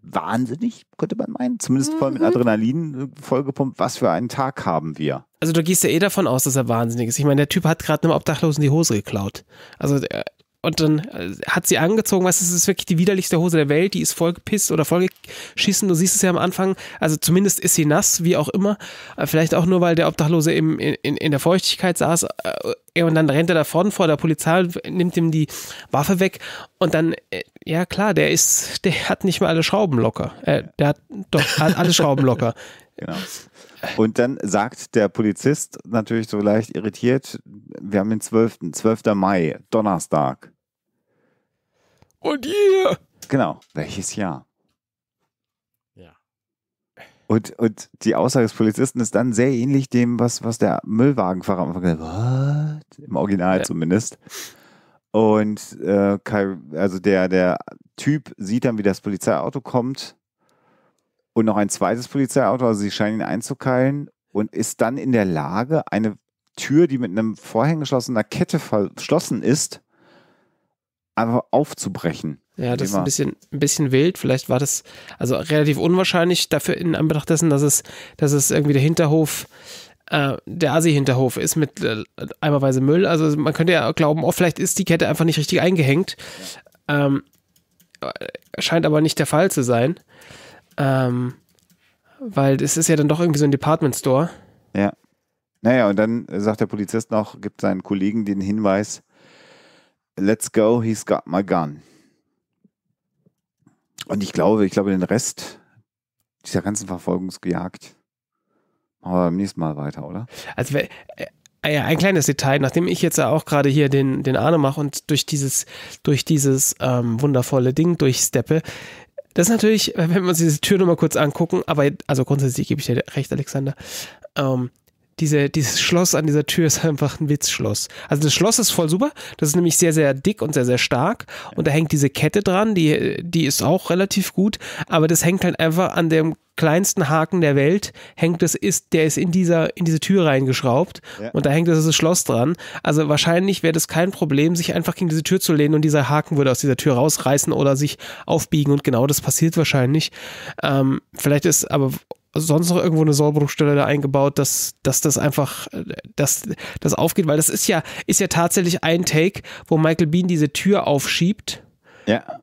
wahnsinnig, könnte man meinen, zumindest voll mit mhm. Adrenalin äh, vollgepumpt, was für einen Tag haben wir? also du gehst ja eh davon aus, dass er wahnsinnig ist. Ich meine, der Typ hat gerade einem Obdachlosen die Hose geklaut. Also äh, und dann äh, hat sie angezogen, was ist, ist wirklich die widerlichste Hose der Welt, die ist vollgepisst oder vollgeschissen, du siehst es ja am Anfang, also zumindest ist sie nass, wie auch immer, äh, vielleicht auch nur, weil der Obdachlose eben in, in, in der Feuchtigkeit saß und dann rennt er davon vor der Polizei, nimmt ihm die Waffe weg und dann, ja klar, der ist, der hat nicht mehr alle Schrauben locker, äh, der hat, doch, hat alle Schrauben locker. Genau. Und dann sagt der Polizist natürlich so leicht irritiert, wir haben den 12. 12. Mai, Donnerstag. Und ihr? Genau, welches Jahr? Ja. Und, und die Aussage des Polizisten ist dann sehr ähnlich dem, was, was der Müllwagenfahrer am Anfang gesagt hat. What? Im Original ja. zumindest. Und äh, also der, der Typ sieht dann, wie das Polizeiauto kommt und noch ein zweites Polizeiauto. Also sie scheinen ihn einzukeilen und ist dann in der Lage, eine Tür, die mit einem Vorhang Kette verschlossen ist, einfach aufzubrechen. Ja, das ist ein bisschen, ein bisschen wild. Vielleicht war das also relativ unwahrscheinlich dafür in Anbetracht dessen, dass es, dass es irgendwie der Hinterhof, äh, der Asi-Hinterhof ist mit äh, eimerweise Müll. Also man könnte ja glauben, oh, vielleicht ist die Kette einfach nicht richtig eingehängt. Ähm, äh, scheint aber nicht der Fall zu sein. Ähm, weil es ist ja dann doch irgendwie so ein Department Store. Ja. Naja, und dann sagt der Polizist noch, gibt seinen Kollegen den Hinweis, let's go, he's got my gun. Und ich glaube, ich glaube, den Rest dieser ganzen Verfolgungsgejagd machen wir beim nächsten Mal weiter, oder? Also, äh, ja, ein kleines Detail, nachdem ich jetzt ja auch gerade hier den, den Arne mache und durch dieses, durch dieses ähm, wundervolle Ding durchsteppe, das ist natürlich, wenn wir uns diese Tür nochmal kurz angucken, aber also grundsätzlich gebe ich dir recht, Alexander. Ähm, diese, dieses Schloss an dieser Tür ist einfach ein Witzschloss. Also das Schloss ist voll super. Das ist nämlich sehr, sehr dick und sehr, sehr stark. Und da hängt diese Kette dran, die, die ist auch relativ gut. Aber das hängt halt einfach an dem kleinsten Haken der Welt hängt das ist, der ist in dieser, in diese Tür reingeschraubt ja. und da hängt das, das Schloss dran. Also wahrscheinlich wäre das kein Problem, sich einfach gegen diese Tür zu lehnen und dieser Haken würde aus dieser Tür rausreißen oder sich aufbiegen und genau das passiert wahrscheinlich. Ähm, vielleicht ist aber, also sonst noch irgendwo eine Sollbruchstelle da eingebaut, dass, dass das einfach, dass das aufgeht, weil das ist ja, ist ja tatsächlich ein Take, wo Michael Bean diese Tür aufschiebt. Ja.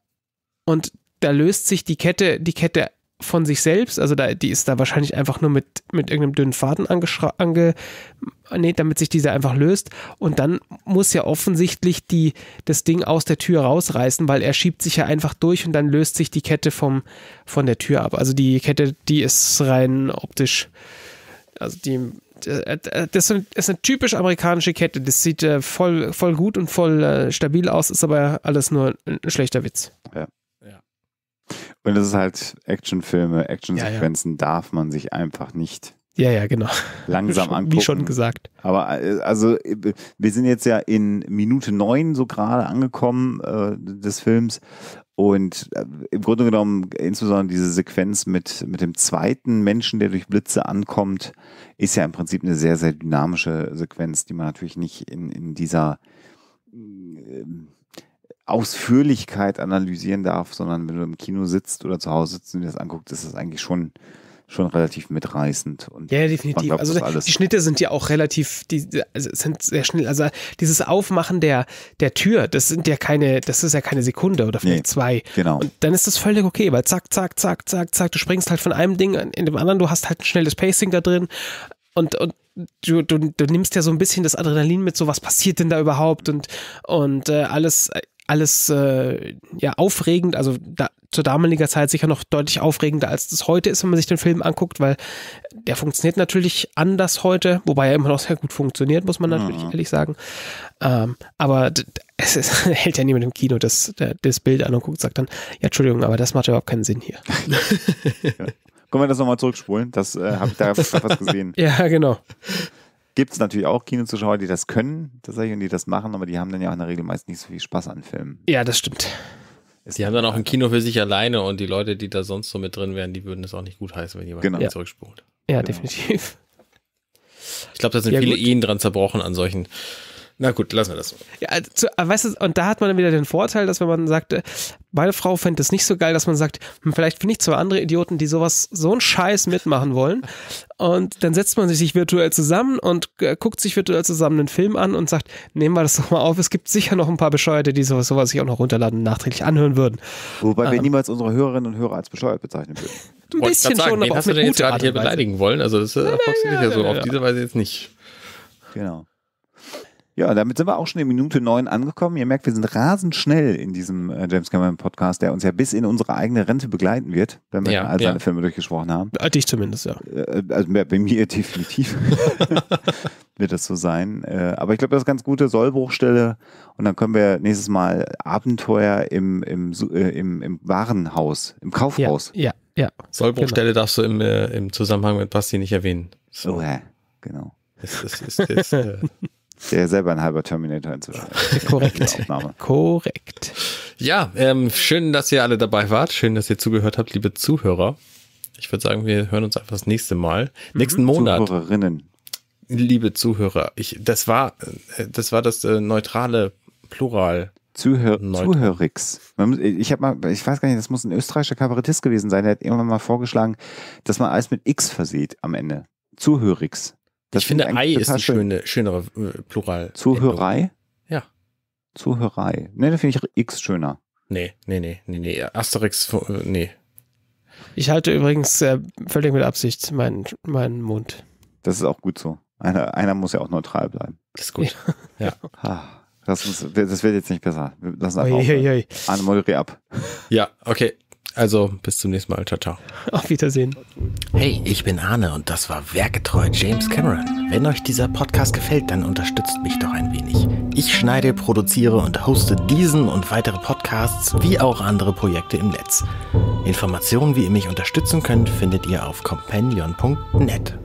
Und da löst sich die Kette, die Kette von sich selbst, also da, die ist da wahrscheinlich einfach nur mit, mit irgendeinem dünnen Faden angeschraubt, damit sich dieser einfach löst. Und dann muss ja offensichtlich die, das Ding aus der Tür rausreißen, weil er schiebt sich ja einfach durch und dann löst sich die Kette vom, von der Tür ab. Also die Kette, die ist rein optisch, also die, das ist eine typisch amerikanische Kette. Das sieht äh, voll, voll gut und voll äh, stabil aus, ist aber alles nur ein schlechter Witz. Ja. Und das ist halt Actionfilme, Actionsequenzen ja, ja. darf man sich einfach nicht. Ja, ja, genau. Langsam angucken. Wie schon gesagt. Aber äh, also, wir sind jetzt ja in Minute neun so gerade angekommen äh, des Films. Und äh, im Grunde genommen, insbesondere diese Sequenz mit, mit dem zweiten Menschen, der durch Blitze ankommt, ist ja im Prinzip eine sehr, sehr dynamische Sequenz, die man natürlich nicht in, in dieser äh, Ausführlichkeit analysieren darf, sondern wenn du im Kino sitzt oder zu Hause sitzt und dir das anguckst, ist das eigentlich schon schon relativ mitreißend. Und ja, definitiv. Glaubt, also alles. die Schnitte sind ja auch relativ, die also sind sehr schnell. Also dieses Aufmachen der, der Tür, das sind ja keine, das ist ja keine Sekunde oder vielleicht nee, zwei. Genau. Und dann ist das völlig okay, weil zack, zack, zack, zack, zack, du springst halt von einem Ding in dem anderen, du hast halt ein schnelles Pacing da drin und, und Du, du, du nimmst ja so ein bisschen das Adrenalin mit, so was passiert denn da überhaupt und, und äh, alles äh, alles äh, ja aufregend, also da, zur damaliger Zeit sicher noch deutlich aufregender, als es heute ist, wenn man sich den Film anguckt, weil der funktioniert natürlich anders heute, wobei er immer noch sehr gut funktioniert, muss man natürlich mhm. ehrlich sagen. Ähm, aber es ist, hält ja niemand im Kino das, das Bild an und guckt, sagt dann, ja, Entschuldigung, aber das macht überhaupt keinen Sinn hier. Können wir das nochmal zurückspulen? Das äh, habe ich da was gesehen. ja, genau. Gibt es natürlich auch Kinozuschauer, die das können tatsächlich und die das machen, aber die haben dann ja auch in der Regel meist nicht so viel Spaß an Filmen. Ja, das stimmt. die haben dann auch ein Kino für sich alleine und die Leute, die da sonst so mit drin wären, die würden es auch nicht gut heißen, wenn jemand genau. zurückspult. Ja, genau. definitiv. Ich glaube, da sind ja, viele gut. Ehen dran zerbrochen an solchen na gut, lassen wir das so. Ja, also, weißt du, und da hat man dann wieder den Vorteil, dass wenn man sagt, äh, meine Frau fände es nicht so geil, dass man sagt, hm, vielleicht finde ich zwei andere Idioten, die sowas, so einen Scheiß mitmachen wollen. Und dann setzt man sich virtuell zusammen und äh, guckt sich virtuell zusammen einen Film an und sagt, nehmen wir das doch mal auf, es gibt sicher noch ein paar Bescheuerte, die sowas, sowas sich auch noch runterladen und nachträglich anhören würden. Wobei ähm, wir niemals unsere Hörerinnen und Hörer als bescheuert bezeichnen würden. Ein bisschen sagen, schon, aber auch hast mit du denn jetzt gerade hier beleidigen wollen? Also das ist äh, ja, ja so, auf diese Weise jetzt nicht. Genau. Ja, damit sind wir auch schon in Minute neun angekommen. Ihr merkt, wir sind rasend schnell in diesem äh, James Cameron Podcast, der uns ja bis in unsere eigene Rente begleiten wird, wenn wir ja, all seine ja. Filme durchgesprochen haben. Äh, dich zumindest, ja. Äh, also bei mir definitiv wird das so sein. Aber ich glaube, das ist ganz gute Sollbruchstelle. Und dann können wir nächstes Mal Abenteuer im, im, im, im Warenhaus, im Kaufhaus. Ja, ja. ja. Sollbruchstelle genau. darfst du im, äh, im Zusammenhang mit Basti nicht erwähnen. So. Oh, hä? genau. Das ist, ist, ist, Der selber ein halber Terminator inzwischen. Korrekt. Korrekt. Ja, ähm, schön, dass ihr alle dabei wart. Schön, dass ihr zugehört habt, liebe Zuhörer. Ich würde sagen, wir hören uns einfach das nächste Mal. Mhm. Nächsten Monat. Zuhörerinnen. Liebe Zuhörer, ich, das war, äh, das war das äh, neutrale Plural. Zuhör Neutral. Zuhörix. ich habe mal, ich weiß gar nicht, das muss ein österreichischer Kabarettist gewesen sein, der hat irgendwann mal vorgeschlagen, dass man alles mit X versieht am Ende. Zuhörix. Das ich finde, Ei ist eine schöne, schönere äh, Plural. Zuhörei? Ja. Zuhörei. Ne, da finde ich X schöner. Nee, nee, nee, nee, nee. Asterix, äh, nee. Ich halte übrigens äh, völlig mit Absicht meinen, meinen Mund. Das ist auch gut so. Einer, einer muss ja auch neutral bleiben. Das ist gut. Ja. ja. Das, ist, das wird jetzt nicht besser. Wir einfach Anne, ab. Ja, okay. Also bis zum nächsten Mal. Ciao, ciao. Auf Wiedersehen. Hey, ich bin Arne und das war Werketreu James Cameron. Wenn euch dieser Podcast gefällt, dann unterstützt mich doch ein wenig. Ich schneide, produziere und hoste diesen und weitere Podcasts wie auch andere Projekte im Netz. Informationen, wie ihr mich unterstützen könnt, findet ihr auf companion.net.